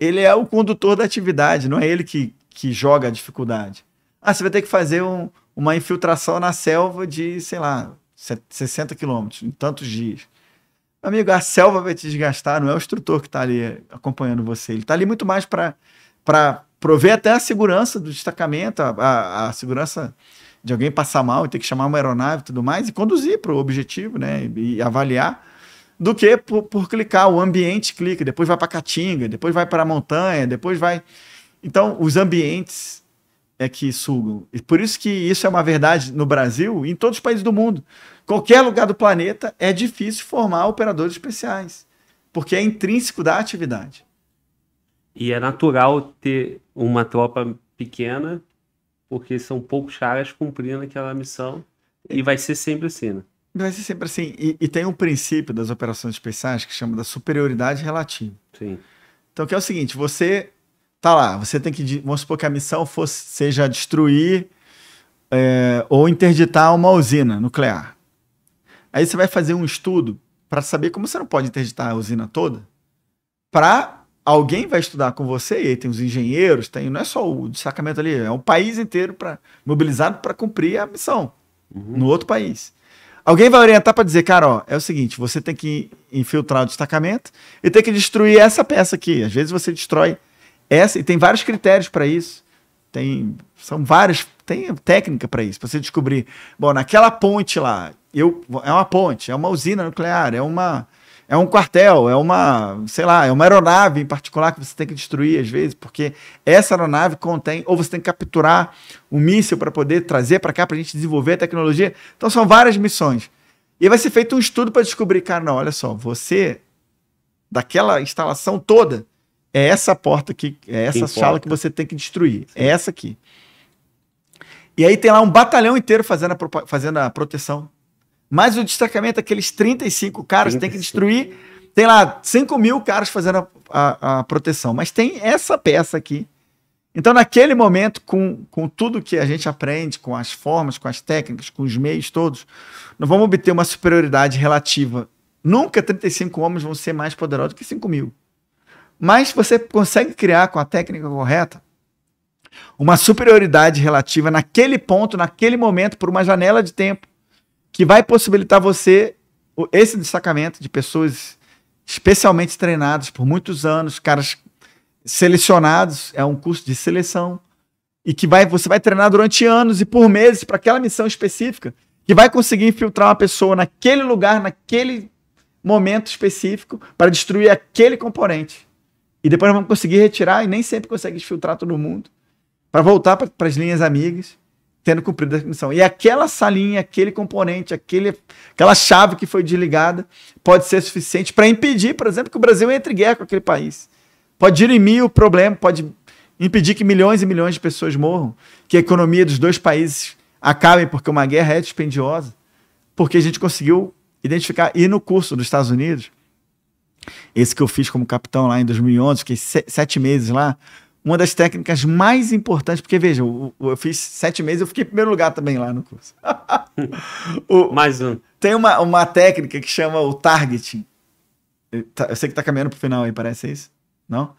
Ele, é o condutor da atividade, não é ele que, que joga a dificuldade. Ah, você vai ter que fazer um, uma infiltração na selva de, sei lá, 60 quilômetros, em tantos dias. Meu amigo, a selva vai te desgastar, não é o instrutor que está ali acompanhando você. Ele está ali muito mais para prover até a segurança do destacamento, a, a, a, segurança de alguém passar mal e ter que chamar uma aeronave e tudo mais, e conduzir para o objetivo, né? E, e avaliar do que por, por clicar. O ambiente clica, depois vai para Caatinga, depois vai para a montanha, depois vai. Então, os ambientes é que sugam. E por isso que isso é uma verdade no Brasil e em todos os países do mundo. Qualquer lugar do planeta é difícil formar operadores especiais, porque é intrínseco da atividade. E é natural ter uma tropa pequena, porque são poucos caras cumprindo aquela missão, e vai ser sempre assim, né? vai ser sempre assim. E, e, tem um princípio das operações especiais que chama da superioridade relativa. Sim. Então, que é o seguinte: você tá lá, você tem que. Vamos supor que a missão fosse, seja destruir é, ou interditar uma usina nuclear. Aí você vai fazer um estudo para saber como você não pode interditar a usina toda. Para alguém vai estudar com você, e aí tem os engenheiros, tem não é só o destacamento ali, é um país inteiro para mobilizado para cumprir a missão uhum. no outro país. Alguém vai orientar para dizer, cara, ó, é o seguinte, você tem que infiltrar o destacamento e tem que destruir essa peça aqui. Às vezes você destrói essa e tem vários critérios para isso. Tem são várias, tem técnica para isso, para você descobrir, bom, naquela ponte lá, eu é uma ponte, é uma usina nuclear, é uma é um quartel, é uma, sei lá, é uma aeronave em particular que você tem que destruir às vezes, porque essa aeronave contém, ou você tem que capturar um míssil para poder trazer para cá para a gente desenvolver a tecnologia. Então são várias missões. E vai ser feito um estudo para descobrir, cara, não, olha só, você daquela instalação toda é essa porta aqui, é essa sala que você tem que destruir, é Sim. é essa aqui. E aí tem lá um batalhão inteiro fazendo a, fazendo a proteção mas o destacamento, é aqueles 35 caras, 35. tem que destruir. Tem lá 5 mil caras fazendo a, a, a, proteção. Mas tem essa peça aqui. Então, naquele momento, com, com tudo que a gente aprende, com as formas, com as técnicas, com os meios todos, nós vamos obter uma superioridade relativa. Nunca 35 homens vão ser mais poderosos que 5 mil. Mas você consegue criar com a técnica correta uma superioridade relativa naquele ponto, naquele momento, por uma janela de tempo que vai possibilitar você esse destacamento de pessoas especialmente treinadas por muitos anos, caras selecionados, é um curso de seleção e que vai você vai treinar durante anos e por meses para aquela missão específica, que vai conseguir infiltrar uma pessoa naquele lugar, naquele momento específico para destruir aquele componente. E depois vamos conseguir retirar e nem sempre consegue infiltrar todo mundo para voltar para as linhas amigas tendo cumprido a missão. E aquela salinha, aquele componente, aquele, aquela chave que foi desligada pode ser suficiente para impedir, por exemplo, que o Brasil entre em guerra com aquele país. Pode dirimir o problema, pode impedir que milhões e milhões de pessoas morram, que a economia dos dois países acabe, porque uma guerra é dispendiosa, porque a gente conseguiu identificar. E no curso dos Estados Unidos, esse que eu fiz como capitão lá em 2011, fiquei sete meses lá, uma das técnicas mais importantes, porque veja, eu, eu, fiz sete meses, eu fiquei em primeiro lugar também lá no curso. <laughs> o, mais um. Tem uma, uma técnica que chama o targeting. Tá, eu, sei que tá caminhando pro final aí, parece é isso? Não?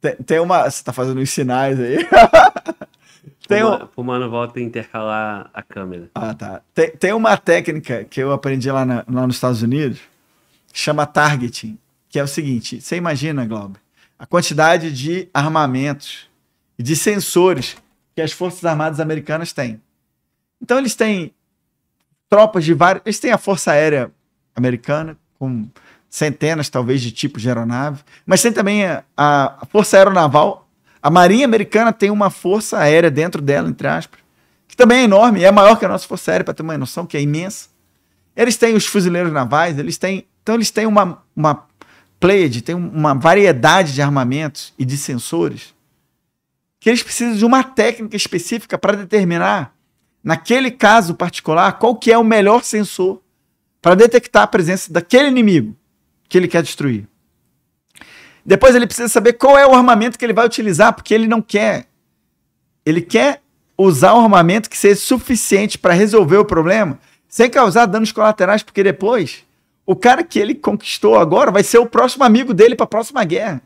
Tem, tem uma. Você tá fazendo os sinais aí. <laughs> tem uma, um... O mano volta a intercalar a câmera. Ah, tá. Tem, tem uma técnica que eu aprendi lá, na, lá nos Estados Unidos, chama targeting, que é o seguinte: você imagina, Glauber, a quantidade de armamentos e de sensores que as Forças Armadas americanas têm. Então eles têm tropas de vários. Eles têm a Força Aérea Americana, com centenas, talvez, de tipos de aeronave, mas tem também a, a Força Aeronaval. A Marinha Americana tem uma força aérea dentro dela, entre aspas, que também é enorme, é maior que a nossa Força Aérea, para ter uma noção, que é imensa. Eles têm os fuzileiros navais, eles têm. Então eles têm uma, uma Pleiad tem uma variedade de armamentos e de sensores que eles precisam de uma técnica específica para determinar, naquele caso particular, qual que é o melhor sensor para detectar a presença daquele inimigo que ele quer destruir. Depois ele precisa saber qual é o armamento que ele vai utilizar, porque ele não quer. Ele quer usar um armamento que seja suficiente para resolver o problema, sem causar danos colaterais, porque depois o cara que ele conquistou agora vai ser o próximo amigo dele para a próxima guerra.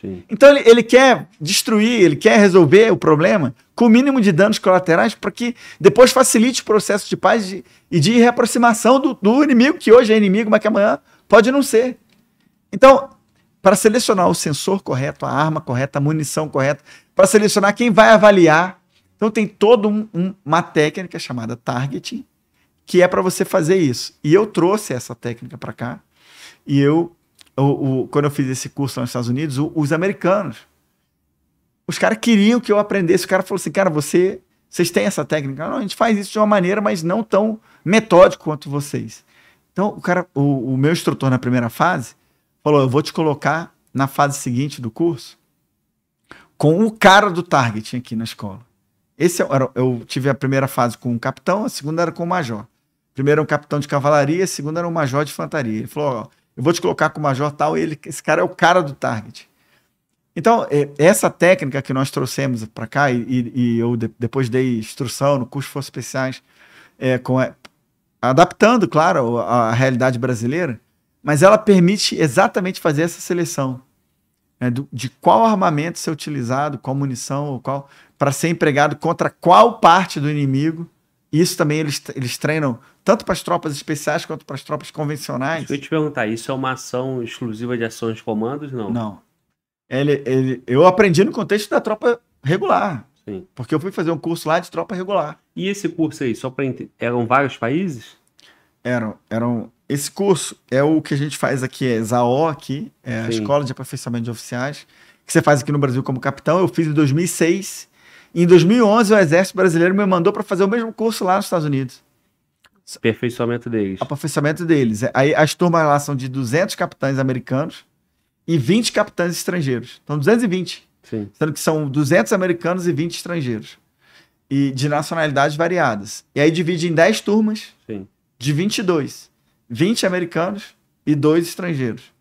Sim. Então ele, ele, quer destruir, ele quer resolver o problema com o mínimo de danos colaterais para que depois facilite o processo de paz de, e de reaproximação do, do inimigo, que hoje é inimigo, mas que amanhã pode não ser. Então, para selecionar o sensor correto, a arma correta, a munição correta, para selecionar quem vai avaliar. Então tem toda um, um, uma técnica chamada targeting, que é para você fazer isso. E eu trouxe essa técnica para cá. E eu, quando eu fiz esse curso lá nos Estados Unidos, o, os americanos, os caras queriam que eu aprendesse. O cara falou assim, cara, você, vocês têm essa técnica? Não, a gente faz isso de uma maneira, mas não tão metódico quanto vocês. Então, o cara, o, o meu instrutor na primeira fase falou, eu vou te colocar na fase seguinte do curso com o cara do targeting aqui na escola. Esse é, era, eu tive a primeira fase com o capitão, a segunda era com o major. Primeiro era é um capitão de cavalaria, segundo era um major de infantaria. Ele falou: ó, eu vou te colocar com o major tal, ele, esse cara é o cara do target. Então, é, essa técnica que nós trouxemos para cá, e, e eu de, depois dei instrução no curso de Forças Especiais, é, com adaptando, claro, a, a, realidade brasileira, mas ela permite exatamente fazer essa seleção né, do, de qual armamento ser utilizado, qual munição, qual para ser empregado contra qual parte do inimigo. Isso também eles, eles treinam tanto para as tropas especiais quanto para as tropas convencionais. Deixa eu te perguntar, isso é uma ação exclusiva de ações de comandos, não? Não. Ele, ele, eu aprendi no contexto da tropa regular. Sim. Porque eu fui fazer um curso lá de tropa regular. E esse curso aí, só para eram vários países? Eram, eram. Esse curso é o que a gente faz aqui, é ZAO aqui, é Sim. a Escola de Aperfeiçoamento de Oficiais, que você faz aqui no Brasil como capitão. Eu fiz em 2006. Em 2011, o Exército Brasileiro me mandou para fazer o mesmo curso lá nos Estados Unidos. Aperfeiçoamento deles. Aperfeiçoamento deles. É, aí as turmas lá são de 200 capitães americanos e 20 capitães estrangeiros. Então, 220. Sim. Sendo que são 200 americanos e 20 estrangeiros. E de nacionalidades variadas. E aí divide em 10 turmas Sim. de 22. 20 americanos e 2 estrangeiros.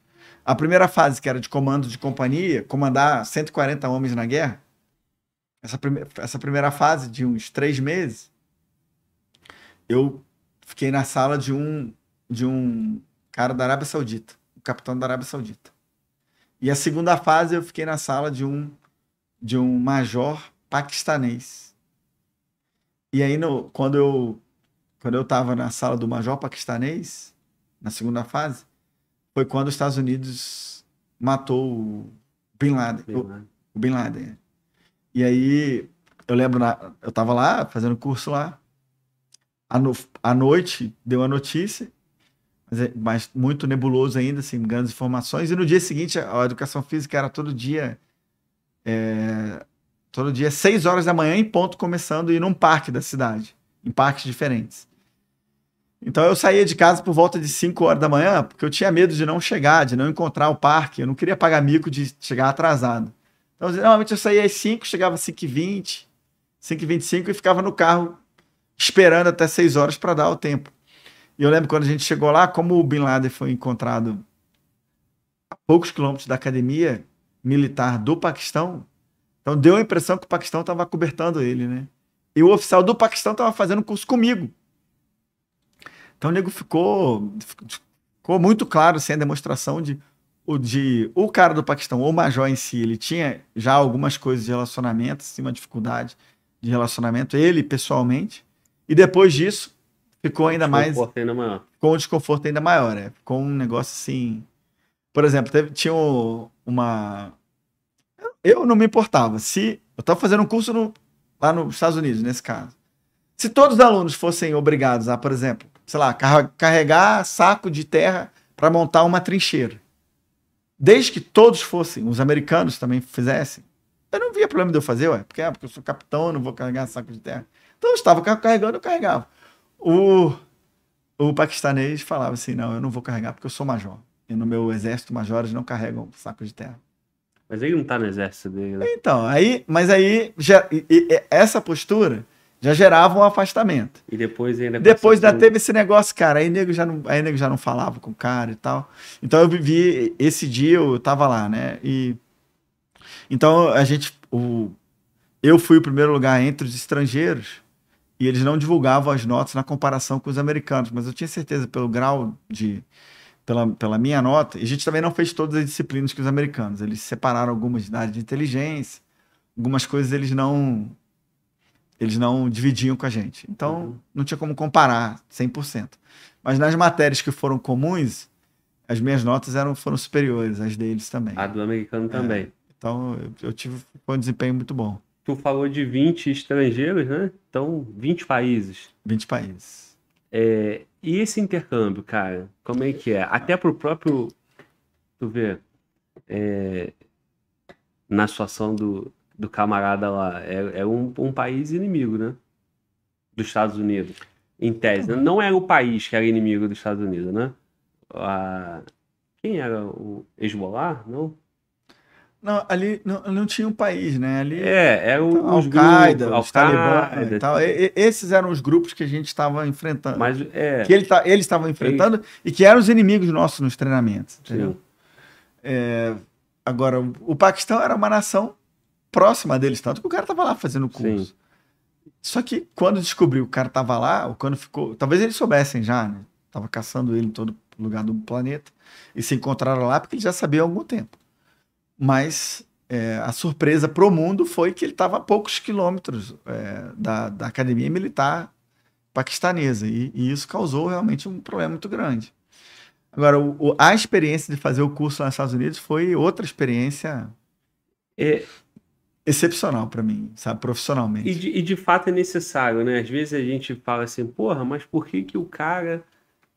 A primeira fase, que era de comando de companhia, comandar 140 homens na guerra, essa, prime essa primeira fase de uns 3 meses, eu fiquei na sala de um de um cara da Arábia Saudita, o capitão da Arábia Saudita. E a segunda fase eu fiquei na sala de um de um major paquistanês. E aí no, quando eu quando eu estava na sala do major paquistanês na segunda fase foi quando os Estados Unidos matou o Bin Laden. Bin Laden. O, o Bin Laden. É. E aí eu lembro na, eu estava lá fazendo curso lá à, no, noite deu a notícia, mas, é, mas, muito nebuloso ainda, sem assim, grandes informações. E no dia seguinte, a, a educação física era todo dia. É, todo dia, seis horas da manhã, em ponto, começando, e num parque da cidade, em parques diferentes. Então eu saía de casa por volta de 5 horas da manhã, porque eu tinha medo de não chegar, de não encontrar o parque, eu não queria pagar mico de chegar atrasado. Então, normalmente eu saía às 5, chegava às 5h20, 5h25 e ficava no carro esperando até seis horas para dar o tempo. E eu lembro quando a gente chegou lá, como o Bin Laden foi encontrado a poucos quilômetros da academia militar do Paquistão, então deu a impressão que o Paquistão estava cobertando ele, né? E o oficial do Paquistão estava fazendo curso comigo. Então o nego ficou, ficou muito claro, sem assim, a demonstração de o, de o cara do Paquistão, ou o major em si, ele tinha já algumas coisas de relacionamento, assim, uma dificuldade de relacionamento, ele pessoalmente. E depois disso, ficou ainda mais. Ainda maior. Ficou um desconforto ainda maior, é Ficou um negócio assim. Por exemplo, teve, tinha uma. Eu não me importava. Se. Eu estava fazendo um curso no, lá nos Estados Unidos, nesse caso. Se todos os alunos fossem obrigados a, por exemplo, sei lá, carregar saco de terra para montar uma trincheira. Desde que todos fossem, os americanos também fizessem, eu não via problema de eu fazer, ué, porque, é, porque eu sou capitão, eu não vou carregar saco de terra. Então eu estava carregando, eu carregava. O, o paquistanês falava assim: não, eu não vou carregar porque eu sou major. E no meu exército, majores não carregam saco de terra. Mas ele não está no exército dele, né? Então, aí, mas aí já, e, e, essa postura já gerava um afastamento. E depois ainda Depois ainda teve esse negócio, cara, aí nego já não, aí nego já não falava com o cara e tal. Então eu vivi esse dia eu tava lá, né? E então a gente o eu fui o primeiro lugar entre os estrangeiros e eles não divulgavam as notas na comparação com os americanos, mas eu tinha certeza pelo grau de. Pela, pela minha nota, e a gente também não fez todas as disciplinas que os americanos. Eles separaram algumas da área de inteligência, algumas coisas eles não eles não dividiam com a gente. Então, uhum. não tinha como comparar 100%. Mas nas matérias que foram comuns, as minhas notas eram, foram superiores às deles também. A do americano é. também. É, então, eu, eu tive um desempenho muito bom tu falou de 20 estrangeiros, né? Então, 20 países. 20 países. É, e esse intercâmbio, cara, como é que é? Até pro próprio. Tu vê. É, na situação do, do camarada lá. É, é um, um país inimigo, né? Dos Estados Unidos. Em tese. Né? Uhum. Não era é o país que era inimigo dos Estados Unidos, né? A... Quem era o Hezbollah? Não? Não, ali não, não, tinha um país, né? Ali, é, era é o então, Al-Qaeda, Al os Talibã né, e tal. E, esses eram os grupos que a gente estava enfrentando. Mas, é, que ele, tá, eles estavam enfrentando e... e... que eram os inimigos nossos nos treinamentos, entendeu? É, agora, o Paquistão era uma nação próxima deles, tanto que o cara estava lá fazendo curso. Sim. Só que quando descobriu que o cara estava lá, ou quando ficou. Talvez eles soubessem já, né? Tava caçando ele em todo lugar do planeta. E se encontraram lá porque eles já sabiam há algum tempo. Mas é, a surpresa para o mundo foi que ele estava a poucos quilômetros é, da, da, academia militar paquistanesa. E, e, isso causou realmente um problema muito grande. Agora, o, o, a experiência de fazer o curso nos Estados Unidos foi outra experiência é... excepcional para mim, sabe, profissionalmente. E de, e de, fato é necessário, né? Às vezes a gente fala assim, porra, mas por que, que o cara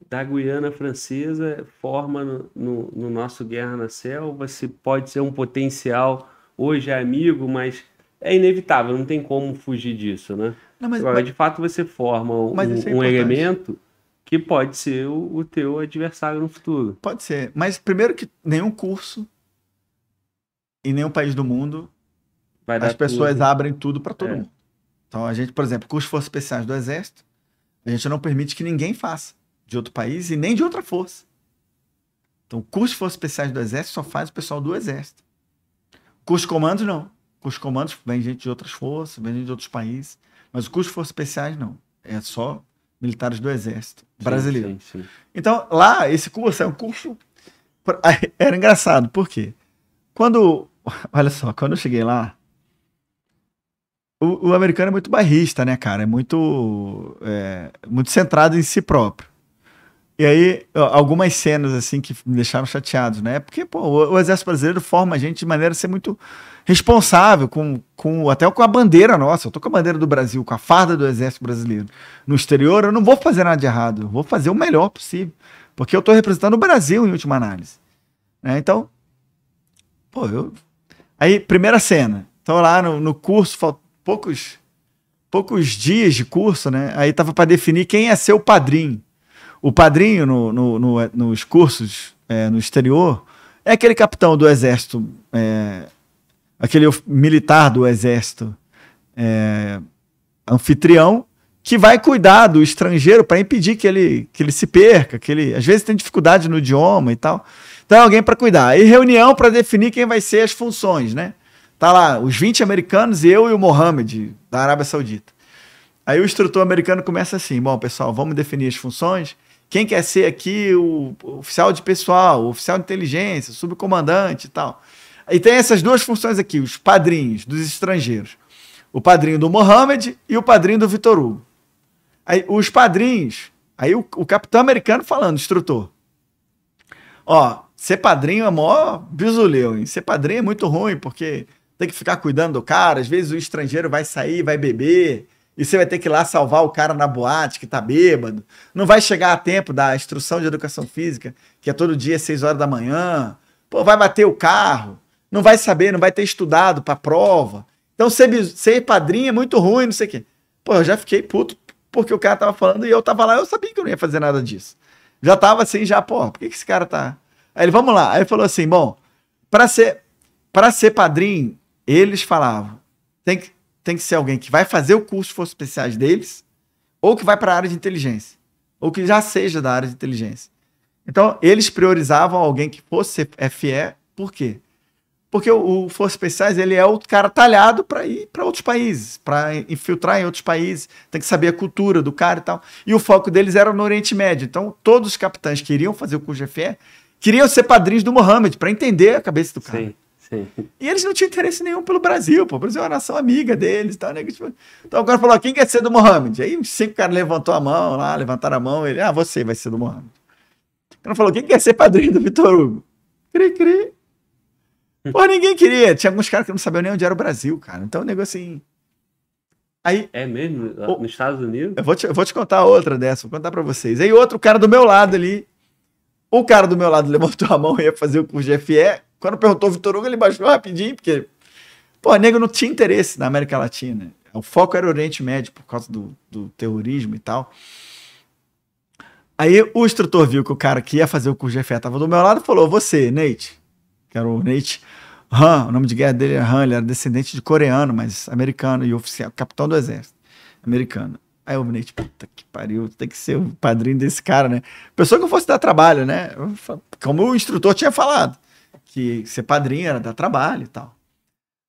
da Guiana Francesa forma no, no, no nosso Guerra na Selva, se pode ser um potencial hoje é amigo, mas é inevitável, não tem como fugir disso, né? Não, mas, Agora, mas, de fato, você forma um, é um elemento que pode ser o, o teu adversário no futuro. Pode ser, mas primeiro que nenhum curso em nenhum país do mundo as pessoas tudo. abrem tudo para todo é. mundo. Então a gente, por exemplo, curso de forças especiais do exército, a gente não permite que ninguém faça de outro país e nem de outra força. Então, o curso de forças especiais do Exército só faz o pessoal do Exército. O curso de comandos, não. O curso de comandos vem gente de outras forças, vem gente de outros países. Mas o curso de forças especiais, não. É só militares do Exército sim, brasileiro. Sim, sim. Então, lá, esse curso é um curso. <laughs> Era engraçado, por quê? Quando. <laughs> Olha só, quando eu cheguei lá. O, o americano é muito barrista, né, cara? É muito. É, muito centrado em si próprio. E aí, algumas cenas assim que me deixaram chateados, né? Porque pô, o, Exército Brasileiro forma a gente de maneira a ser muito responsável, com, com até com a bandeira nossa. Eu tô com a bandeira do Brasil, com a farda do Exército Brasileiro. No exterior, eu não vou fazer nada de errado, eu vou fazer o melhor possível. Porque eu tô representando o Brasil em última análise. Né? Então, pô, eu. Aí, primeira cena. Estou lá no, no curso, faltam poucos, poucos dias de curso, né? Aí tava para definir quem ia ser o padrinho. O padrinho no, no, no nos cursos é, no exterior é aquele capitão do exército, é, aquele militar do exército é, anfitrião que vai cuidar do estrangeiro para impedir que ele, que ele se perca, que ele às vezes tem dificuldade no idioma e tal. Então é alguém para cuidar. E reunião para definir quem vai ser as funções, né? Tá lá os 20 americanos, eu e o Mohammed da Arábia Saudita. Aí o instrutor americano começa assim: "Bom, pessoal, vamos definir as funções quem quer ser aqui o oficial de pessoal, o oficial de inteligência, subcomandante e tal. E tem essas duas funções aqui, os padrinhos dos estrangeiros. O padrinho do Mohammed e o padrinho do Vitor Hugo. Aí, os padrinhos, aí o, o capitão americano falando, instrutor. Ó, ser padrinho é mó bisuleu, hein? Ser padrinho é muito ruim, porque tem que ficar cuidando do cara, às vezes o estrangeiro vai sair, vai beber, e você vai ter que ir lá salvar o cara na boate que tá bêbado. Não vai chegar a tempo da instrução de educação física, que é todo dia às 6 horas da manhã. Pô, vai bater o carro. Não vai saber, não vai ter estudado pra prova. Então ser, ser padrinho é muito ruim, não sei o quê. Pô, eu já fiquei puto porque o cara tava falando e eu tava lá, eu sabia que eu não ia fazer nada disso. Já tava assim, já, pô, por que, que esse cara tá. Aí ele, vamos lá. Aí ele falou assim: bom, para ser, pra ser padrinho, eles falavam, tem que tem que ser alguém que vai fazer o curso de forças especiais deles, ou que vai para a área de inteligência, ou que já seja da área de inteligência. Então, eles priorizavam alguém que fosse é, FE, por quê? Porque o, o Forças Especiais ele é o cara talhado para ir para outros países, para infiltrar em outros países, tem que saber a cultura do cara e tal. E o foco deles era no Oriente Médio. Então, todos os capitães que iriam fazer o curso de FE queriam ser padrinhos do Mohammed, para entender a cabeça do cara. Sim. Sim. E eles não tinham interesse nenhum pelo Brasil, pô. O Brasil é uma nação amiga deles tal, tá, né? Tipo, então agora falou: quem quer ser do Mohammed? Aí cinco caras levantou a mão lá, levantaram a mão, ele, ah, você vai ser do Mohammed. O cara falou: quem quer ser padrinho do Vitor Hugo? Cri, cri. Pô, ninguém queria. Tinha alguns caras que não sabiam nem onde era o Brasil, cara. Então o negócio assim. Aí, é mesmo? Nos o... Estados Unidos? Eu vou, te, eu vou te contar outra dessa, vou contar pra vocês. Aí outro cara do meu lado ali. O cara do meu lado <laughs> levantou a mão e ia fazer o curso de FE. Quando perguntou o Vitor Hugo, ele baixou rapidinho, porque, pô, nego não tinha interesse na América Latina. O foco era o Oriente Médio, por causa do, do terrorismo e tal. Aí o instrutor viu que o cara que ia fazer o curso de FE tava do meu lado e falou: Você, Nate, que era o Nate Han, o nome de guerra dele era é Han, ele era descendente de coreano, mas americano e oficial, capitão do exército americano. Aí o Nate, puta que pariu, tem que ser o padrinho desse cara, né? Pessoa que eu fosse dar trabalho, né? Como o instrutor tinha falado que ser padrinho era dar trabalho e tal.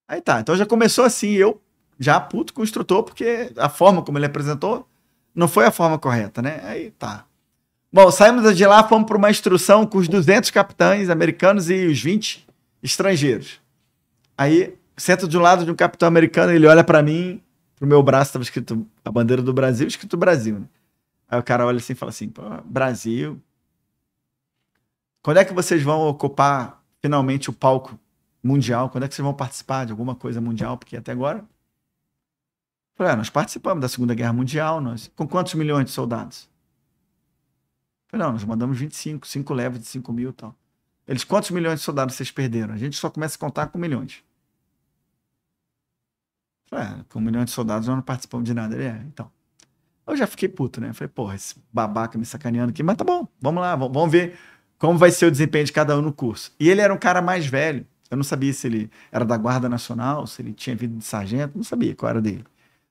Aí tá, então já começou assim, eu já puto com o instrutor, porque a forma como ele apresentou não foi a forma correta, né? Aí tá. Bom, saímos de lá, fomos para uma instrução com os 200 capitães americanos e os 20 estrangeiros. Aí, sento de um lado de um capitão americano, ele olha para mim, pro meu braço estava escrito a bandeira do Brasil, escrito Brasil, né? Aí o cara olha assim e fala assim: Brasil. Quando é que vocês vão ocupar finalmente o palco mundial? Quando é que vocês vão participar de alguma coisa mundial? Porque até agora. Falei, ah, nós participamos da Segunda Guerra Mundial, nós. Com quantos milhões de soldados? Falei, não, nós mandamos 25, 5 leves de 5 mil e tal. Eles, quantos milhões de soldados vocês perderam? A gente só começa a contar com milhões. Falei, ah, com um milhão de soldados nós não participamos de nada. Ele é, então. Eu já fiquei puto, né? Falei, porra, esse babaca me sacaneando aqui, mas tá bom, vamos lá, vamos ver como vai ser o desempenho de cada um no curso. E ele era um cara mais velho. Eu não sabia se ele era da Guarda Nacional, se ele tinha vindo de sargento, não sabia qual era dele.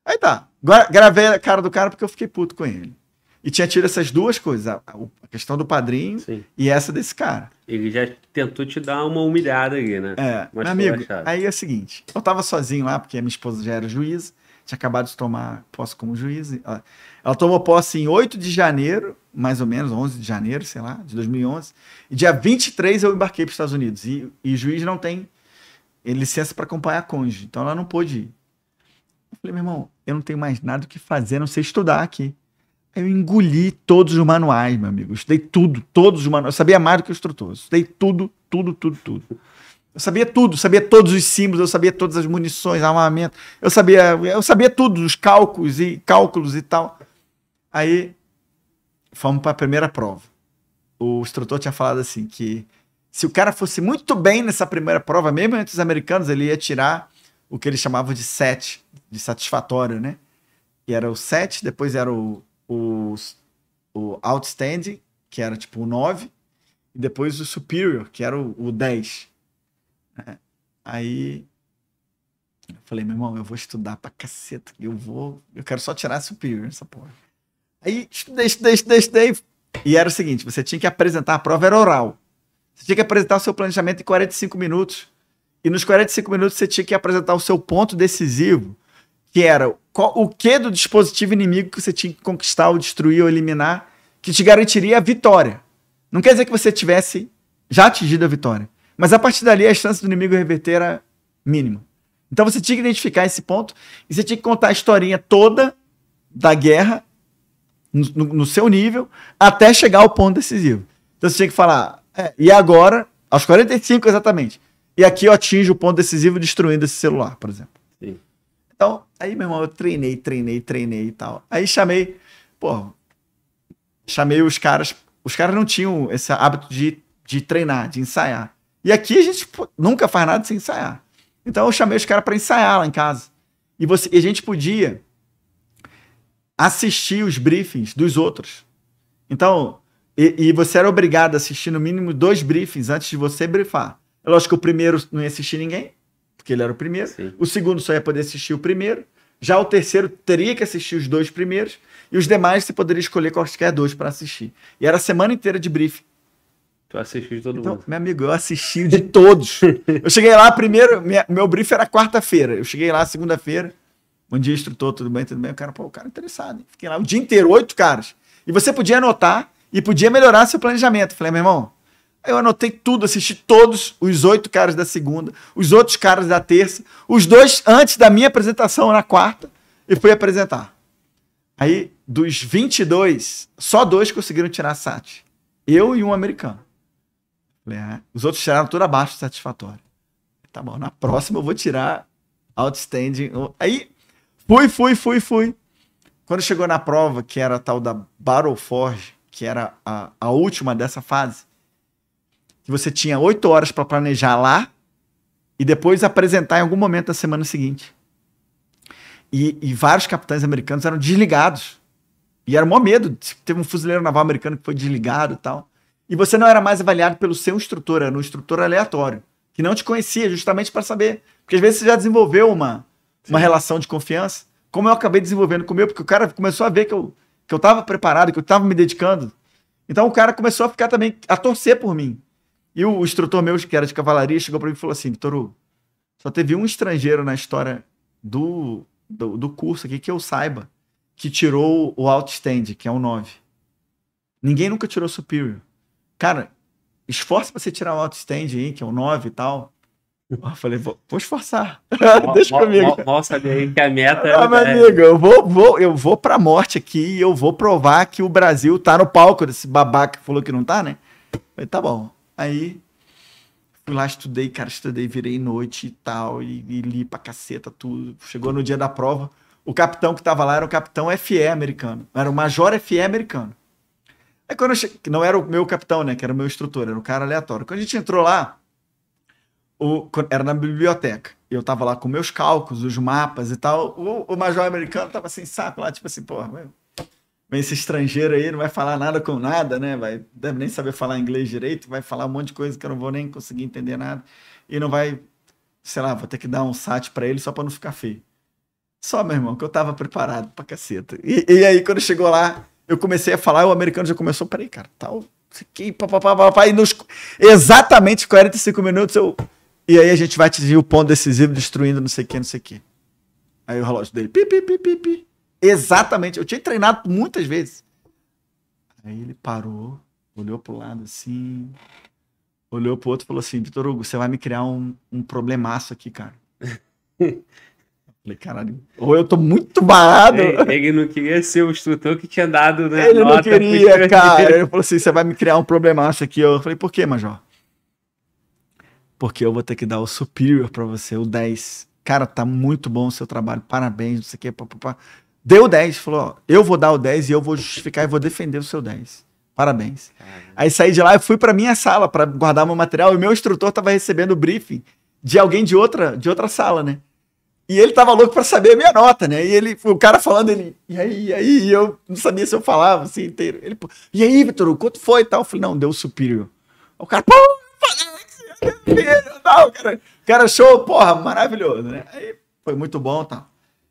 Aí tá. Gravei a cara do cara porque eu fiquei puto com ele. E tinha tido essas duas coisas, a, questão do padrinho Sim. e essa desse cara. Ele já tentou te dar uma humilhada aí, né? É, Mas meu amigo, aí é o seguinte, eu tava sozinho lá, porque a minha esposa já era juíza, tinha acabado de tomar posse como juíza. Ela tomou posse em 8 de janeiro, mais ou menos, 11 de janeiro, sei lá, de 2011. E dia 23 eu embarquei para os Estados Unidos. E, e juiz não tem eh, licença para acompanhar a cônjuge. Então ela não pôde ir. Eu falei, meu irmão, eu não tenho mais nada o que fazer, a não sei estudar aqui. Aí eu engoli todos os manuais, meu amigo. Eu estudei tudo, todos os manuais. Eu sabia mais do que o instrutor. Eu estudei tudo, tudo, tudo, tudo. Eu sabia tudo, eu sabia todos os símbolos, eu sabia todas as munições, armamento, eu sabia, eu sabia tudo, os cálculos e cálculos e tal. Aí fomos para a primeira prova. O instrutor tinha falado assim que se o cara fosse muito bem nessa primeira prova, mesmo entre os americanos, ele ia tirar o que eles chamavam de set, de satisfatório, né? E era o set, depois era o, o, o outstanding, que era tipo o 9, e depois o superior, que era o, dez. 10. Né? Aí eu falei, meu irmão, eu vou estudar pra caceta, eu vou, eu quero só tirar superior nessa porra. Aí estudei, estudei, estudei, E era o seguinte: você tinha que apresentar, a prova era oral. Você tinha que apresentar o seu planejamento em 45 minutos. E nos 45 minutos você tinha que apresentar o seu ponto decisivo, que era qual, o que do dispositivo inimigo que você tinha que conquistar, ou destruir, ou eliminar, que te garantiria a vitória. Não quer dizer que você tivesse já atingido a vitória. Mas a partir dali a chance do inimigo reverter era mínima. Então você tinha que identificar esse ponto e você tinha que contar a historinha toda da guerra no, no, seu nível até chegar ao ponto decisivo. Então você tinha que falar, é, e agora, aos 45 exatamente, e aqui eu atinjo o ponto decisivo destruindo esse celular, por exemplo. Sim. Então, aí, meu irmão, eu treinei, treinei, treinei e tal. Aí chamei, pô, chamei os caras, os caras não tinham esse hábito de, de treinar, de ensaiar. E aqui a gente pô, nunca faz nada sem ensaiar. Então eu chamei os caras para ensaiar lá em casa. E, você, e a gente podia assistir os briefings dos outros. Então, e, e, você era obrigado a assistir no mínimo dois briefings antes de você briefar. É lógico que o primeiro não ia assistir ninguém, porque ele era o primeiro. Sim. O segundo só ia poder assistir o primeiro. Já o terceiro teria que assistir os dois primeiros. E os demais você poderia escolher quaisquer dois para assistir. E era a semana inteira de briefing. Tu assistiu de todo então, mundo. Meu amigo, eu assisti de todos. <laughs> eu cheguei lá primeiro, minha, meu briefing era quarta-feira. Eu cheguei lá segunda-feira, Bom dia, instrutor, tudo bem? Tudo bem? O cara, pô, o cara é interessado. Hein? Fiquei lá o dia inteiro, oito caras. E você podia anotar e podia melhorar seu planejamento. Falei, meu irmão, eu anotei tudo, assisti todos os oito caras da segunda, os outros caras da terça, os dois antes da minha apresentação na quarta, e fui apresentar. Aí, dos 22, só dois conseguiram tirar SAT. Eu e um americano. Falei, ah, os outros tiraram tudo abaixo satisfatório. Tá bom, na próxima eu vou tirar outstanding. Aí, Fui, fui, fui, fui. Quando chegou na prova, que era a tal da Battle Forge, que era a, a última dessa fase, que você tinha oito horas para planejar lá e depois apresentar em algum momento da semana seguinte. E, e vários capitães americanos eram desligados. E era o maior medo. Teve um fuzileiro naval americano que foi desligado e tal. E você não era mais avaliado pelo seu instrutor, era um instrutor aleatório, que não te conhecia justamente para saber. Porque às vezes você já desenvolveu uma, Sim. uma relação de confiança, como eu acabei desenvolvendo com o meu, porque o cara começou a ver que eu, que eu tava preparado, que eu tava me dedicando. Então o cara começou a ficar também, a torcer por mim. E o, o instrutor meu, que era de cavalaria, chegou para mim e falou assim: Toru, só teve um estrangeiro na história do, do, do, curso aqui que eu saiba que tirou o outstand, que é o 9. Ninguém nunca tirou superior. Cara, esforça pra você tirar o outstand aí, que é o 9 e tal. Eu ah, falei, vou, vou esforçar. Mo, <laughs> Deixa mo, comigo. Mo, mostra aí que a meta ah, é. Meu amigo, eu vou, vou, eu vou pra morte aqui e eu vou provar que o Brasil tá no palco desse babaca que falou que não tá, né? falei, tá bom. Aí fui lá, estudei, cara, estudei, virei noite e tal, e, e li pra caceta tudo. Chegou no dia da prova, o capitão que tava lá era o capitão FE americano. Era o major FE americano. Aí quando eu che... Não era o meu capitão, né? Que era o meu instrutor, era um cara aleatório. Quando a gente entrou lá, o, era na biblioteca. Eu tava lá com meus cálculos, os mapas e tal. O, o major americano tava assim, saco lá, tipo assim, porra, vem esse estrangeiro aí, não vai falar nada com nada, né? Vai, deve nem saber falar inglês direito, vai falar um monte de coisa que eu não vou nem conseguir entender nada. E não vai, sei lá, vou ter que dar um sat para ele só para não ficar feio. Só, meu irmão, que eu tava preparado pra caceta. E, e aí, quando chegou lá, eu comecei a falar, o americano já começou, peraí, cara, tal, fiquei, que papapá, e nos exatamente 45 minutos eu e aí a gente vai atingir o ponto decisivo, destruindo não sei o que, não sei o que. Aí o relógio dele, pi, pi, pi, pi, pi. Exatamente. Eu tinha treinado muitas vezes. Aí ele parou, olhou pro lado assim, olhou pro outro e falou assim, Vitor Hugo, você vai me criar um, um problemaço aqui, cara. <laughs> Falei, caralho, ou eu tô muito barrado. Ele, não queria ser o instrutor que tinha dado, né? Ele não queria, cara. Ele falou assim: você vai me criar um problemaço aqui. Eu falei, por quê, Major? porque eu vou ter que dar o superior para você, o 10. Cara, tá muito bom o seu trabalho, parabéns, não sei o que, papapá. Deu 10, falou, ó, eu vou dar o 10 e eu vou justificar e vou defender o seu 10. Parabéns. Caramba. Aí saí de lá e fui para minha sala para guardar meu material e meu instrutor tava recebendo o briefing de alguém de outra, de outra sala, né? E ele tava louco para saber a minha nota, né? E ele, o cara falando, ele, e aí, e aí, e eu não sabia se eu falava assim inteiro. Ele, e aí, Vitor, quanto foi e tal? Eu falei, não, deu superior. O cara, pô, não, cara, cara, show, porra, maravilhoso, né? Aí foi muito bom tal. Tá.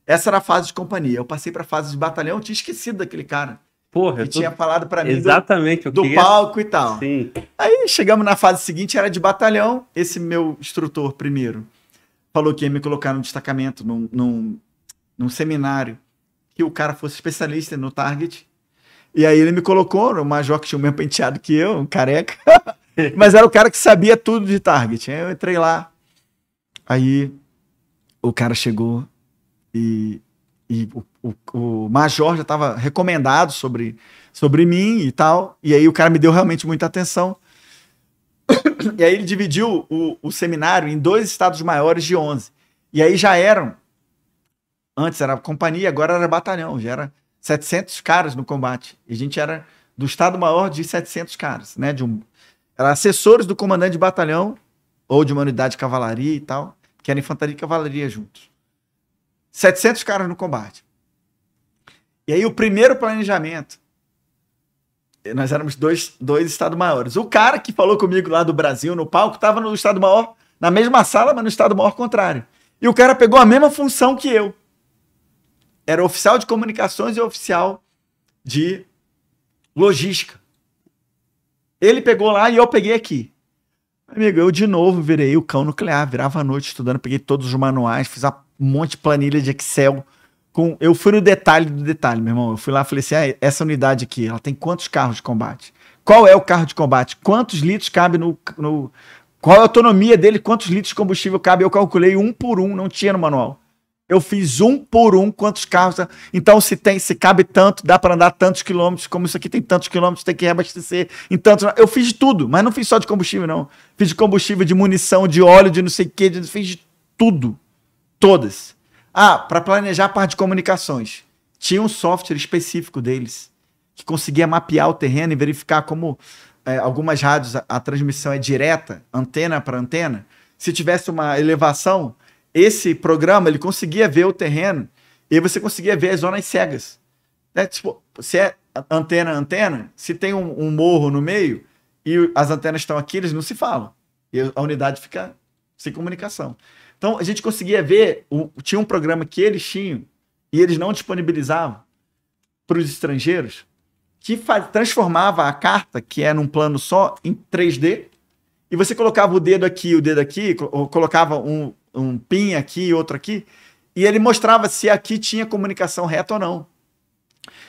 Essa era a fase de companhia. Eu passei pra fase de batalhão, tinha esquecido daquele cara. Porra, que tô... tinha falado para mim Exatamente, do, do queria... palco e tal. Sim. Aí chegamos na fase seguinte, era de batalhão. Esse meu instrutor primeiro falou que ia me colocar no destacamento, num, num, num seminário, que o cara fosse especialista no target. E aí ele me colocou, o Major que tinha o mesmo penteado que eu, um careca. <laughs> <laughs> Mas era o cara que sabia tudo de target. Aí eu entrei lá. Aí o cara chegou e, e o, o, o, major já estava recomendado sobre, sobre mim e tal. E aí o cara me deu realmente muita atenção. <coughs> E aí ele dividiu o, o seminário em dois estados maiores de 11. E aí já eram, antes era companhia, agora era batalhão, já era 700 caras no combate. E a gente era do estado maior de 700 caras, né? De um, eram assessores do comandante de batalhão ou de uma unidade de cavalaria e tal, que era infantaria e cavalaria juntos. 700 caras no combate. E aí o primeiro planejamento, nós éramos dois, dois estados maiores. O cara que falou comigo lá do Brasil, no palco, estava no estado maior, na mesma sala, mas no estado maior contrário. E o cara pegou a mesma função que eu. Era oficial de comunicações e oficial de logística. Ele pegou lá e eu peguei aqui. Amigo, eu de novo virei o cão nuclear, virava a noite estudando, peguei todos os manuais, fiz um monte de planilha de Excel. Com... Eu fui no detalhe do detalhe, meu irmão. Eu fui lá e falei assim: ah, essa unidade aqui, ela tem quantos carros de combate? Qual é o carro de combate? Quantos litros cabe no. no... Qual é a autonomia dele? Quantos litros de combustível cabe? Eu calculei um por um, não tinha no manual. Eu fiz um por um quantos carros. Então, se tem, se cabe tanto, dá para andar tantos quilômetros, como isso aqui tem tantos quilômetros, tem que reabastecer em tantos. Eu fiz de tudo, mas não fiz só de combustível, não. Fiz de combustível, de munição, de óleo, de não sei o quê, de... fiz de tudo. Todas. Ah, para planejar a parte de comunicações. Tinha um software específico deles que conseguia mapear o terreno e verificar como é, algumas rádios a, a transmissão é direta, antena para antena. Se tivesse uma elevação, esse programa ele conseguia ver o terreno e você conseguia ver as zonas cegas. Né? Tipo, se é antena antena, se tem um, um, morro no meio e as antenas estão aqui, eles não se falam. E a unidade fica sem comunicação. Então a gente conseguia ver, o, tinha um programa que eles tinham e eles não disponibilizavam para os estrangeiros, que faz, transformava a carta, que é num plano só, em 3D. E você colocava o dedo aqui, o dedo aqui, colocava um, um pin aqui e outro aqui, e ele mostrava se aqui tinha comunicação reta ou não.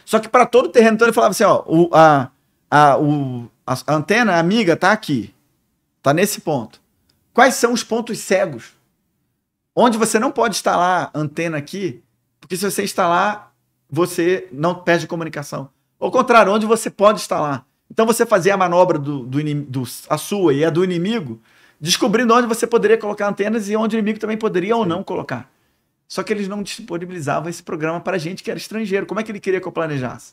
Só que para todo o terreno, então ele falava assim, ó, o, a, a, o, a antena a amiga tá aqui, tá nesse ponto. Quais são os pontos cegos? Onde você não pode instalar antena aqui, porque se você instalar, você não perde comunicação. Ao contrário, onde você pode instalar. Então você fazia a manobra do, do, do, a sua e a do inimigo descobrindo onde você poderia colocar antenas e onde o inimigo também poderia Sim. ou não colocar. Só que eles não disponibilizavam esse programa para gente que era estrangeiro. Como é que ele queria que eu planejasse?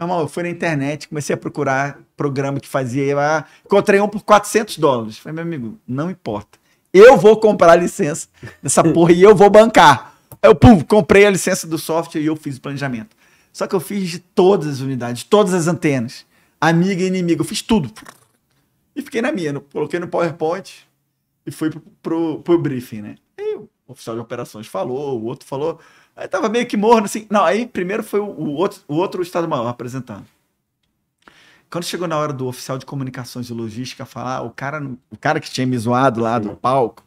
Irmão, eu fui na internet, comecei a procurar programa que fazia. Ah, encontrei um por 400 dólares. Falei, meu amigo, não importa. Eu vou comprar a licença dessa <laughs> porra e eu vou bancar. Eu, pum, comprei a licença do software e eu fiz o planejamento. Só que eu fiz de todas as unidades, todas as antenas. Amiga e inimigo, eu fiz tudo. E fiquei na minha, coloquei no PowerPoint e fui pro, pro, pro briefing, né? E o oficial de operações falou, o outro falou. Aí tava meio que morno, assim. Não, aí primeiro foi o, o outro, o outro Estado-Maior apresentando. Quando chegou na hora do oficial de comunicações e logística falar, o cara, o cara que tinha me zoado lá do palco,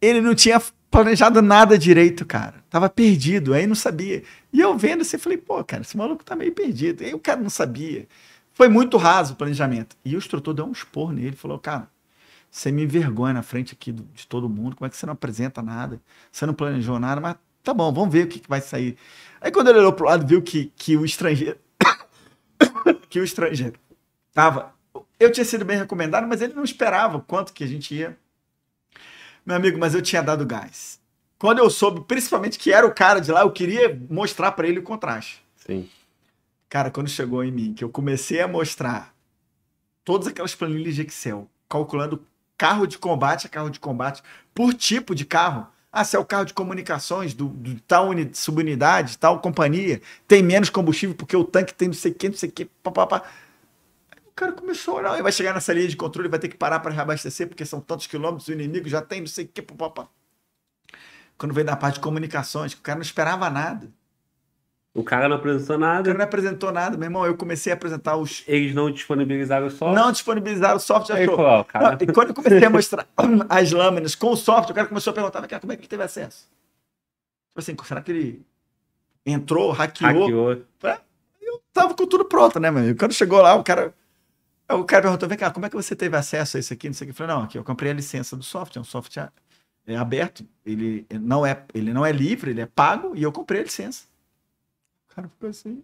ele não tinha planejado nada direito, cara. Tava perdido, aí não sabia. E eu vendo assim, falei, pô, cara, esse maluco tá meio perdido. Aí o cara não sabia. Foi muito raso o planejamento. E o instrutor deu um expor nele, falou, cara, você me envergonha na frente aqui do, de todo mundo, como é que você não apresenta nada? Você não planejou nada, mas tá bom, vamos ver o que, que vai sair. Aí quando ele olhou pro lado, viu que, que o estrangeiro... <coughs> que o estrangeiro tava... Eu tinha sido bem recomendado, mas ele não esperava o quanto que a gente ia. Meu amigo, mas eu tinha dado gás. Quando eu soube, principalmente que era o cara de lá, eu queria mostrar para ele o contraste. Sim. Cara, quando chegou em mim, que eu comecei a mostrar todas aquelas planilhas de Excel, calculando carro de combate a carro de combate, por tipo de carro. Ah, se é o carro de comunicações do, do tal unidade, subunidade, tal companhia, tem menos combustível porque o tanque tem não sei o que, não sei o que, papapá. O cara começou a olhar, ele vai chegar nessa linha de controle, vai ter que parar para reabastecer porque são tantos quilômetros, o inimigo já tem não sei o que, papapá. Quando vem da parte de comunicações, o cara não esperava nada. O cara não apresentou nada. O cara não apresentou nada, meu irmão. Eu comecei a apresentar os. Eles não disponibilizaram o software? Não disponibilizaram o software. Aí, pô, cara... não, e quando eu comecei a mostrar <clears throat> as lâminas com o software, o cara começou a perguntar: cara, como é que ele teve acesso? Tipo assim, será que ele entrou, hackeou? hackeou. Eu tava com tudo pronto, né, mano? E quando chegou lá, o cara. O cara perguntou: vem cá, como é que você teve acesso a isso aqui? Não sei o que. Eu falei: não, aqui eu comprei a licença do software, é um software é aberto. Ele não é, ele não é livre, ele é pago, e eu comprei a licença cara ficou assim.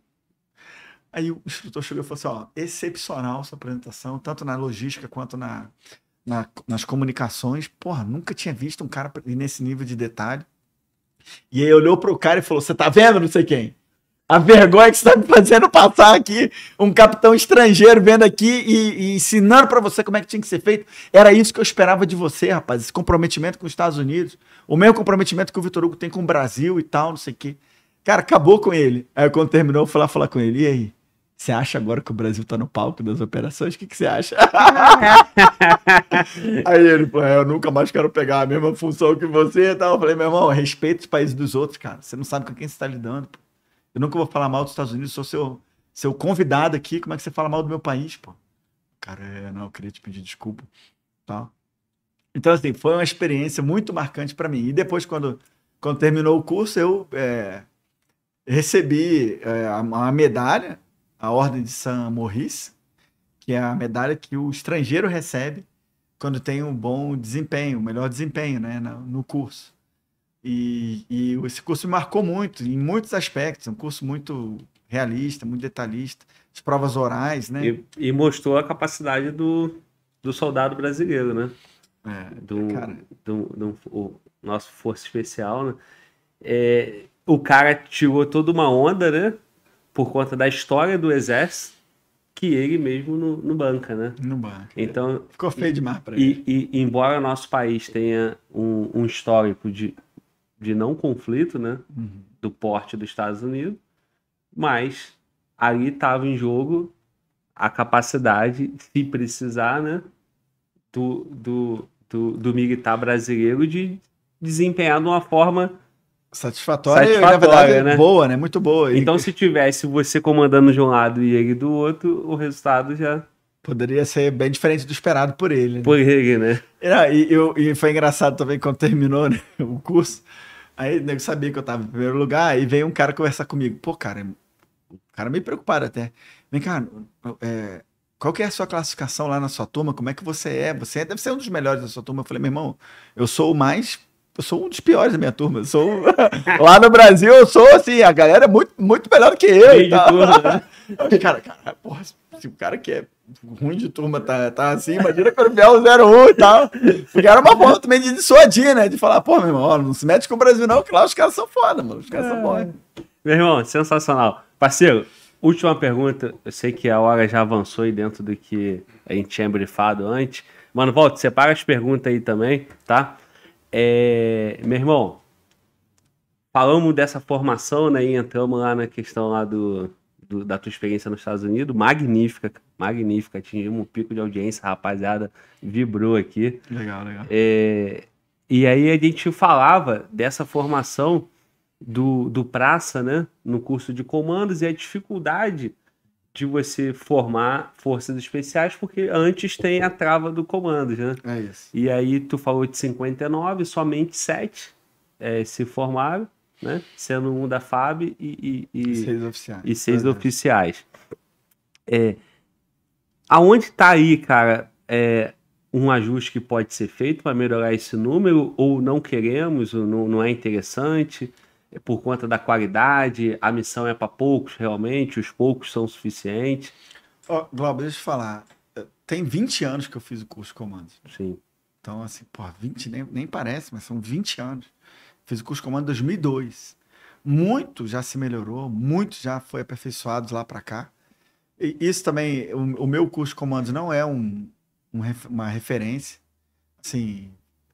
Aí o instrutor chegou e falou assim: ó, excepcional sua apresentação, tanto na logística quanto na, na, nas comunicações. Porra, nunca tinha visto um cara nesse nível de detalhe. E aí olhou pro cara e falou: Você tá vendo não sei quem? A vergonha que você tá me fazendo passar aqui, um capitão estrangeiro vendo aqui e, e ensinando para você como é que tinha que ser feito. Era isso que eu esperava de você, rapaz. Esse comprometimento com os Estados Unidos, o mesmo comprometimento que o Vitor Hugo tem com o Brasil e tal, não sei o quê. Cara, acabou com ele. Aí quando terminou, eu fui lá falar com ele. E aí? Você acha agora que o Brasil tá no palco das operações? O que, você acha? <laughs> aí ele falou: é, Eu nunca mais quero pegar a mesma função que você e tal. Eu falei: Meu irmão, respeita os países dos outros, cara. Você não sabe com quem você tá lidando. Pô. Eu nunca vou falar mal dos Estados Unidos, sou seu, seu convidado aqui. Como é que você fala mal do meu país, pô? Cara, é, não, eu queria te pedir desculpa. Tá? Então, assim, foi uma experiência muito marcante para mim. E depois, quando, quando terminou o curso, eu. É, recebi é, a, medalha, a Ordem de San Morris que é a medalha que o estrangeiro recebe quando tem um bom desempenho, o melhor desempenho né, no, no curso. E, e, esse curso me marcou muito, em muitos aspectos. É um curso muito realista, muito detalhista, as provas orais, né? E, e mostrou a capacidade do, do soldado brasileiro, né? É, do, do, do, o nosso Força Especial, né? É, o cara tirou toda uma onda, né? Por conta da história do exército, que ele mesmo no, no banca, né? No banca. Então, Ficou feio demais para ele. E, e, embora o nosso país tenha um, um histórico de, de não conflito, né? Uhum. Do porte dos Estados Unidos, mas ali estava em jogo a capacidade, se precisar, né? Do, do, do, do militar brasileiro de desempenhar de uma forma Satisfatória, Satisfatória e, né? boa, né? Muito boa. Então, se tivesse você comandando de um lado e ele do outro, o resultado já. Poderia ser bem diferente do esperado por ele. Né? Por ele, né? E, eu, e foi engraçado também quando terminou né, <laughs> o curso. Aí o né, nego sabia que eu tava em primeiro lugar, e veio um cara conversar comigo. Pô, cara, o cara é meio preocupado até. Vem cá, é, qual que é a sua classificação lá na sua turma? Como é que você é? Você é, deve ser um dos melhores da sua turma. Eu falei, meu irmão, eu sou o mais eu sou um dos piores da minha turma. Eu sou <laughs> lá no Brasil, eu sou assim, a galera é muito, muito melhor que eu. Tá? Turma, né? <laughs> cara, cara, porra, se o cara que é ruim de turma tá, tá assim, imagina quando vier o 01 e tal. Porque era uma forma também de dissuadir, né? De falar, pô, meu irmão, não se mete com o Brasil, não, que lá os caras são foda, mano. Os caras é. são foda. Meu irmão, sensacional. Parceiro, última pergunta. Eu sei que a hora já avançou aí dentro do que a gente tinha brifado antes. Mano, volta, separa as perguntas aí também, tá? É, meu irmão, falamos dessa formação, né? E entramos lá na questão lá do, do da tua experiência nos Estados Unidos. Magnífica, magnífica. Atingimos um pico de audiência, rapaziada vibrou aqui. Legal, legal. É, e aí a gente falava dessa formação do, do praça, né? No curso de comandos e a dificuldade de você formar forças especiais, porque antes tem a trava do comando, né? É isso. E aí tu falou de 59, somente 7 é, se formaram, né? Sendo um da FAB e, e, e seis oficiais. E seis oficiais. É, aonde tá aí, cara, é, um ajuste que pode ser feito para melhorar esse número, ou não queremos, ou não, não é interessante? É por conta da qualidade, a missão é para poucos realmente, os poucos são suficientes. Oh, Globo, deixa eu te falar. Eh, tem 20 anos que eu fiz o curso de comando. Sim. Então, assim, pô, 20 nem, nem parece, mas são 20 anos. Fiz o curso de comando em 2002. Muito já se melhorou, muito já foi aperfeiçoado lá para cá. E isso também, o, o, meu curso de comando não é um, um uma referência. Assim,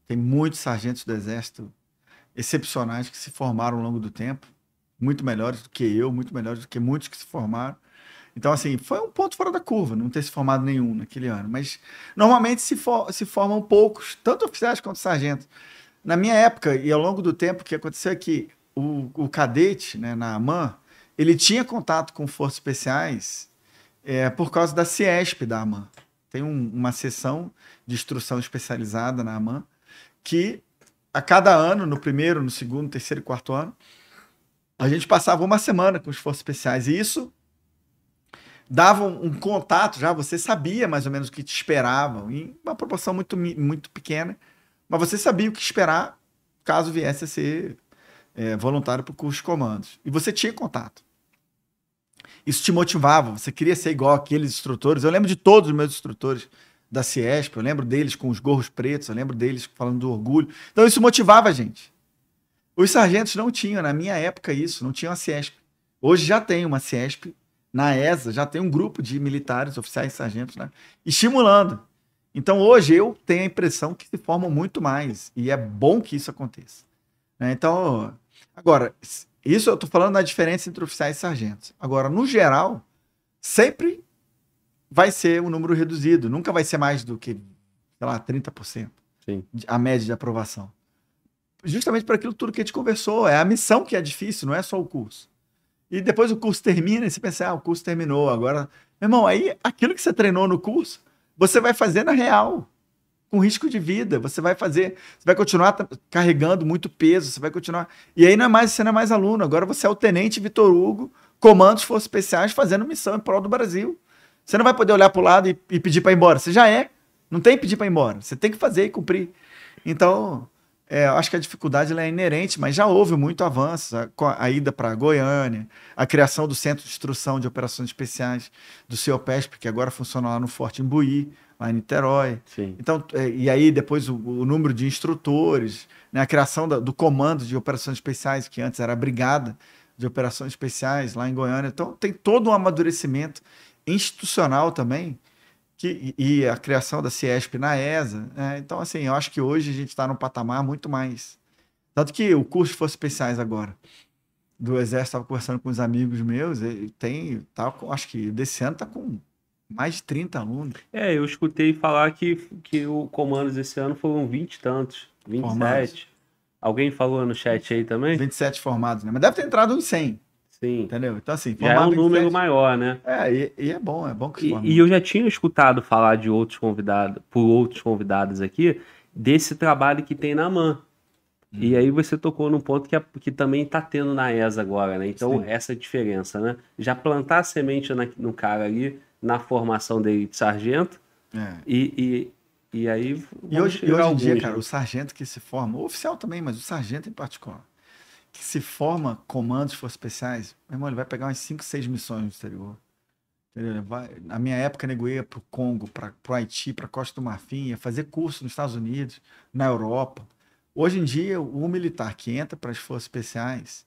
tem muitos sargentos do Exército excepcionais que se formaram ao longo do tempo, muito melhores do que eu, muito melhores do que muitos que se formaram. Então, assim, foi um ponto fora da curva não ter se formado nenhum naquele ano. Mas normalmente se, for, se formam poucos, tanto oficiais quanto sargentos. Na minha época e ao longo do tempo, o que aconteceu é que o, o cadete, né, na AMAN, ele tinha contato com forças especiais é, por causa da CESP da AMAN. Tem um, uma seção de instrução especializada na AMAN que a cada ano, no primeiro, no segundo, terceiro e quarto ano, a gente passava uma semana com os forças especiais. E isso dava um, um, contato já, você sabia mais ou menos o que te esperavam, em uma proporção muito, muito pequena, mas você sabia o que esperar caso viesse a ser é, voluntário para o curso de comandos. E você tinha contato. Isso te motivava, você queria ser igual aqueles instrutores. Eu lembro de todos os meus instrutores da Ciesp, eu lembro deles com os gorros pretos, eu lembro deles falando do orgulho. Então isso motivava a gente. Os sargentos não tinham, na minha época, isso, não tinha uma Ciesp. Hoje já tem uma Ciesp, na ESA já tem um grupo de militares, oficiais e sargentos, né? estimulando. Então hoje eu tenho a impressão que se formam muito mais, e é bom que isso aconteça. Né? Então, agora, isso eu estou falando da diferença entre oficiais e sargentos. Agora, no geral, sempre vai ser um número reduzido, nunca vai ser mais do que, sei lá, 30%. Sim. A média de aprovação. Justamente por aquilo tudo que a gente conversou, é a missão que é difícil, não é só o curso. E depois o curso termina e você pensa, ah, o curso terminou, agora. Meu irmão, aí aquilo que você treinou no curso, você vai fazer na real, com risco de vida. Você vai fazer, você vai continuar carregando muito peso, você vai continuar. E aí não é mais, você não é mais aluno, agora você é o tenente Vitor Hugo, comandos forças especiais, fazendo missão em prol do Brasil. Você não vai poder olhar para o lado e, e pedir para ir embora. Você já é. Não tem pedir para ir embora. Você tem que fazer e cumprir. Então, é, acho que a dificuldade é inerente, mas já houve muito avanço. A, a ida para Goiânia, a criação do Centro de Instrução de Operações Especiais do CIOPESP, que agora funciona lá no Forte Imbuí, lá em Niterói. Sim. Então, é, e aí depois o, o número de instrutores, né, a criação da, do Comando de Operações Especiais, que antes era a Brigada de Operações Especiais lá em Goiânia. Então, tem todo um amadurecimento institucional também, que, e a criação da CIESP na ESA. Né? Então, assim, eu acho que hoje a gente está num patamar muito mais. Tanto que o curso de Forças Especiais agora, do Exército, estava conversando com os amigos meus, e tem, tá, acho que desse ano está com mais de 30 alunos. É, eu escutei falar que, que o Comandos desse ano foram 20 e tantos, 27. Formados. Alguém falou no chat aí também? 27 formados, né? Mas deve ter entrado uns 100. Sim. Entendeu? Então, assim, já é um número sete. maior, né? É, e, e, é bom, é bom que E, e eu já tinha escutado falar de outros convidados, por outros convidados aqui, desse trabalho que tem na MAN. Hum. E aí você tocou num ponto que, é que também está tendo na ESA agora, né? Então, Sim. essa é diferença, né? Já plantar a semente na, no cara ali, na formação dele de sargento, é. e, e, e aí... E hoje, e hoje em dia, cara, o sargento que se forma, o oficial também, mas o sargento em particular, que se forma comandos for especiais, meu irmão, ele vai pegar umas 5, 6 missões no exterior. Vai, na minha época, nego ia o Congo, para o Haiti, para Costa do Marfim, ia fazer curso nos Estados Unidos, na Europa. Hoje em dia, o militar que entra para as forças especiais,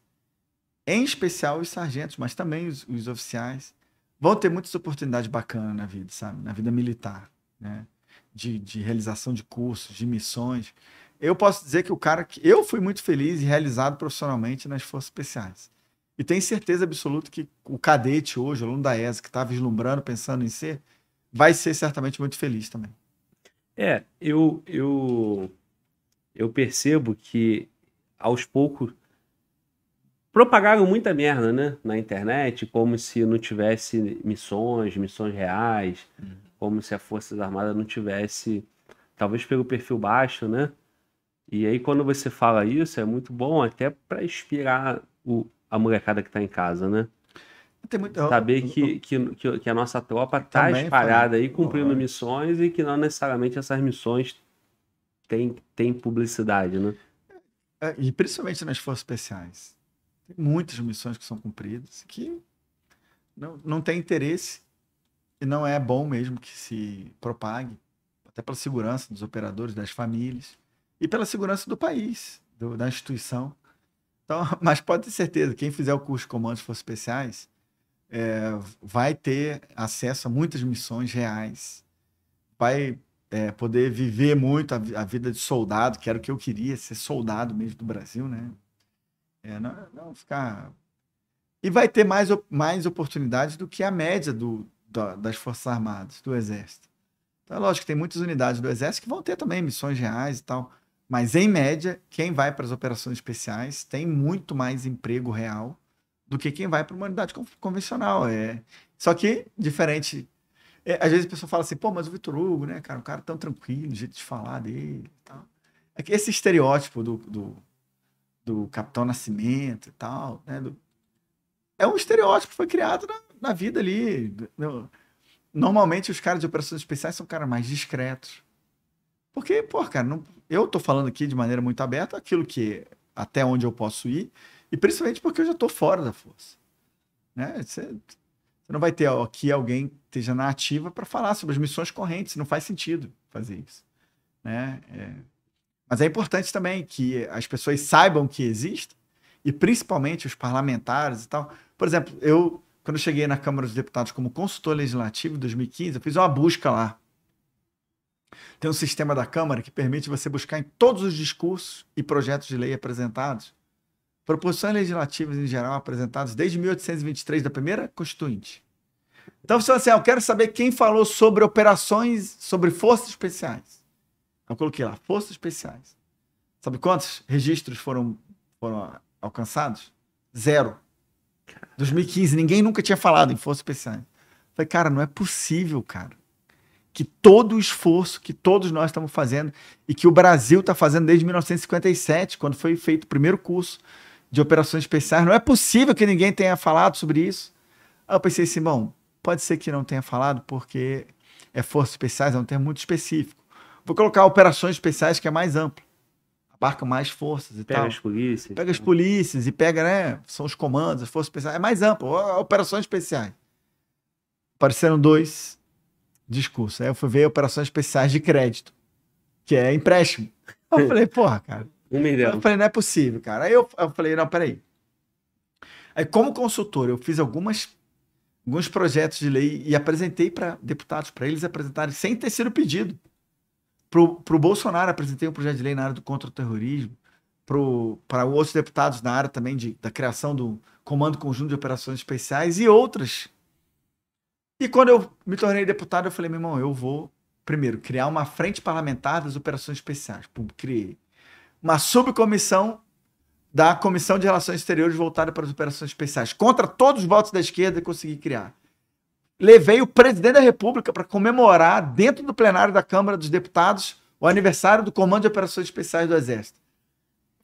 em especial os sargentos, mas também os, os oficiais, vão ter muitas oportunidades bacanas na vida, sabe? Na vida militar, né? De, de realização de cursos, de missões eu posso dizer que o cara que eu fui muito feliz e realizado profissionalmente nas forças especiais. E tenho certeza absoluta que o cadete hoje, o aluno da ESA, que está vislumbrando, pensando em ser, vai ser certamente muito feliz também. É, eu, eu, eu percebo que aos poucos propagaram muita merda, né, na internet, como se não tivesse missões, missões reais, uhum. como se a Forças Armadas não tivesse, talvez pelo perfil baixo, né, e aí, quando você fala isso, é muito bom até para inspirar o, a molecada que está em casa, né? Muito... Saber que, que, que, a nossa tropa está espalhada foi... aí cumprindo missões e que não necessariamente essas missões têm, tem publicidade, né? É, e principalmente nas forças especiais. Tem muitas missões que são cumpridas que não, não tem interesse e não é bom mesmo que se propague, até pela segurança dos operadores, das famílias e pela segurança do país, do, da instituição. Então, <laughs> mas pode ter certeza, quem fizer o curso de comandos forças especiais é, vai ter acesso a muitas missões reais, vai é, poder viver muito a, a, vida de soldado, que era o que eu queria, ser soldado mesmo do Brasil, né? É, não, não, ficar. E vai ter mais, mais oportunidades do que a média do, da, das Forças Armadas, do Exército. Então, é lógico, que tem muitas unidades do Exército que vão ter também missões reais e tal. Mas, em média, quem vai para as operações especiais tem muito mais emprego real do que quem vai para uma unidade convencional. É. Só que, diferente. É, às vezes a pessoa fala assim, pô, mas o Vitor Hugo, né, cara? O cara tão tranquilo, jeito de falar dele e tal. É que esse estereótipo do, do, do Capitão Nascimento e tal, né? Do, é um estereótipo que foi criado na, na vida ali. normalmente os caras de operações especiais são caras mais discretos, porque, pô, cara, não, eu tô falando aqui de maneira muito aberta aquilo que até onde eu posso ir, e principalmente porque eu já tô fora da força. Né? Você, não vai ter aqui alguém que esteja na ativa para falar sobre as missões correntes, não faz sentido fazer isso. Né? É. Mas é importante também que as pessoas saibam que existe, e principalmente os parlamentares e tal. Por exemplo, eu, quando cheguei na Câmara dos Deputados como consultor legislativo em 2015, eu fiz uma busca lá tem um sistema da Câmara que permite você buscar em todos os discursos e projetos de lei apresentados, proposições legislativas em geral apresentadas desde 1823, da primeira Constituinte. Então, você assim, ah, eu quero saber quem falou sobre operações, sobre forças especiais. Eu coloquei lá, forças especiais. Sabe quantos registros foram, foram alcançados? Zero. 2015, ninguém nunca tinha falado em forças especiais. falei, cara, não é possível, cara que todo o esforço que todos nós estamos fazendo e que o Brasil está fazendo desde 1957, quando foi feito o primeiro curso de operações especiais. Não é possível que ninguém tenha falado sobre isso. Aí eu pensei, assim, bom, pode ser que não tenha falado porque é forças especiais, é um termo muito específico. Vou colocar operações especiais que é mais amplo. Abarca mais forças e pega tal. Pega as polícias. Pega as né? polícias e pega, né? São os comandos, as forças especiais. É mais amplo. Operações especiais. Apareceram dois discurso. Aí eu fui ver operações especiais de crédito, que é empréstimo. Eu hum. falei, porra, cara. Um milhão. Eu falei, não é possível, cara. Aí eu, eu falei, não, peraí. Aí, como consultor, eu fiz algumas, alguns projetos de lei e apresentei para deputados, para eles apresentarem, sem ter sido pedido. Para o Bolsonaro, apresentei um projeto de lei na área do contra-terrorismo, para outros deputados na área também de, da criação do Comando Conjunto de Operações Especiais e outras e quando eu me tornei deputado, eu falei, meu irmão, eu vou, primeiro, criar uma frente parlamentar das operações especiais. Pum, criei. Uma subcomissão da Comissão de Relações Exteriores voltada para as operações especiais. Contra todos os votos da esquerda, consegui criar. Levei o presidente da República para comemorar, dentro do plenário da Câmara dos Deputados, o aniversário do Comando de Operações Especiais do Exército.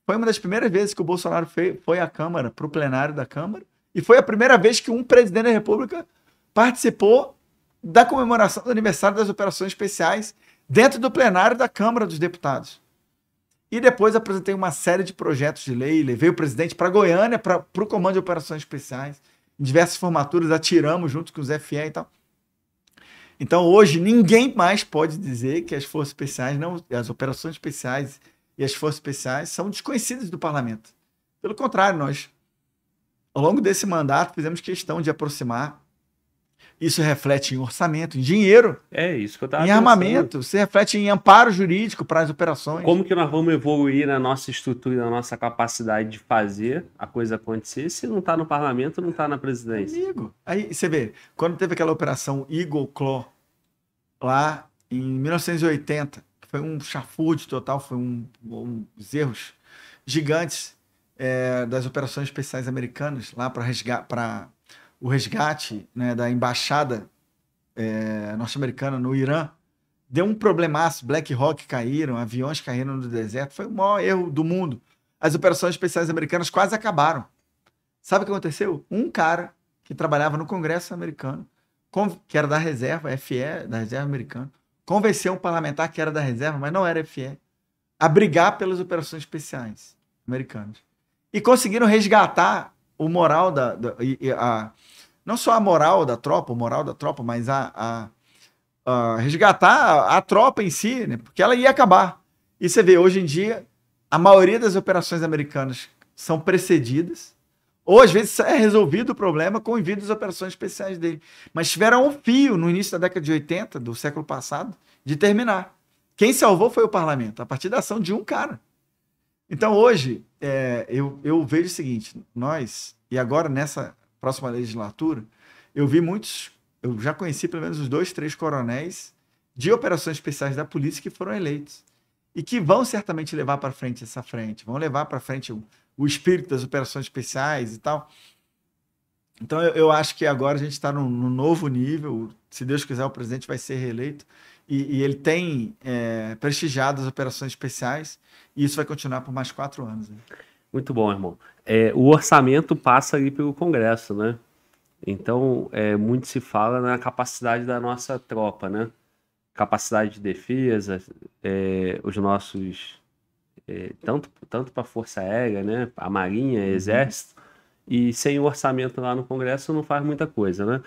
Foi uma das primeiras vezes que o Bolsonaro foi, foi à Câmara, para o plenário da Câmara, e foi a primeira vez que um presidente da República participou da comemoração do aniversário das operações especiais dentro do plenário da Câmara dos Deputados. E depois apresentei uma série de projetos de lei, levei o presidente para Goiânia, para o Comando de Operações Especiais, em diversas formaturas, atiramos junto com os FE e tal. Então hoje ninguém mais pode dizer que as forças especiais, não, as operações especiais e as forças especiais são desconhecidas do parlamento. Pelo contrário, nós, ao longo desse mandato, fizemos questão de aproximar isso reflete em orçamento, em dinheiro. É isso que eu Em armamento, se reflete em amparo jurídico para as operações. Como que nós vamos evoluir na nossa estrutura, e na nossa capacidade de fazer a coisa acontecer se não está no parlamento, não está na presidência? Amigo. Aí você vê, quando teve aquela operação Eagle Claw, lá em 1980, que foi um chafurdo total, foi um, um erros gigantes é, das operações especiais americanas lá para resgatar, o resgate né, da embaixada é, norte-americana no Irã, deu um problemaço. Black Hawk caíram, aviões caíram no deserto. Foi o maior erro do mundo. As operações especiais americanas quase acabaram. Sabe o que aconteceu? Um cara que trabalhava no Congresso americano, que era da reserva, FE, da reserva americana, convenceu um parlamentar que era da reserva, mas não era FE, a brigar pelas operações especiais americanas. E conseguiram resgatar o moral da, da a, não só a moral da tropa, o moral da tropa, mas a, a, a resgatar a, a, tropa em si, né? porque ela ia acabar. E você vê, hoje em dia, a maioria das operações americanas são precedidas, ou às vezes é resolvido o problema com o envio das operações especiais dele. Mas tiveram um fio no início da década de 80, do século passado, de terminar. Quem salvou foi o parlamento, a partir da ação de um cara. Então hoje, é, eu, eu vejo o seguinte: nós, e agora nessa próxima legislatura, eu vi muitos, eu já conheci pelo menos os dois, três coronéis de operações especiais da polícia que foram eleitos e que vão certamente levar para frente essa frente, vão levar para frente o, o, espírito das operações especiais e tal. Então eu, eu acho que agora a gente está num, num novo nível. Se Deus quiser, o presidente vai ser reeleito. E, e ele tem é, prestigiado as operações especiais e isso vai continuar por mais quatro anos. Né? Muito bom, irmão. É, o orçamento passa ali pelo Congresso, né? Então, é, muito se fala na capacidade da nossa tropa, né? Capacidade de defesa, é, os nossos. É, tanto tanto para a Força Aérea, né? A Marinha, uhum. Exército. E sem o orçamento lá no Congresso não faz muita coisa, né?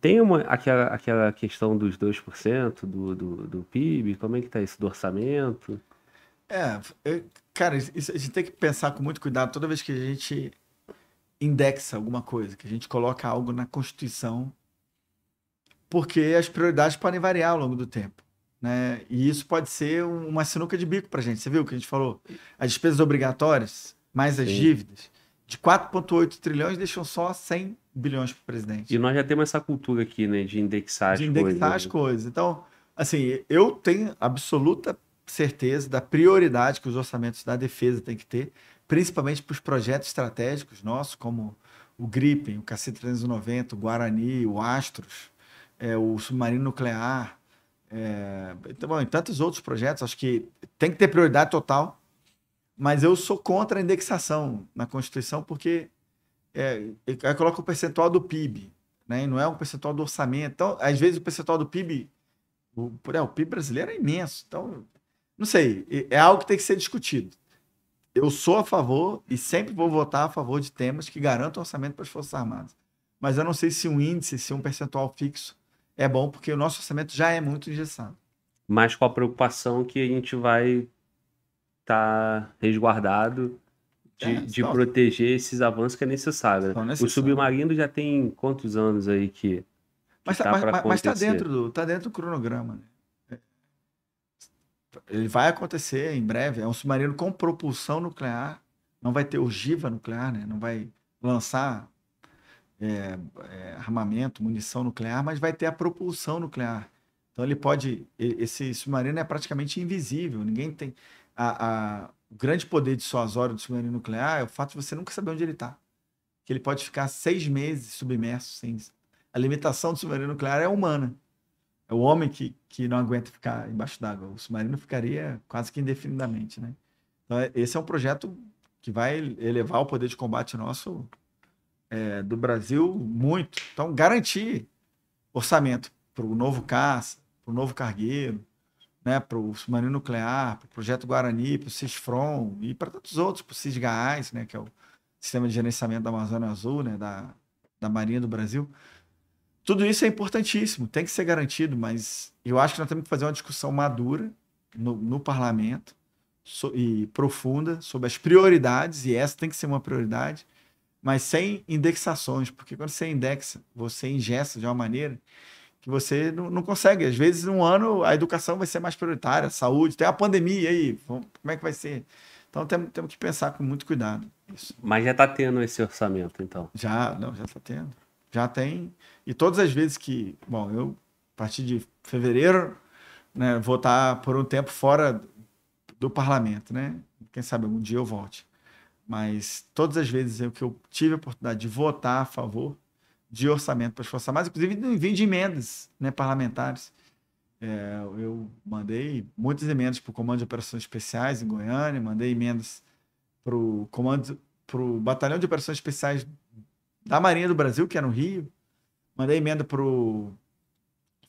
Tem uma, aquela, aquela questão dos 2% do, do, do PIB, como é que está isso do orçamento? É, eu, é, cara, isso, a gente tem que pensar com muito cuidado toda vez que a gente indexa alguma coisa, que a gente coloca algo na Constituição, porque as prioridades podem variar ao longo do tempo. Né? E isso pode ser uma sinuca de bico para a gente. Você viu o que a gente falou? As despesas obrigatórias, mais as Sim. dívidas de 4,8 trilhões, deixam só 100 bilhões para o presidente. E nós já temos essa cultura aqui, né, de indexar de as indexar coisas. De indexar as né? coisas. Então, assim, eu tenho absoluta certeza da prioridade que os orçamentos da defesa têm que ter, principalmente para os projetos estratégicos nossos, como o Gripen, o KC-390, o Guarani, o Astros, é, o submarino nuclear, é, então, bom, e tantos outros projetos. Acho que tem que ter prioridade total mas eu sou contra a indexação na Constituição, porque é, é aí coloca o percentual do PIB, né? E não é um percentual do orçamento. Então, às vezes, o percentual do PIB. O, é, o PIB brasileiro é imenso. Então, não sei. É, é algo que tem que ser discutido. Eu sou a favor e sempre vou votar a favor de temas que garantam orçamento para as Forças Armadas. Mas eu não sei se um índice, se um percentual fixo é bom, porque o nosso orçamento já é muito engessado. Mas com a preocupação que a gente vai tá resguardado de, é, de proteger esses avanços que é necessário. Né? necessário. O submarino já tem quantos anos aí que. mas está tá mas, mas tá dentro do, tá dentro do cronograma, né? É. Ele vai acontecer em breve. É um submarino com propulsão nuclear. Não vai ter ogiva nuclear, né? Não vai lançar é, é, armamento, munição nuclear, mas vai ter a propulsão nuclear. Então ele pode. Esse submarino é praticamente invisível. Ninguém tem a, a, o grande poder de Soazório do submarino nuclear é o fato de você nunca saber onde ele está. Que ele pode ficar seis meses submerso sem A limitação do submarino nuclear é humana. É o homem que, que não aguenta ficar embaixo d'água. O submarino ficaria quase que indefinidamente, né? Então, é, esse é um projeto que vai elevar o poder de combate nosso é, do Brasil muito. Então, garantir orçamento para o novo caça, para o novo cargueiro, né, para o submarino nuclear, para o projeto Guarani, para o CISFROM e para tantos outros, para o CISGAAS, né, que é o Sistema de Gerenciamento da Amazônia Azul, né, da, da Marinha do Brasil. Tudo isso é importantíssimo, tem que ser garantido, mas eu acho que nós temos que fazer uma discussão madura no, no parlamento so, e profunda sobre as prioridades, e essa tem que ser uma prioridade, mas sem indexações, porque quando você indexa, você ingesta de uma maneira que você não, não, consegue. Às vezes, um ano, a educação vai ser mais prioritária, a saúde, tem a pandemia aí, como é que vai ser? Então, temos, que pensar com muito cuidado. Isso. Mas já está tendo esse orçamento, então? Já, não, já está tendo. Já tem. E todas as vezes que, bom, eu, a partir de fevereiro, né, vou estar tá por um tempo fora do parlamento, né? Quem sabe algum dia eu volte. Mas todas as vezes que eu tive a oportunidade de votar a favor, de orçamento para as Forças Armadas, inclusive vim de emendas né, parlamentares. É, eu mandei muitas emendas para o Comando de Operações Especiais em Goiânia, mandei emendas para o Comando, para o Batalhão de Operações Especiais da Marinha do Brasil, que é no Rio, mandei emenda para o.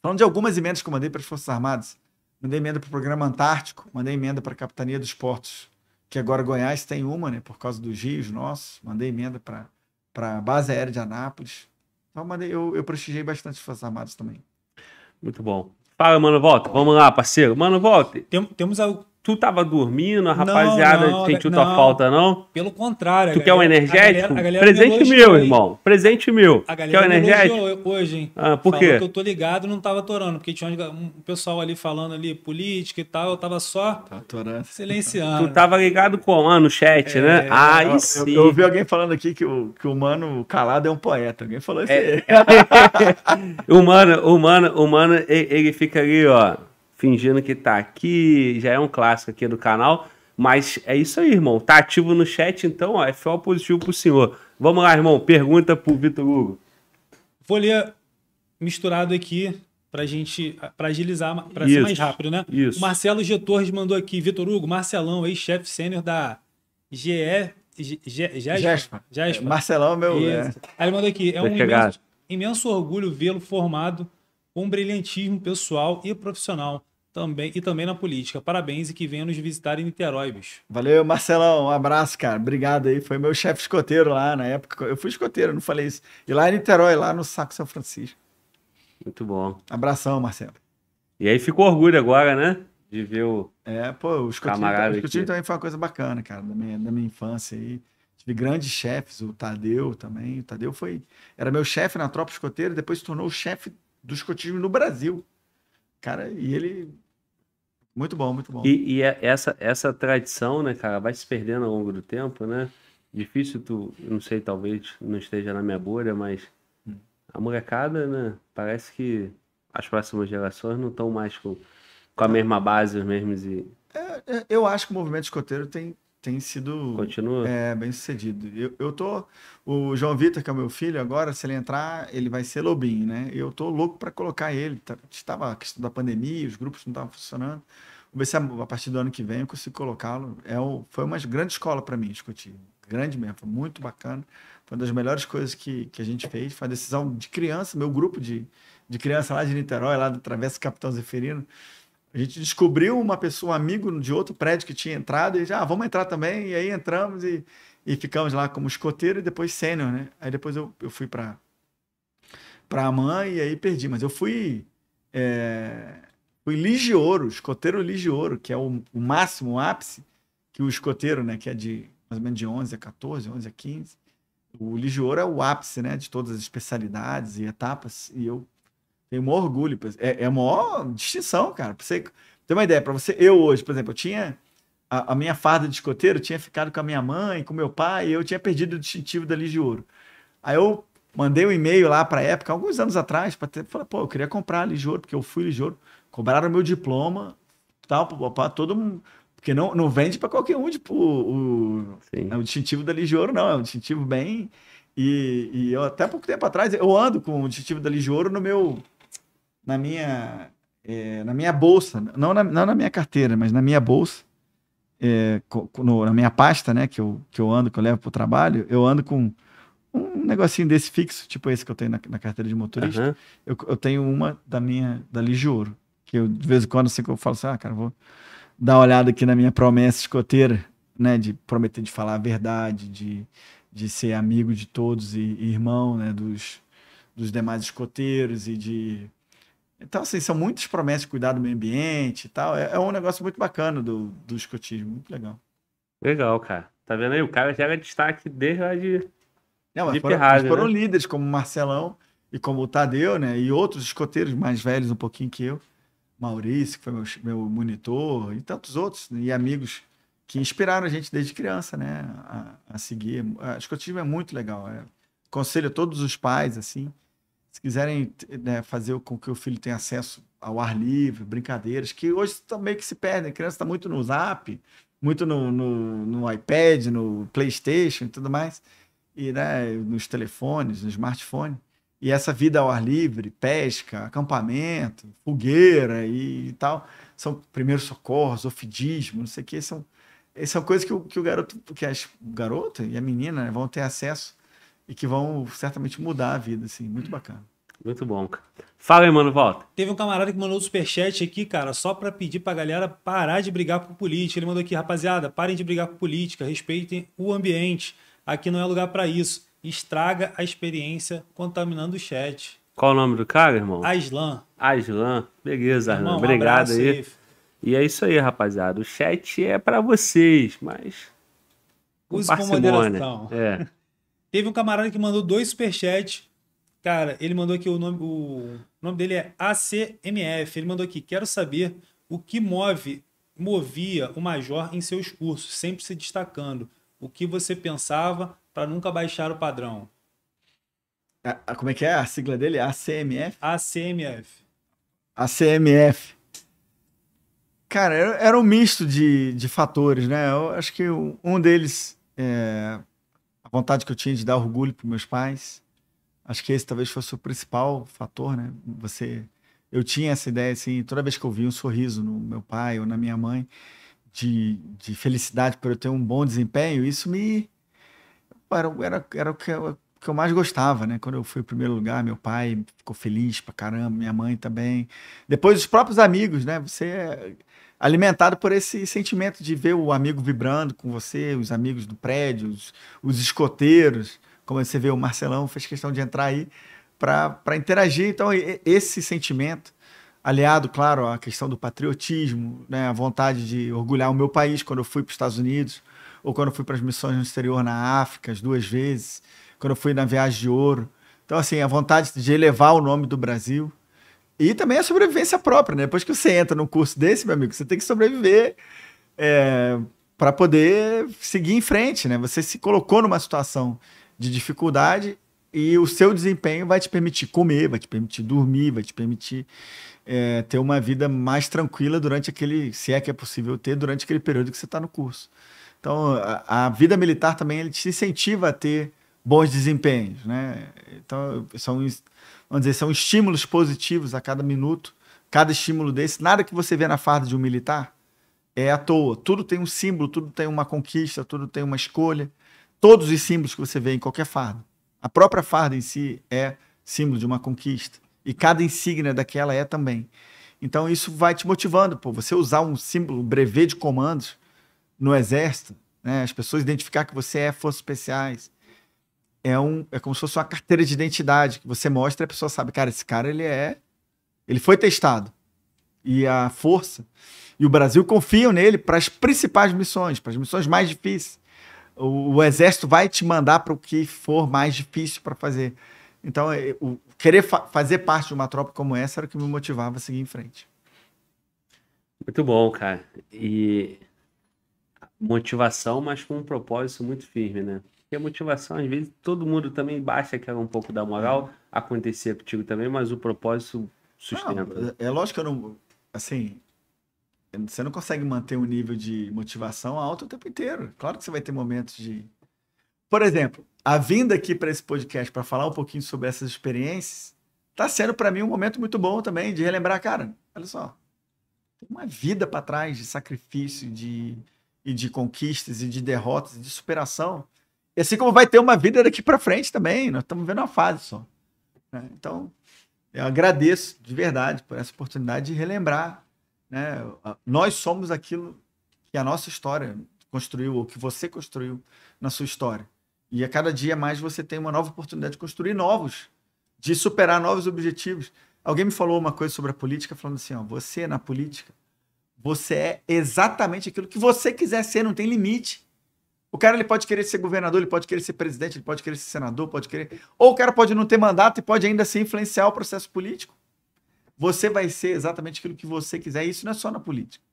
Falando de algumas emendas que eu mandei para as Forças Armadas, mandei emenda para o Programa Antártico, mandei emenda para a Capitania dos Portos, que agora Goiás tem uma, né, por causa dos rios nossos, mandei emenda para a Base Aérea de Anápolis tal maneira, eu, eu prestigiei bastante as Forças Armadas também. Muito bom. Fala, mano, volta. Vamos lá, parceiro. Mano, volta. Tem, temos algo Tu tava dormindo, a rapaziada não, não, sentiu não, tua falta, não? Pelo contrário. Tu é galera, quer um energético? A galera, a galera presente me meu, aí. irmão. Presente meu. A é galera quer um energético? hoje, hein? Ah, por Falou quê? que eu tô ligado não tava atorando, porque tinha um pessoal ali falando ali política e tal, eu tava só tá silenciando. Tu tava ligado com ah, no chat, é, né? É, ah, eu, isso. Eu, eu, ouvi alguém falando aqui que o, que o mano calado é um poeta. Alguém falou isso. É. <laughs> o mano, o mano, o mano, ele, ele fica ali, ó fingindo que tá aqui, já é um clássico aqui do canal. Mas é isso aí, irmão. Tá ativo no chat, então, ó, é FO positivo pro senhor. Vamos lá, irmão. Pergunta pro Vitor Hugo. Vou ler misturado aqui pra gente pra agilizar, pra isso, ser mais rápido, né? Isso. O Marcelo G. Torres mandou aqui, Vitor Hugo, Marcelão, ex-chefe sênior da GE. Gespa. Marcelão, é meu. É. Aí ele mandou aqui, é um imenso, imenso orgulho vê-lo formado um brilhantismo pessoal e profissional também, e também na política. Parabéns e que venha nos visitar em Niterói, bicho. Valeu, Marcelão. Um abraço, cara. Obrigado aí. Foi meu chefe escoteiro lá na época. Eu fui escoteiro, não falei isso. E lá em Niterói, lá no Saco São Francisco. Muito bom. Abração, Marcelo. E aí ficou orgulho agora, né? De ver o. É, pô, o escoteiro, tá- camarada o escoteiro também foi uma coisa bacana, cara, da minha, da minha infância aí. Tive grandes chefes, o Tadeu também. O Tadeu foi. Era meu chefe na tropa escoteira, depois se tornou o chefe do escotismo no Brasil. Cara, e ele. Muito bom, muito bom. E, e é, essa, essa tradição, né, cara, vai se perdendo ao longo do tempo, né? Difícil tu, não sei, talvez não esteja na minha bolha, mas hum. a molecada, né? Parece que as próximas gerações não estão mais com, com a mesma base, os mesmos. E... É, é eu acho que o movimento escoteiro tem, tem sido Continua. É, bem sucedido. Eu, eu tô. O João Vitor, que é o meu filho, agora, se ele entrar, ele vai ser lobinho, né? Eu tô louco para colocar ele. estava tá, a questão da pandemia, os grupos não estavam funcionando. Vou ver se a, a, partir do ano que vem eu consigo colocá-lo. É o, foi uma grande escola para mim, discutir. Grande mesmo, foi muito bacana. Foi uma das melhores coisas que, que a gente fez. Foi a decisão de criança, meu grupo de, de criança lá de Niterói, lá do Travessa Capitão Zeferino a gente descobriu uma pessoa, um amigo de outro prédio que tinha entrado, e já, ah, vamos entrar também. E aí entramos e, e ficamos lá como escoteiro e depois sênior, né? Aí depois eu, eu fui para para a mãe e aí perdi. Mas eu fui. É, fui ligiouro, escoteiro ligiouro, que é o, o, máximo, o ápice, que o escoteiro, né? Que é de mais ou menos de 11 a 14, 11 a 15. O ligiouro é o ápice, né? De todas as especialidades e etapas. E eu tenho maior orgulho. É, é a maior distinção, cara. Pra você ter uma ideia, para você, eu hoje, por exemplo, eu tinha a, a, minha farda de escoteiro, tinha ficado com a minha mãe, com meu pai, e eu tinha perdido o distintivo da Liz de Ouro. Aí eu mandei um e-mail lá para época, alguns anos atrás, para falar, pô, eu queria comprar a Liz de Ouro, porque eu fui Liz de Ouro. Cobraram meu diploma, tal, para todo mundo. Porque não, não vende para qualquer um, tipo, o, é o distintivo da Liz de Ouro, não. É um distintivo bem. E, e eu, até pouco tempo atrás, eu ando com o distintivo da Liz de Ouro no meu na minha, é, na minha bolsa, não na, não na minha carteira, mas na minha bolsa, é, no, na minha pasta, né, que eu, que eu ando, que eu levo para o trabalho, eu ando com um negocinho desse fixo, tipo esse que eu tenho na, na carteira de motorista. Uhum. Eu, eu, tenho uma da minha, da Ligioro, que eu de vez em quando assim que eu falo assim, ah, cara, vou dar uma olhada aqui na minha promessa escoteira, né, de prometer de falar a verdade, de, de ser amigo de todos e, e irmão, né, dos, dos demais escoteiros e de então, assim, são muitas promessas de cuidar do meio ambiente e tal. É, é um negócio muito bacana do, do escotismo, muito legal. Legal, cara. Tá vendo aí? O cara já era é destaque desde lá de. Não, de foram, foram né? líderes como o Marcelão e como o Tadeu, né? E outros escoteiros mais velhos um pouquinho que eu. Maurício, que foi meu, meu monitor, e tantos outros, né? e amigos que inspiraram a gente desde criança, né? A, a seguir. A escotismo é muito legal. Aconselho é. Conselho a todos os pais, assim se quiserem né, fazer com que o filho tenha acesso ao ar livre, brincadeiras, que hoje também que se perdem. A criança está muito no zap, muito no, no, no, iPad, no Playstation e tudo mais, e né, nos telefones, no smartphone. E essa vida ao ar livre, pesca, acampamento, fogueira e, e tal, são primeiros socorros, ofidismo, não sei o que, são, são é coisas que o, que o garoto, que as, garota e a menina né, vão ter acesso e que vão certamente mudar a vida, assim, muito bacana. Muito bom, cara. Fala aí, mano, volta. Teve um camarada que mandou um superchat aqui, cara, só para pedir pra galera parar de brigar por política. Ele mandou aqui, rapaziada, parem de brigar por política, respeitem o ambiente. Aqui não é lugar para isso. Estraga a experiência contaminando o chat. Qual o nome do cara, irmão? Aislan. Aislan. Beleza, Irmão, um Obrigado aí. aí. E é isso aí, rapaziada. O chat é para vocês, mas. Use com, com moderação. É. <laughs> Teve um camarada que mandou dois superchats. Cara, ele mandou aqui o nome. O, nome dele é ACMF. Ele mandou aqui: quero saber o que move, movia o Major em seus cursos, sempre se destacando. O que você pensava para nunca baixar o padrão? como é que é a sigla dele? É ACMF? ACMF. ACMF. Cara, era, era um misto de, de fatores, né? Eu acho que um deles é, vontade que eu tinha de dar orgulho para meus pais. Acho que esse talvez fosse o principal fator, né? Você, eu tinha essa ideia assim, toda vez que eu via um sorriso no meu pai ou na minha mãe de, de felicidade por eu ter um bom desempenho, isso me era, era, era o que eu, que eu mais gostava, né? Quando eu fui o primeiro lugar, meu pai ficou feliz pra caramba, minha mãe também. Depois os próprios amigos, né? Você é, alimentado por esse sentimento de ver o amigo vibrando com você, os amigos do prédio, os, os escoteiros, como você vê o Marcelão fez questão de entrar aí para interagir. Então, esse sentimento, aliado, claro, à questão do patriotismo, né, a vontade de orgulhar o meu país quando eu fui para os Estados Unidos, ou quando eu fui para as missões no exterior na África, as duas vezes, quando eu fui na viagem de ouro. Então, assim, a vontade de elevar o nome do Brasil, e também a sobrevivência própria, né? Depois que você entra num curso desse, meu amigo, você tem que sobreviver é, para poder seguir em frente, né? Você se colocou numa situação de dificuldade e o seu desempenho vai te permitir comer, vai te permitir dormir, vai te permitir é, ter uma vida mais tranquila durante aquele, se é que é possível ter, durante aquele período que você está no curso. Então, a, a, vida militar também ele te incentiva a ter bons desempenhos, né? Então, são vamos dizer, são estímulos positivos a cada minuto, cada estímulo desse. Nada que você vê na farda de um militar é à toa. Tudo tem um símbolo, tudo tem uma conquista, tudo tem uma escolha. Todos os símbolos que você vê em qualquer farda. A própria farda em si é símbolo de uma conquista. E cada insígnia daquela é também. Então isso vai te motivando, pô. Você usar um símbolo, um brevet de comandos no exército, né? As pessoas identificar que você é forças especiais, é, um, é como se fosse uma carteira de identidade que você mostra e a pessoa sabe, cara, esse cara ele é. Ele foi testado. E a força. E o Brasil confiam nele para as principais missões, para as missões mais difíceis. O, o exército vai te mandar para o que for mais difícil para fazer. Então, é, o, querer fa fazer parte de uma tropa como essa era o que me motivava a seguir em frente. Muito bom, cara. E motivação, mas com um propósito muito firme, né? a motivação, às vezes, todo mundo também baixa que é um pouco da moral. Acontecia contigo também, mas o propósito sustenta. Né? é, é lógico que eu não. Assim, você não consegue manter um nível de motivação alto o tempo inteiro. Claro que você vai ter momentos de. Por exemplo, a vinda aqui para esse podcast para falar um pouquinho sobre essas experiências está sendo para mim um momento muito bom também de relembrar, cara, olha só, tem uma vida para trás de sacrifício, de e de conquistas e de derrotas, de superação. E assim como vai ter uma vida daqui para frente também, nós estamos vendo uma fase só. Né? Então, eu agradeço de verdade por essa oportunidade de relembrar. Né? Nós somos aquilo que a nossa história construiu, ou que você construiu na sua história. E a cada dia mais você tem uma nova oportunidade de construir novos, de superar novos objetivos. Alguém me falou uma coisa sobre a política, falando assim: ó, você na política, você é exatamente aquilo que você quiser ser, não tem limite. O cara ele pode querer ser governador, ele pode querer ser presidente, ele pode querer ser senador, pode querer. Ou o cara pode não ter mandato e pode ainda se assim, influenciar o processo político. Você vai ser exatamente aquilo que você quiser. E isso não é só na política.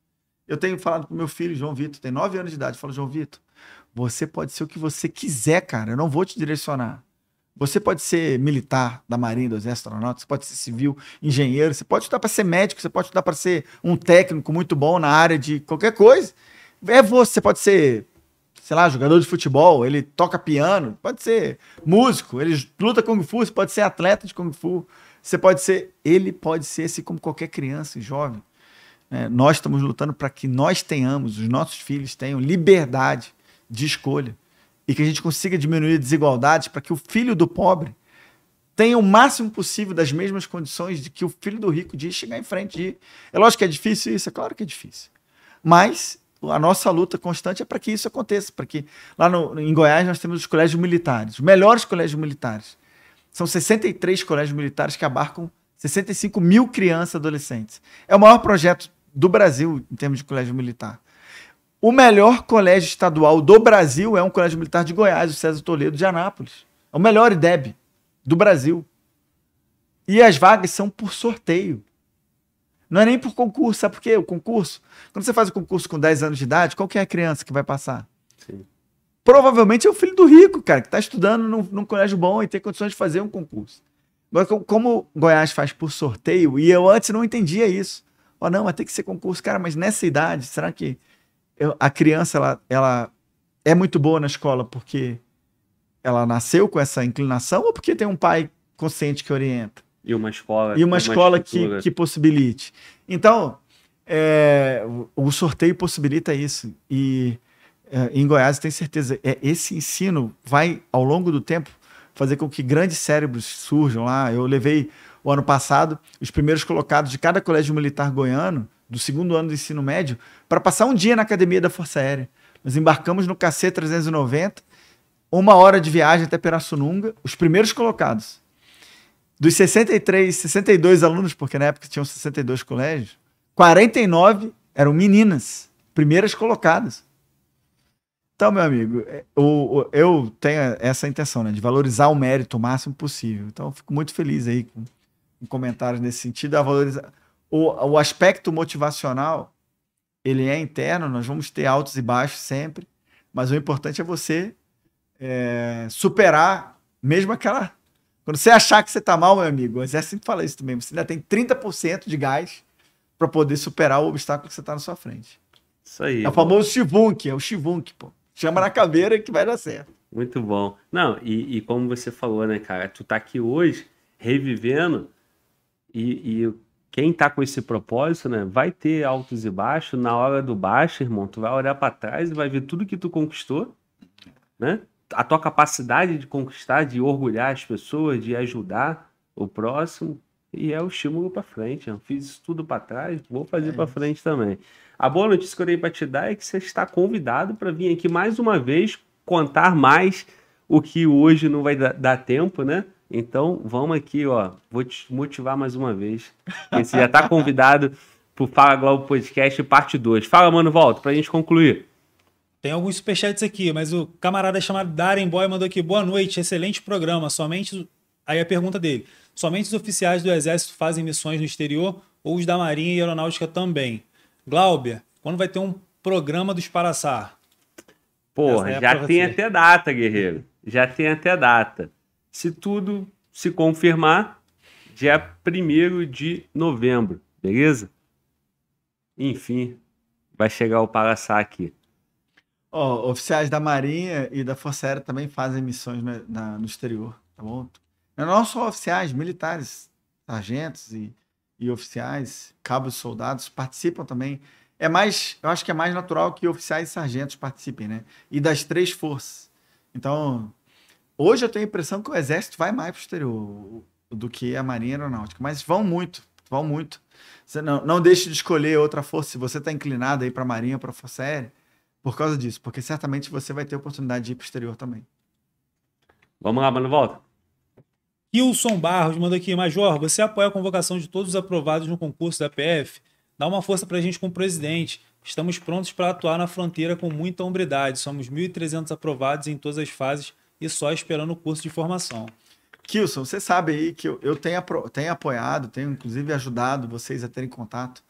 Eu tenho falado com meu filho, João Vitor, tem nove anos de idade. Eu falo, João Vitor, você pode ser o que você quiser, cara. Eu não vou te direcionar. Você pode ser militar da Marinha, do Exército, astronauta, você pode ser civil, engenheiro, você pode estudar para ser médico, você pode estudar para ser um técnico muito bom na área de qualquer coisa. É você, você pode ser sei lá, jogador de futebol, ele toca piano, pode ser músico, ele luta kung fu, você pode ser atleta de kung fu, você pode ser, ele pode ser assim como qualquer criança e jovem. É, nós estamos lutando para que nós tenhamos, os nossos filhos tenham liberdade de escolha e que a gente consiga diminuir desigualdades para que o filho do pobre tenha o máximo possível das mesmas condições de que o filho do rico de chegar em frente. De... É lógico que é difícil isso, é claro que é difícil. Mas a nossa luta constante é para que isso aconteça, para que lá no, em Goiás nós temos os colégios militares, os melhores colégios militares. São 63 colégios militares que abarcam 65 mil crianças e adolescentes. É o maior projeto do Brasil em termos de colégio militar. O melhor colégio estadual do Brasil é um colégio militar de Goiás, o César Toledo de Anápolis. É o melhor IDEB do Brasil. E as vagas são por sorteio. Não é nem por concurso, sabe por quê? O concurso. Quando você faz o concurso com 10 anos de idade, qual que é a criança que vai passar? Sim. Provavelmente é o filho do rico, cara, que está estudando num, num, colégio bom e tem condições de fazer um concurso. Agora, como Goiás faz por sorteio, e eu antes não entendia isso. Ó, oh, não, vai ter que ser concurso, cara, mas nessa idade, será que eu, a criança ela, ela é muito boa na escola porque ela nasceu com essa inclinação ou porque tem um pai consciente que orienta? E uma escola. E uma, uma escola que, que possibilite. Então, é, o sorteio possibilita isso. E é, em Goiás, tenho certeza, é, esse ensino vai, ao longo do tempo, fazer com que grandes cérebros surjam lá. Eu levei, o ano passado, os primeiros colocados de cada colégio militar goiano, do segundo ano do ensino médio, para passar um dia na academia da Força Aérea. Nós embarcamos no KC 390, uma hora de viagem até Pirassununga, os primeiros colocados dos 63, 62 alunos, porque na época tinham 62 colégios, 49 eram meninas, primeiras colocadas. Então, meu amigo, eu, é, eu tenho essa intenção, né, de valorizar o mérito o máximo possível. Então, fico muito feliz aí com, com comentários nesse sentido. A valorizar. O, o aspecto motivacional, ele é interno, nós vamos ter altos e baixos sempre, mas o importante é você é, superar mesmo aquela quando você achar que você tá mal, meu amigo, o exército sempre fala isso também. Você ainda tem 30% de gás para poder superar o obstáculo que você tá na sua frente. Isso aí. É o famoso chivunk, é o chivunk, pô. Chama na caveira que vai dar certo. Muito bom. Não, e, e como você falou, né, cara? Tu tá aqui hoje revivendo e, e quem tá com esse propósito, né, vai ter altos e baixos. Na hora do baixo, irmão, tu vai olhar para trás e vai ver tudo que tu conquistou, né? a tua capacidade de conquistar, de orgulhar as pessoas, de ajudar o próximo. E é o estímulo para frente. Eu fiz isso tudo para trás, vou fazer é. para frente também. A boa notícia que eu dei para te dar é que você está convidado para vir aqui mais uma vez contar mais o que hoje não vai dar tempo, né? Então vamos aqui, ó. Vou te motivar mais uma vez. Você já está convidado para o Fala Globo Podcast parte 2. Fala, mano, volta para a gente concluir. Tem alguns superchats aqui, mas o camarada chamado Darren Boy mandou aqui. Boa noite, excelente programa. Somente. Aí a pergunta dele: somente os oficiais do Exército fazem missões no exterior ou os da Marinha e Aeronáutica também? Glauber, quando vai ter um programa dos Paraçar? Porra, é já tem até data, guerreiro. Já tem até data. Se tudo se confirmar, dia 1 de novembro, beleza? Enfim, vai chegar o Paraçar aqui oficiais da Marinha e da Força Aérea também fazem missões na, no exterior, tá bom? Não só oficiais, militares, sargentos e, e oficiais, cabos e soldados participam também. É mais, eu acho que é mais natural que oficiais e sargentos participem, né? E das três forças. Então, hoje eu tenho a impressão que o exército vai mais para o exterior do que a marinha aeronáutica, mas vão muito, vão muito. Você não, não deixe de escolher outra força se você está inclinado aí para a marinha ou para a força aérea por causa disso, porque certamente você vai ter oportunidade de ir para o exterior também. Vamos lá, mano, volta. Wilson Barros manda aqui, Major, você apoia a convocação de todos os aprovados no concurso da PF? Dá uma força para a gente com o presidente. Estamos prontos para atuar na fronteira com muita hombridade. Somos 1.300 aprovados em todas as fases e só esperando o curso de formação. Kilson, você sabe aí que eu, eu tenho, tenho apoiado, tenho inclusive ajudado vocês a terem contato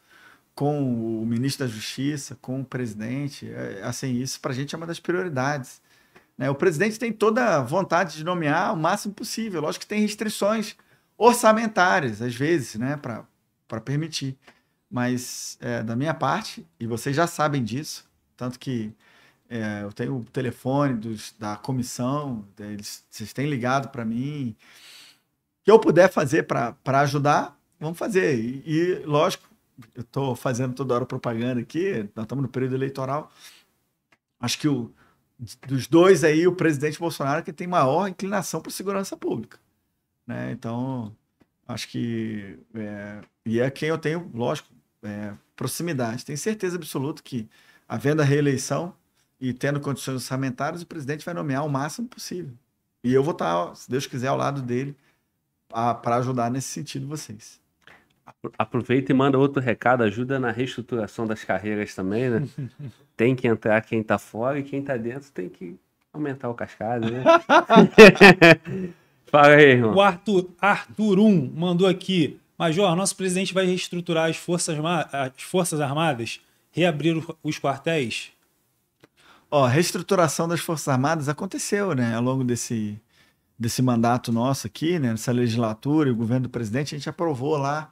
com o ministro da Justiça, com o presidente. É, assim, isso para a gente é uma das prioridades. Né? O presidente tem toda a vontade de nomear o máximo possível. Lógico que tem restrições orçamentárias, às vezes, né? para permitir. Mas é, da minha parte, e vocês já sabem disso, tanto que é, eu tenho o telefone dos, da comissão, é, eles, vocês têm ligado para mim. O que eu puder fazer para ajudar, vamos fazer. E, e lógico, eu estou fazendo toda hora propaganda aqui, nós estamos no período eleitoral. Acho que o, dos dois aí, o presidente Bolsonaro é que tem maior inclinação para segurança pública. Né? Então, acho que. É, e é quem eu tenho, lógico, é, proximidade. Tenho certeza absoluta que, havendo a reeleição e tendo condições orçamentárias, o presidente vai nomear o máximo possível. E eu vou estar, tá, se Deus quiser, ao lado dele para ajudar nesse sentido vocês. Aproveita e manda outro recado, ajuda na reestruturação das carreiras também, né? <laughs> tem que entrar quem está fora e quem está dentro tem que aumentar o cascado, né? <laughs> Fala aí, irmão. O Arthur, Arthur 1 mandou aqui. Major, nosso presidente vai reestruturar as Forças, as forças Armadas, reabrir os quartéis? Ó, a reestruturação das Forças Armadas aconteceu, né? Ao longo desse, desse mandato nosso aqui, né? Nessa legislatura e o governo do presidente, a gente aprovou lá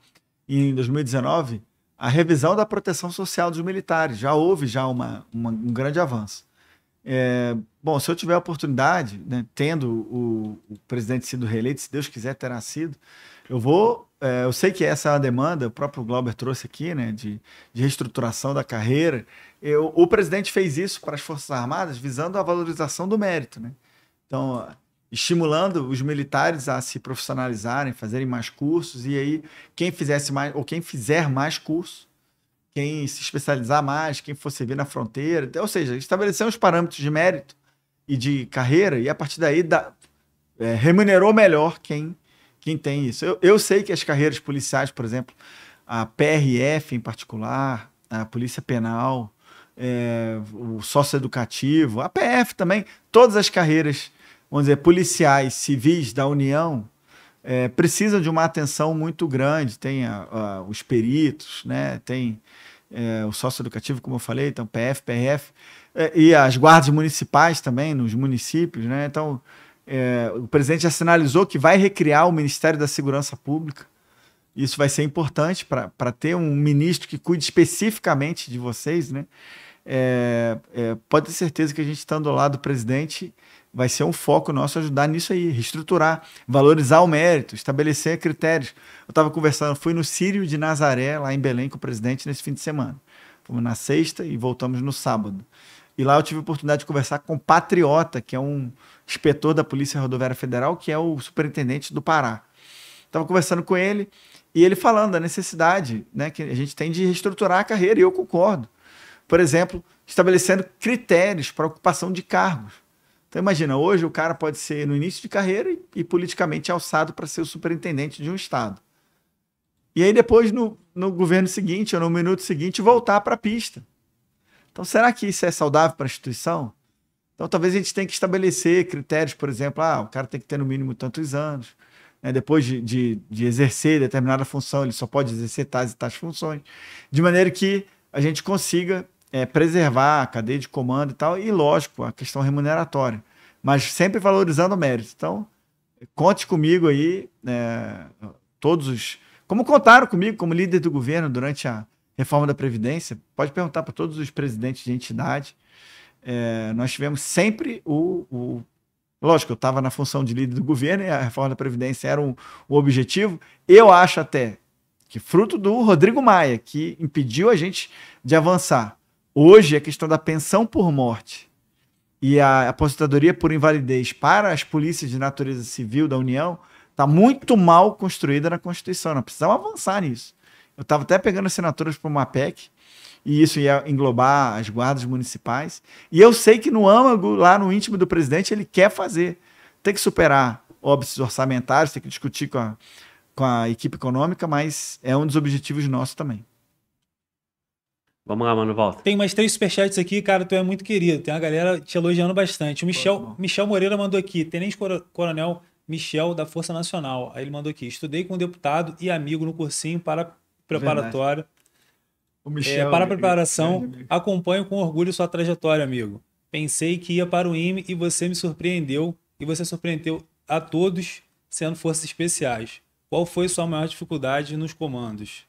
em 2019 a revisão da proteção social dos militares. Já houve já uma, uma um grande avanço. É, bom, se eu tiver a oportunidade, né, tendo o, o, presidente sido reeleito, se Deus quiser ter nascido, eu vou. É, eu sei que essa é a demanda, o próprio Glauber trouxe aqui, né, de, de reestruturação da carreira. Eu, o presidente fez isso para as Forças Armadas visando a valorização do mérito. Né? Então, estimulando os militares a se profissionalizarem, fazerem mais cursos, e aí quem fizesse mais, ou quem fizer mais curso, quem se especializar mais, quem for servir na fronteira, ou seja, estabelecer os parâmetros de mérito e de carreira, e a partir daí da, é, remunerou melhor quem, quem tem isso. Eu, eu sei que as carreiras policiais, por exemplo, a PRF em particular, a Polícia Penal, é, o socioeducativo, a PF também, todas as carreiras vamos dizer, policiais civis da União é, precisam de uma atenção muito grande. Tem a, a, os peritos, né? tem é, o educativo como eu falei, então PF, PRF, é, e as guardas municipais também, nos municípios. Né? Então, é, o presidente já sinalizou que vai recriar o Ministério da Segurança Pública. Isso vai ser importante para ter um ministro que cuide especificamente de vocês, né? É, é, pode ter certeza que a gente estando ao lado do presidente, vai ser um foco nosso ajudar nisso aí, reestruturar, valorizar o mérito, estabelecer critérios. Eu estava conversando, fui no Círio de Nazaré, lá em Belém, com o presidente nesse fim de semana. Fomos na sexta e voltamos no sábado. E lá eu tive a oportunidade de conversar com o Patriota, que é um inspetor da Polícia Rodoviária Federal, que é o superintendente do Pará. Estava conversando com ele e ele falando da necessidade né, que a gente tem de reestruturar a carreira, e eu concordo. Por exemplo, estabelecendo critérios para ocupação de cargos. Então imagina, hoje o cara pode ser no início de carreira e, e politicamente alçado para ser o superintendente de um estado. E aí depois no, no governo seguinte ou no minuto seguinte voltar para a pista. Então será que isso é saudável para a instituição? Então talvez a gente tenha que estabelecer critérios, por exemplo, ah, o cara tem que ter no mínimo tantos anos, né? depois de, de, de, exercer determinada função, ele só pode exercer tais e tais funções, de maneira que a gente consiga é, preservar a cadeia de comando e tal, e lógico, a questão remuneratória, mas sempre valorizando o mérito. Então, conte comigo aí, é, todos os. Como contaram comigo como líder do governo durante a reforma da Previdência, pode perguntar para todos os presidentes de entidade. É, nós tivemos sempre o, o Lógico, eu estava na função de líder do governo e a reforma da Previdência era um, um, objetivo. Eu acho até que, fruto do Rodrigo Maia, que impediu a gente de avançar, Hoje, a questão da pensão por morte e a aposentadoria por invalidez para as polícias de natureza civil da União está muito mal construída na Constituição. Nós precisamos avançar nisso. Eu estava até pegando assinaturas para uma PEC, e isso ia englobar as guardas municipais. E eu sei que no âmago, lá no íntimo do presidente, ele quer fazer. Tem que superar óbices orçamentários, tem que discutir com a, com a equipe econômica, mas é um dos objetivos nossos também. Vamos lá, mano, volta. Tem mais três superchats aqui, cara, tu é muito querido. Tem uma galera te elogiando bastante. O Michel, Michel Moreira mandou aqui, Tenente Coronel Michel da Força Nacional. Aí ele mandou aqui, estudei com um deputado e amigo no cursinho para preparatório. Michel, é, para é preparação, acompanho com orgulho sua trajetória, amigo. Pensei que ia para o IME e você me surpreendeu, e você surpreendeu a todos sendo forças especiais. Qual foi sua maior dificuldade nos comandos?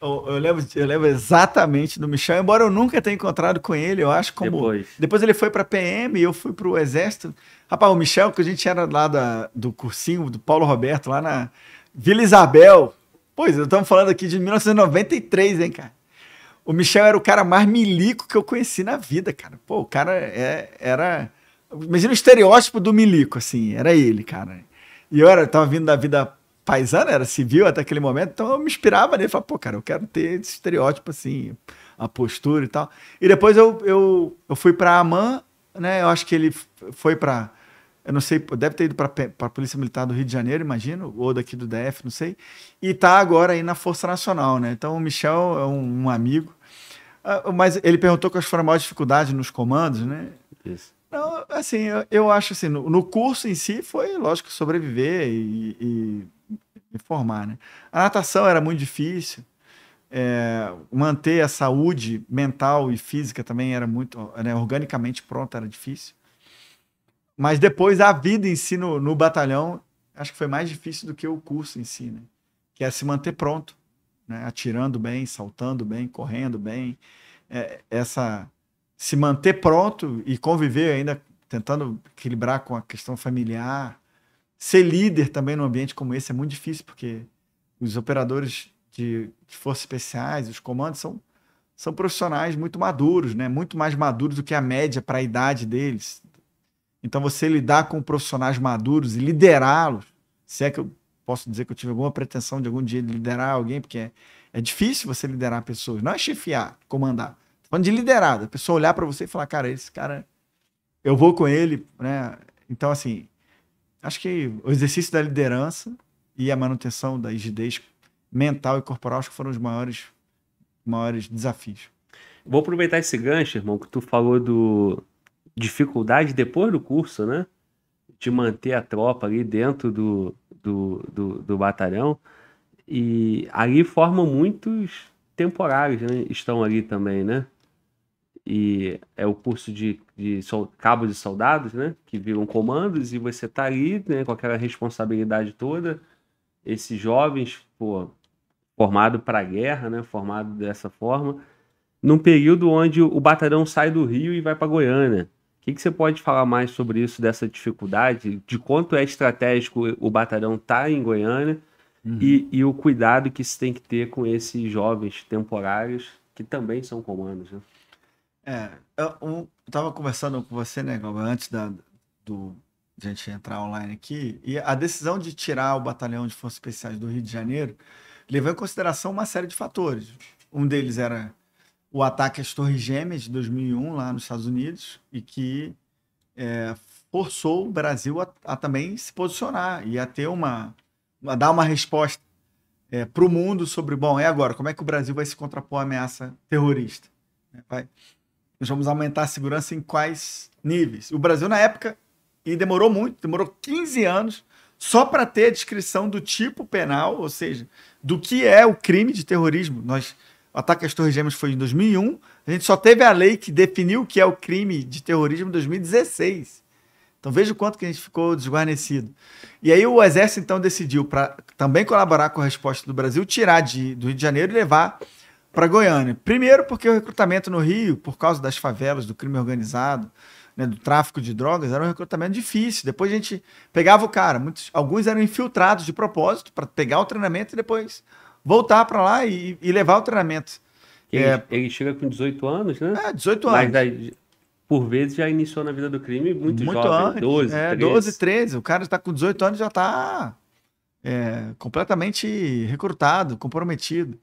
Eu, eu, lembro, eu lembro exatamente do Michel, embora eu nunca tenha encontrado com ele, eu acho como. Depois, Depois ele foi para PM e eu fui para o Exército. Rapaz, o Michel, que a gente era lá da, do cursinho do Paulo Roberto, lá na Vila Isabel. Pois, estamos falando aqui de 1993, hein, cara? O Michel era o cara mais milico que eu conheci na vida, cara. Pô, o cara é, era. Imagina o estereótipo do milico, assim, era ele, cara. E eu era, tava vindo da vida paisano, era civil até aquele momento, então eu me inspirava nele, falava, pô, cara, eu quero ter esse estereótipo assim, a postura e tal. E depois eu, eu, eu fui para Aman, né? Eu acho que ele foi para eu não sei, deve ter ido para a Polícia Militar do Rio de Janeiro, imagino, ou daqui do DF, não sei, e está agora aí na Força Nacional, né? Então o Michel é um, um amigo, ah, mas ele perguntou quais foram as maiores dificuldades nos comandos, né? Isso. Não, assim, eu, eu acho assim, no, no, curso em si foi, lógico, sobreviver e, e me formar, né? A natação era muito difícil. É, manter a saúde mental e física também era muito, né, organicamente pronta, era difícil. Mas depois a vida em si no, no, batalhão, acho que foi mais difícil do que o curso em si, né? Que é se manter pronto, né? atirando bem, saltando bem, correndo bem. É, essa se manter pronto e conviver ainda tentando equilibrar com a questão familiar, ser líder também num ambiente como esse é muito difícil, porque os operadores de, de forças especiais, os comandos, são, são profissionais muito maduros, né? muito mais maduros do que a média para a idade deles. Então, você lidar com profissionais maduros e liderá-los, se é que eu posso dizer que eu tive alguma pretensão de algum dia de liderar alguém, porque é, é difícil você liderar pessoas, não é chefiar, comandar. Estou falando de liderado, a pessoa olhar para você e falar, cara, esse cara, eu vou com ele, né? Então, assim, acho que o exercício da liderança e a manutenção da rigidez mental e corporal acho que foram os maiores, maiores desafios. Vou aproveitar esse gancho, irmão, que tu falou do dificuldade depois do curso, né? De manter a tropa ali dentro do, do, do, do batalhão. E ali formam muitos temporários, né? Estão ali também, né? e é o curso de, de sol, cabos e soldados, né? Que viram comandos e você tá ali, né? Com aquela responsabilidade toda. Esses jovens, pô, formado para a guerra, né? Formado dessa forma, num período onde o batalhão sai do Rio e vai para Goiânia. O que, que você pode falar mais sobre isso, dessa dificuldade, de quanto é estratégico o batalhão estar tá em Goiânia uhum. e, e, o cuidado que se tem que ter com esses jovens temporários que também são comandos, né? É, eu, eu tava conversando com você, né, Galba, antes da, do, de a gente entrar online aqui, e a decisão de tirar o batalhão de forças especiais do Rio de Janeiro levou em consideração uma série de fatores. Um deles era o ataque às Torres Gêmeas de 2001 lá nos Estados Unidos e que é, forçou o Brasil a, a, também se posicionar e a ter uma a dar uma resposta é, para o mundo sobre bom é agora como é que o Brasil vai se contrapor à ameaça terrorista vai nós vamos aumentar a segurança em quais níveis. O Brasil, na época, e demorou muito, demorou 15 anos, só para ter a descrição do tipo penal, ou seja, do que é o crime de terrorismo. Nós, o ataque às Torres Gêmeas foi em 2001, a gente só teve a lei que definiu o que é o crime de terrorismo em 2016. Então veja o quanto que a gente ficou desguarnecido. E aí o Exército então decidiu, para também colaborar com a resposta do Brasil, tirar de, do Rio de Janeiro e levar para Goiânia. Primeiro, porque o recrutamento no Rio, por causa das favelas, do crime organizado, né, do tráfico de drogas, era um recrutamento difícil. Depois a gente pegava o cara. Muitos, alguns eram infiltrados de propósito para pegar o treinamento e depois voltar para lá e, e, levar o treinamento. Ele, é, ele, chega com 18 anos, né? É, 18 anos. Mas daí, por vezes já iniciou na vida do crime muito, muito jovem, antes, 12, é, 13. 12, 13. O cara está com 18 anos já está é, completamente recrutado, comprometido.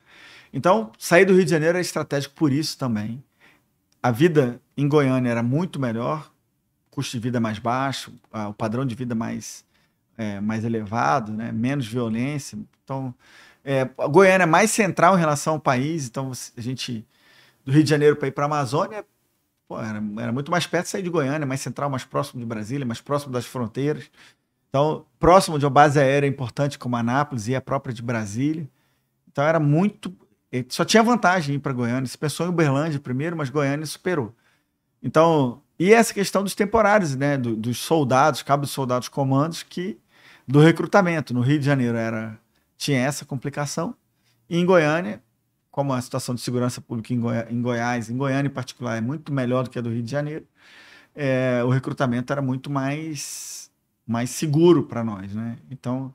Então, sair do Rio de Janeiro é estratégico por isso também. A vida em Goiânia era muito melhor, custo de vida é mais baixo, o padrão de vida mais, é, mais elevado, né? menos violência. Então, é, Goiânia é mais central em relação ao país, então a gente, do Rio de Janeiro para ir para a Amazônia, pô, era, era muito mais perto de sair de Goiânia, mais central, mais próximo de Brasília, mais próximo das fronteiras. Então, próximo de uma base aérea importante como Anápolis e a própria de Brasília. Então, era muito só tinha vantagem ir para Goiânia. Se pensou em Uberlândia primeiro, mas Goiânia superou. Então, e essa questão dos temporários, né? Do, dos soldados, cabos de soldados comandos, que do recrutamento. No Rio de Janeiro era tinha essa complicação. E em Goiânia, como a situação de segurança pública em, Goi em Goiás, em Goiânia em particular, é muito melhor do que a do Rio de Janeiro, é, o recrutamento era muito mais, mais seguro para nós, né? Então,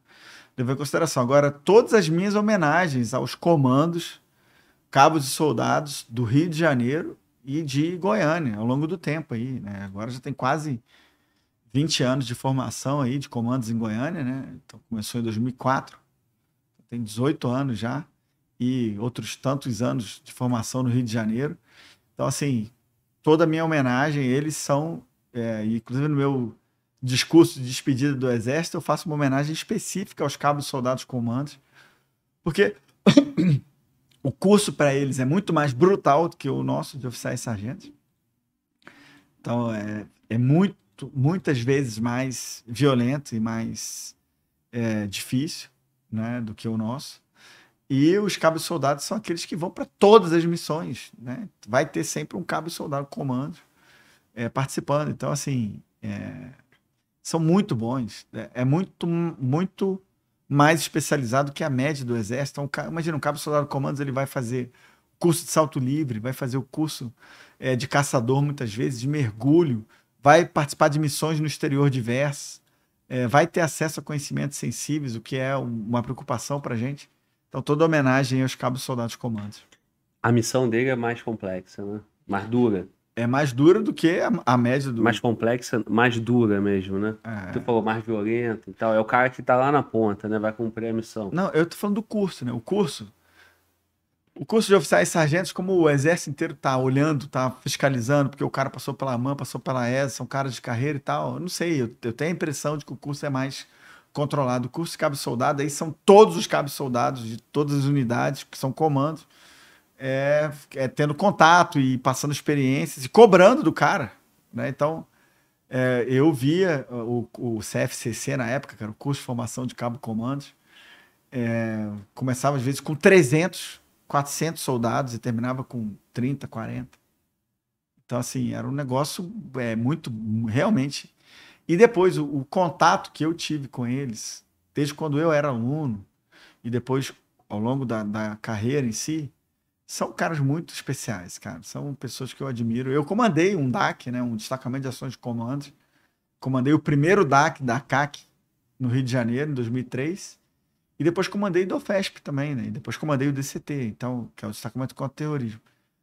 levei em consideração. Agora, todas as minhas homenagens aos comandos cabos e soldados do Rio de Janeiro e de Goiânia ao longo do tempo aí, né? Agora já tem quase 20 anos de formação aí de comandos em Goiânia, né? Então começou em 2004. Tem 18 anos já e outros tantos anos de formação no Rio de Janeiro. Então assim, toda a minha homenagem, eles são é, inclusive no meu discurso de despedida do exército, eu faço uma homenagem específica aos cabos soldados comandos, porque o curso para eles é muito mais brutal do que o nosso de oficiais e sargentos. Então, é, é muito, muitas vezes mais violento e mais é, difícil né, do que o nosso. E os cabos soldados são aqueles que vão para todas as missões. Né? Vai ter sempre um cabo soldado comando é, participando. Então, assim, é, são muito bons. É, é muito, muito mais especializado que a média do exército. Então, imagina, um cabo soldado comandos, ele vai fazer curso de salto livre, vai fazer o curso é, de caçador muitas vezes, de mergulho, vai participar de missões no exterior diversas, é, vai ter acesso a conhecimentos sensíveis, o que é uma preocupação para a gente. Então, toda homenagem aos cabos soldados comandos. A missão dele é mais complexa, né? mais dura. É mais dura do que a, a média do. Mais complexa, mais dura mesmo, né? É. Tu tipo, falou mais violenta e tal. É o cara que tá lá na ponta, né? Vai cumprir a missão. Não, eu tô falando do curso, né? O curso. O curso de oficiais e sargentos, como o exército inteiro tá olhando, tá fiscalizando, porque o cara passou pela MAN, passou pela ESA, são caras de carreira e tal. Eu não sei, eu, eu tenho a impressão de que o curso é mais controlado. O curso de cabo soldado, aí são todos os cabos soldados de todas as unidades, que são comandos é, é, tendo contato e passando experiências e cobrando do cara. Né? Então, é, eu via o, o, CFCC na época, que era o curso de formação de cabo comandos, é, começava às vezes com 300, 400 soldados e terminava com 30, 40. Então, assim, era um negócio é, muito, realmente. E depois, o, o contato que eu tive com eles, desde quando eu era aluno, e depois ao longo da, da carreira em si, são caras muito especiais, cara. São pessoas que eu admiro. Eu comandei um DAC, né, um destacamento de ações de comandos. Comandei o primeiro DAC da CAC no Rio de Janeiro, em 2003. E depois comandei do FESP também, né? E depois comandei o DCT, então, que é o destacamento contra o terrorismo.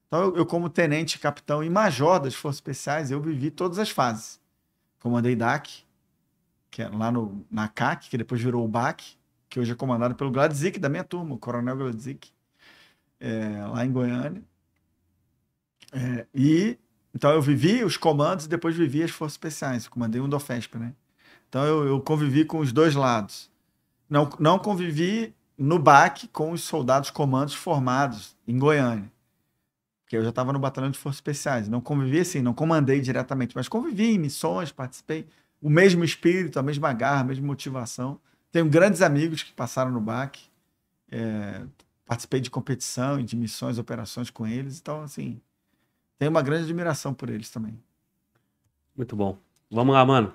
Então, eu, eu, como tenente, capitão e major das Forças Especiais, eu vivi todas as fases. Comandei DAC, que é lá no, na CAC, que depois virou o BAC, que hoje é comandado pelo Gladzik, da minha turma, o Coronel Gladzik é, lá em Goiânia. É, e então eu vivi os comandos e depois vivi as forças especiais. comandei um do FESP, né? Então eu, eu convivi com os dois lados. Não, não convivi no BAC com os soldados comandos formados em Goiânia. Porque eu já estava no batalhão de forças especiais. Não convivi assim, não comandei diretamente, mas convivi em missões, participei. O mesmo espírito, a mesma garra, a mesma motivação. Tenho grandes amigos que passaram no BAC. É, participei de competição e de missões, operações com eles. Então, assim, tenho uma grande admiração por eles também. Muito bom. Vamos lá, mano.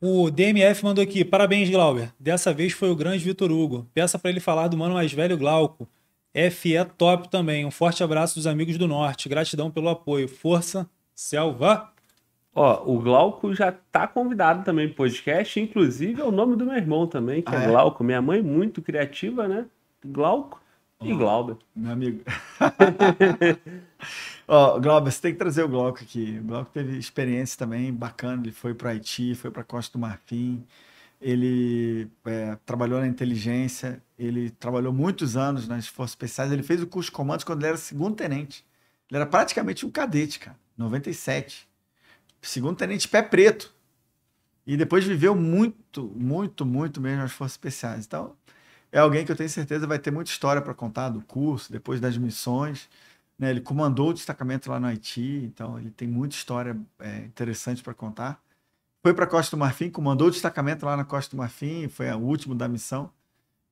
O DMF mandou aqui, parabéns, Glauber. Dessa vez foi o grande Vitor Hugo. Peça para ele falar do mano mais velho, Glauco. F é top também. Um forte abraço dos amigos do Norte. Gratidão pelo apoio. Força, selva! Ó, o Glauco já tá convidado também pro podcast. Inclusive, é o nome do meu irmão também, que ah, é, é Glauco. Minha mãe muito criativa, né? Glauco. E Glauber. Meu amigo. <laughs> Ó, Glauber, você tem que trazer o Glauco aqui. O Glauco teve experiência também bacana. Ele foi para Haiti, foi para Costa do Marfim. Ele é, trabalhou na inteligência. Ele trabalhou muitos anos nas Forças Especiais. Ele fez o curso de comandos quando ele era segundo tenente. Ele era praticamente um cadete, cara. 97. Segundo tenente pé preto. E depois viveu muito, muito, muito mesmo nas Forças Especiais. Então, é alguém que eu tenho certeza vai ter muita história para contar do curso, depois das missões. Né? Ele comandou o destacamento lá no Haiti, então ele tem muita história é, interessante para contar. Foi para a Costa do Marfim, comandou o destacamento lá na Costa do Marfim, foi o último da missão.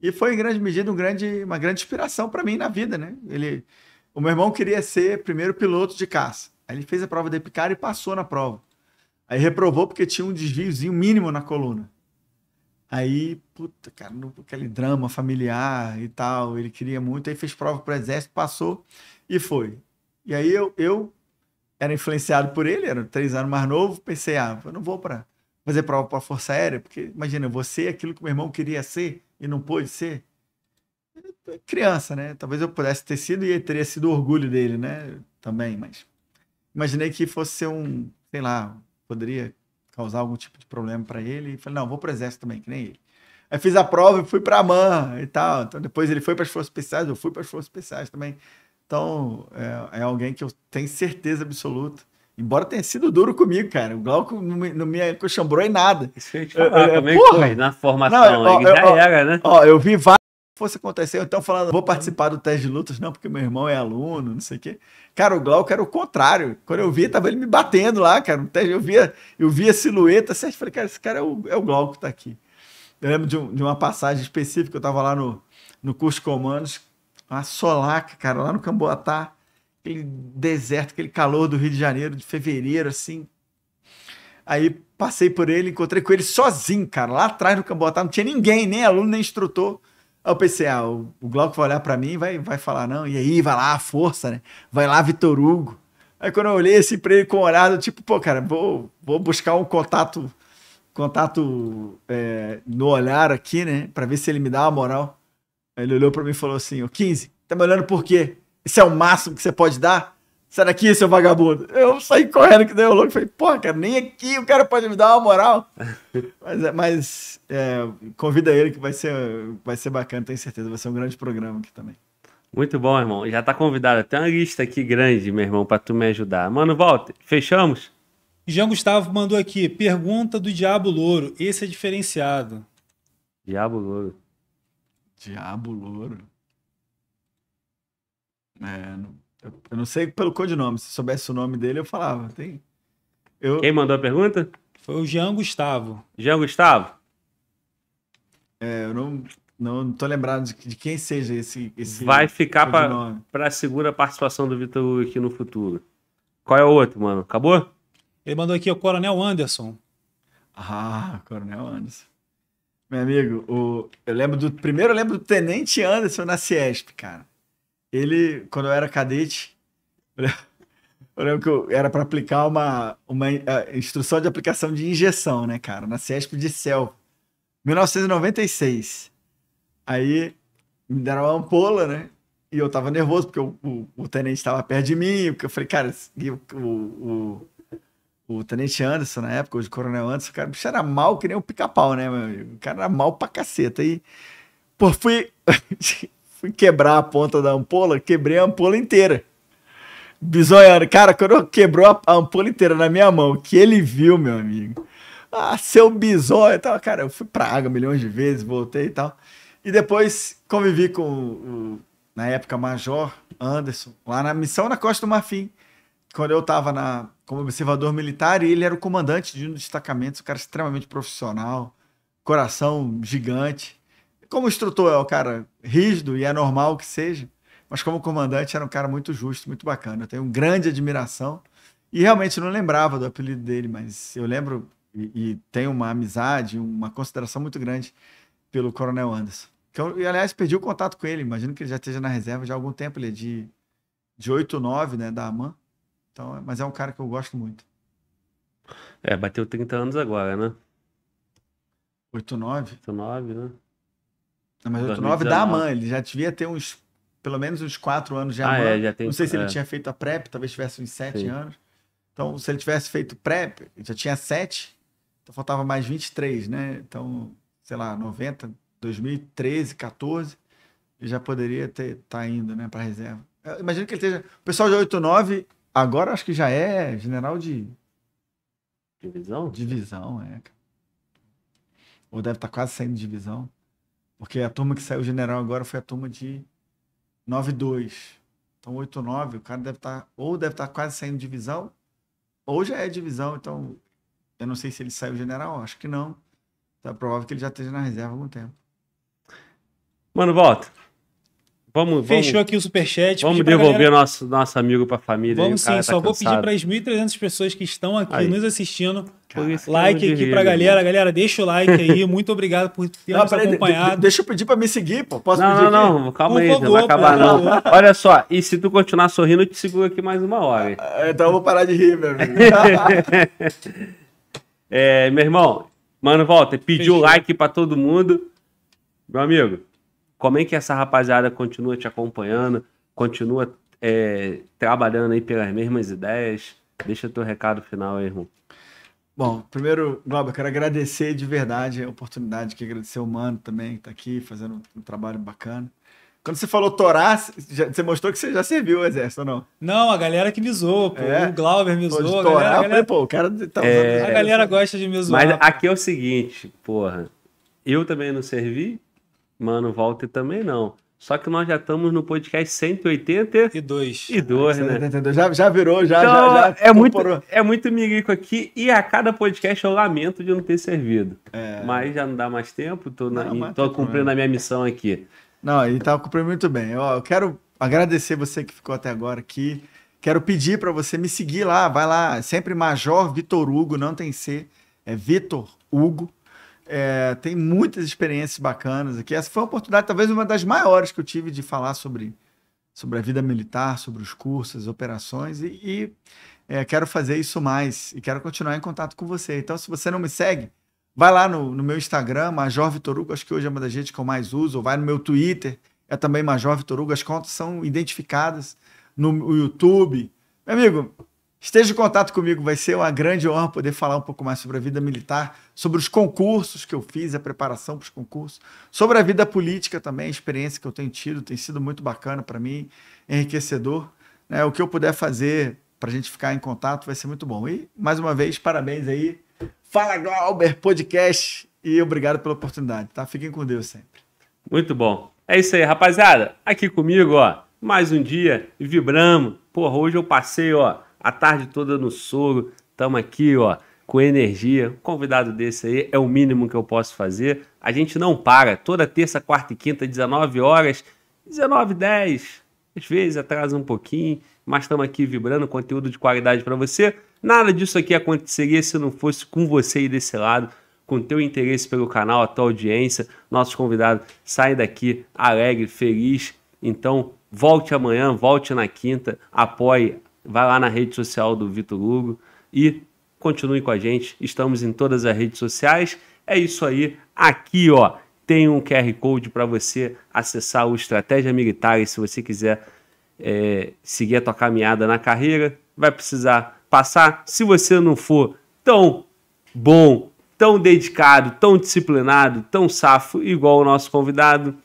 E foi, em grande medida, um grande, uma grande inspiração para mim na vida. Né? Ele, o meu irmão queria ser primeiro piloto de caça. Aí ele fez a prova de picar e passou na prova. Aí reprovou porque tinha um desviozinho mínimo na coluna. Aí, puta, cara, aquele drama familiar e tal, ele queria muito, aí fez prova pro exército, passou e foi. E aí eu, eu era influenciado por ele, era três anos mais novo, pensei, ah, eu não vou para fazer prova para Força Aérea, porque imagina, você é aquilo que meu irmão queria ser e não pôde ser. Criança, né? Talvez eu pudesse ter sido e teria sido orgulho dele, né? Também, mas imaginei que fosse ser um, sei lá, poderia causar algum tipo de problema para ele. E falei, não, vou pro exército também, que nem ele. Aí fiz a prova e fui para a MAN e tal. Então depois ele foi para as Forças Especiais, eu fui para as Forças Especiais também. Então é, é, alguém que eu tenho certeza absoluta. Embora tenha sido duro comigo, cara. O Glauco não me, não me em nada. Isso eu te falar, eu, é, eu, é, porra, na formação não, ó, já ó, era, né? Ó, eu vi várias fosse acontecer, então falando, vou participar do teste de lutas, não, porque meu irmão é aluno, não sei o quê. Cara, o Glauco era o contrário. Quando eu via, tava ele me batendo lá, cara. No teste, eu via, eu via silhueta, certo? Assim, falei, cara, esse cara é o, é o Glauco que tá aqui. Eu lembro de, um, de uma passagem específica, eu tava lá no, no curso de comandos, uma solaca, cara, lá no Camboatá, aquele deserto, aquele calor do Rio de Janeiro, de fevereiro, assim. Aí passei por ele, encontrei com ele sozinho, cara, lá atrás no Camboatá, não tinha ninguém, nem aluno, nem instrutor. Aí eu pensei, ah, o, Glauco vai olhar para mim e vai, vai falar, não, e aí, vai lá, força, né? Vai lá, Vitor Hugo. Aí quando eu olhei esse assim pra ele com olhado, tipo, pô, cara, vou, vou buscar um contato contato é, no olhar aqui, né? Pra ver se ele me dá uma moral. Aí ele olhou para mim e falou assim, ô, 15, tá me olhando por quê? Isso é o máximo que você pode dar? Sai daqui, seu vagabundo. Eu saí correndo que deu louco. Falei, pô, cara, nem aqui o cara pode me dar uma moral. <laughs> mas, é, mas é, convida ele que vai ser, vai ser bacana, tenho certeza. Vai ser um grande programa aqui também. Muito bom, irmão. Já tá convidado. Tem uma lista aqui grande, meu irmão, para tu me ajudar. Mano, volta. Fechamos? Jean Gustavo mandou aqui. Pergunta do Diabo Louro. Esse é diferenciado. Diabo Louro. Diabo Louro. É, não... Eu não sei pelo codinome. Se soubesse o nome dele, eu falava. Tem... Eu... Quem mandou a pergunta? Foi o Jean Gustavo. Jean Gustavo? É, eu não, não, não tô lembrado de, de, quem seja esse. esse Vai ficar para a participação do Vitor aqui no futuro. Qual é o outro, mano? Acabou? Ele mandou aqui o Coronel Anderson. Ah, Coronel Anderson. Meu amigo, o... eu lembro do. Primeiro eu lembro do Tenente Anderson na Ciesp, cara. Ele, quando eu era cadete, <laughs> eu lembro que eu era para aplicar uma, uma eh, instrução de aplicação de injeção, né, cara? Na CESP de Cel, 1996. Aí me deram uma ampola, né? E eu tava nervoso, porque o, o, o tenente estava perto de mim. Porque eu falei, cara, o, o, o, tenente Anderson, na época, hoje o coronel Anderson, o cara, o bicho era mal que nem um pica-pau, né, meu amigo? O cara era mal pra caceta. E, pô, fui. <laughs> fui quebrar a ponta da ampola, quebrei a ampola inteira. Bisonhando, cara, quando quebrou a ampola inteira na minha mão, que ele viu, meu amigo. Ah, seu bisonho e tal. Cara, eu fui pra água milhões de vezes, voltei e tal. E depois convivi com o, na época, Major Anderson, lá na missão na Costa do Marfim. Quando eu tava na, como observador militar, e ele era o comandante de um dos destacamentos, um cara extremamente profissional, coração gigante. Como instrutor é um cara rígido e é normal que seja, mas como comandante era um cara muito justo, muito bacana. Eu tenho grande admiração e realmente não lembrava do apelido dele, mas eu lembro e, e tenho uma amizade, uma consideração muito grande pelo Coronel Anderson. e, aliás, perdi o contato com ele, imagino que ele já esteja na reserva já há algum tempo, ele é de, de 8 9, né, da AMAN. Então, é, mas é um cara que eu gosto muito. É, bateu 30 anos agora, né? 8 9? 8 9, né? Não, mas 89 da mãe, ele já devia ter uns, pelo menos uns 4 anos de ah, é, já tem, Não sei se é. ele tinha feito a PrEP, talvez tivesse uns 7 Sim. anos. Então, se ele tivesse feito PrEP, já tinha 7, então faltava mais 23, né? Então, sei lá, 90, 2013, 14, ele já poderia estar tá indo, né, para a reserva. Eu imagino que ele esteja. O pessoal de 89, agora acho que já é general de. Divisão? Divisão, é. Ou deve estar tá quase saindo de divisão. Porque a turma que saiu general agora foi a turma de 9-2. Então, 8-9, o cara deve estar, tá, ou deve estar tá quase saindo divisão, ou já é divisão. Então, eu não sei se ele saiu general, acho que não. Então, é provável que ele já esteja na reserva há algum tempo. Mano, volta. Vamos, Fechou vamos, aqui o superchat. Vamos devolver galera... nosso, nosso amigo para a família. Vamos aí, sim, tá só tá vou cansado. pedir para as 1.300 pessoas que estão aqui aí. nos assistindo like aqui pra galera. Galera, deixa o like aí. Muito obrigado por ter não, nos peraí, acompanhado. deixa eu pedir pra me seguir, pô. Posso não, pedir? Não, não, não. Calma por aí, favor, não vai acabar, não. Olha só, e se tu continuar sorrindo, eu te seguro aqui mais uma hora. Ah, ah, então eu vou parar de rir, meu amigo. <laughs> é, meu irmão, mano, volta. Pediu o like pra todo mundo. Meu amigo, como é que essa rapaziada continua te acompanhando, continua é, trabalhando aí pelas mesmas ideias? Deixa teu recado final aí, irmão. Bom, primeiro, Glauber, quero agradecer de verdade a oportunidade, que agradecer o Mano também, que está aqui fazendo um trabalho bacana. Quando você falou Torá, você mostrou que você já serviu o exército, ou não? Não, a galera que me zoou, pô. É? O Glauber me zoou. torá, a galera, a galera... pô, o cara tá é... A galera gosta de me zoar. Mas aqui é o seguinte, porra. Eu também não servi, Mano Walter também não. Só que nós já estamos no podcast 182. E dois, né? Já, já virou, já, então, já, já, É muito, é muito migrico aqui e a cada podcast eu lamento de não ter servido. É... Mas já não dá mais tempo, tô, na, não, tô tá cumprindo a minha missão aqui. Não, ele tá cumprindo muito bem. Eu, eu quero agradecer você que ficou até agora aqui. Quero pedir para você me seguir lá, vai lá, sempre Major Vitor Hugo, não tem C, é Vitor Hugo é, tem muitas experiências bacanas aqui. Essa foi uma oportunidade, talvez uma das maiores que eu tive de falar sobre, sobre a vida militar, sobre os cursos, as operações, e, e é, quero fazer isso mais e quero continuar em contato com você. Então, se você não me segue, vai lá no, no meu Instagram, Major Vitor Hugo, acho que hoje é uma das redes que eu mais uso, ou vai no meu Twitter, é também Major Vitor Hugo, as contas são identificadas no, no YouTube. Meu amigo, Esteja em contato comigo, vai ser uma grande honra poder falar um pouco mais sobre a vida militar, sobre os concursos que eu fiz, a preparação para os concursos, sobre a vida política também, a experiência que eu tenho tido, tem sido muito bacana para mim, enriquecedor. Né? O que eu puder fazer para a gente ficar em contato vai ser muito bom. E, mais uma vez, parabéns aí. Fala Glauber Podcast e obrigado pela oportunidade, tá? Fiquem com Deus sempre. Muito bom. É isso aí, rapaziada. Aqui comigo, ó, mais um dia, vibramos. Porra, hoje eu passei, ó a tarde toda no soro. Estamos aqui, ó, com energia. Um convidado desse aí é o mínimo que eu posso fazer. A gente não para. Toda terça, quarta e quinta, 19 horas, 19 10 às vezes atrasa um pouquinho, mas estamos aqui vibrando conteúdo de qualidade para você. Nada disso aqui aconteceria se não fosse com você aí desse lado, com teu interesse pelo canal, a tua audiência. Nossos convidados saem daqui alegre, feliz. Então, volte amanhã, volte na quinta, apoie Vai lá na rede social do Vitor Hugo e continue com a gente. Estamos em todas as redes sociais. É isso aí. Aqui, ó, tem um QR Code para você acessar o Estratégia Militar e se você quiser é, seguir a tua caminhada na carreira, vai precisar passar. Se você não for tão bom, tão dedicado, tão disciplinado, tão safo igual o nosso convidado,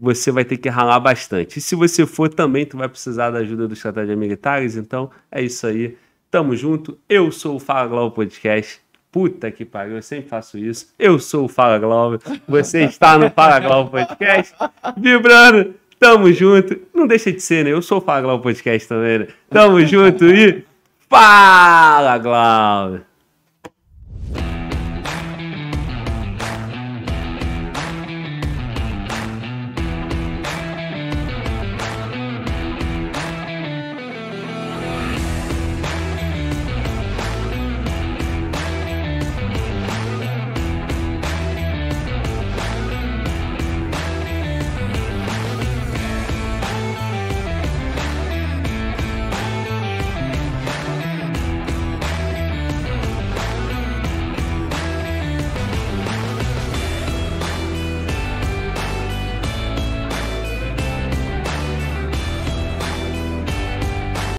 você vai ter que ralar bastante. E se você for também, tu vai precisar da ajuda dos Estratégia Militares, então é isso aí. Tamo junto. Eu sou o Fala Globo Podcast. Puta que pariu, eu sempre faço isso. Eu sou o Fala Globo. Você está no Fala Globo Podcast. Vibrando. Tamo junto. Não deixa de ser, né? Eu sou o Fala Globo Podcast também, né? Tamo junto e... Fala, Globo.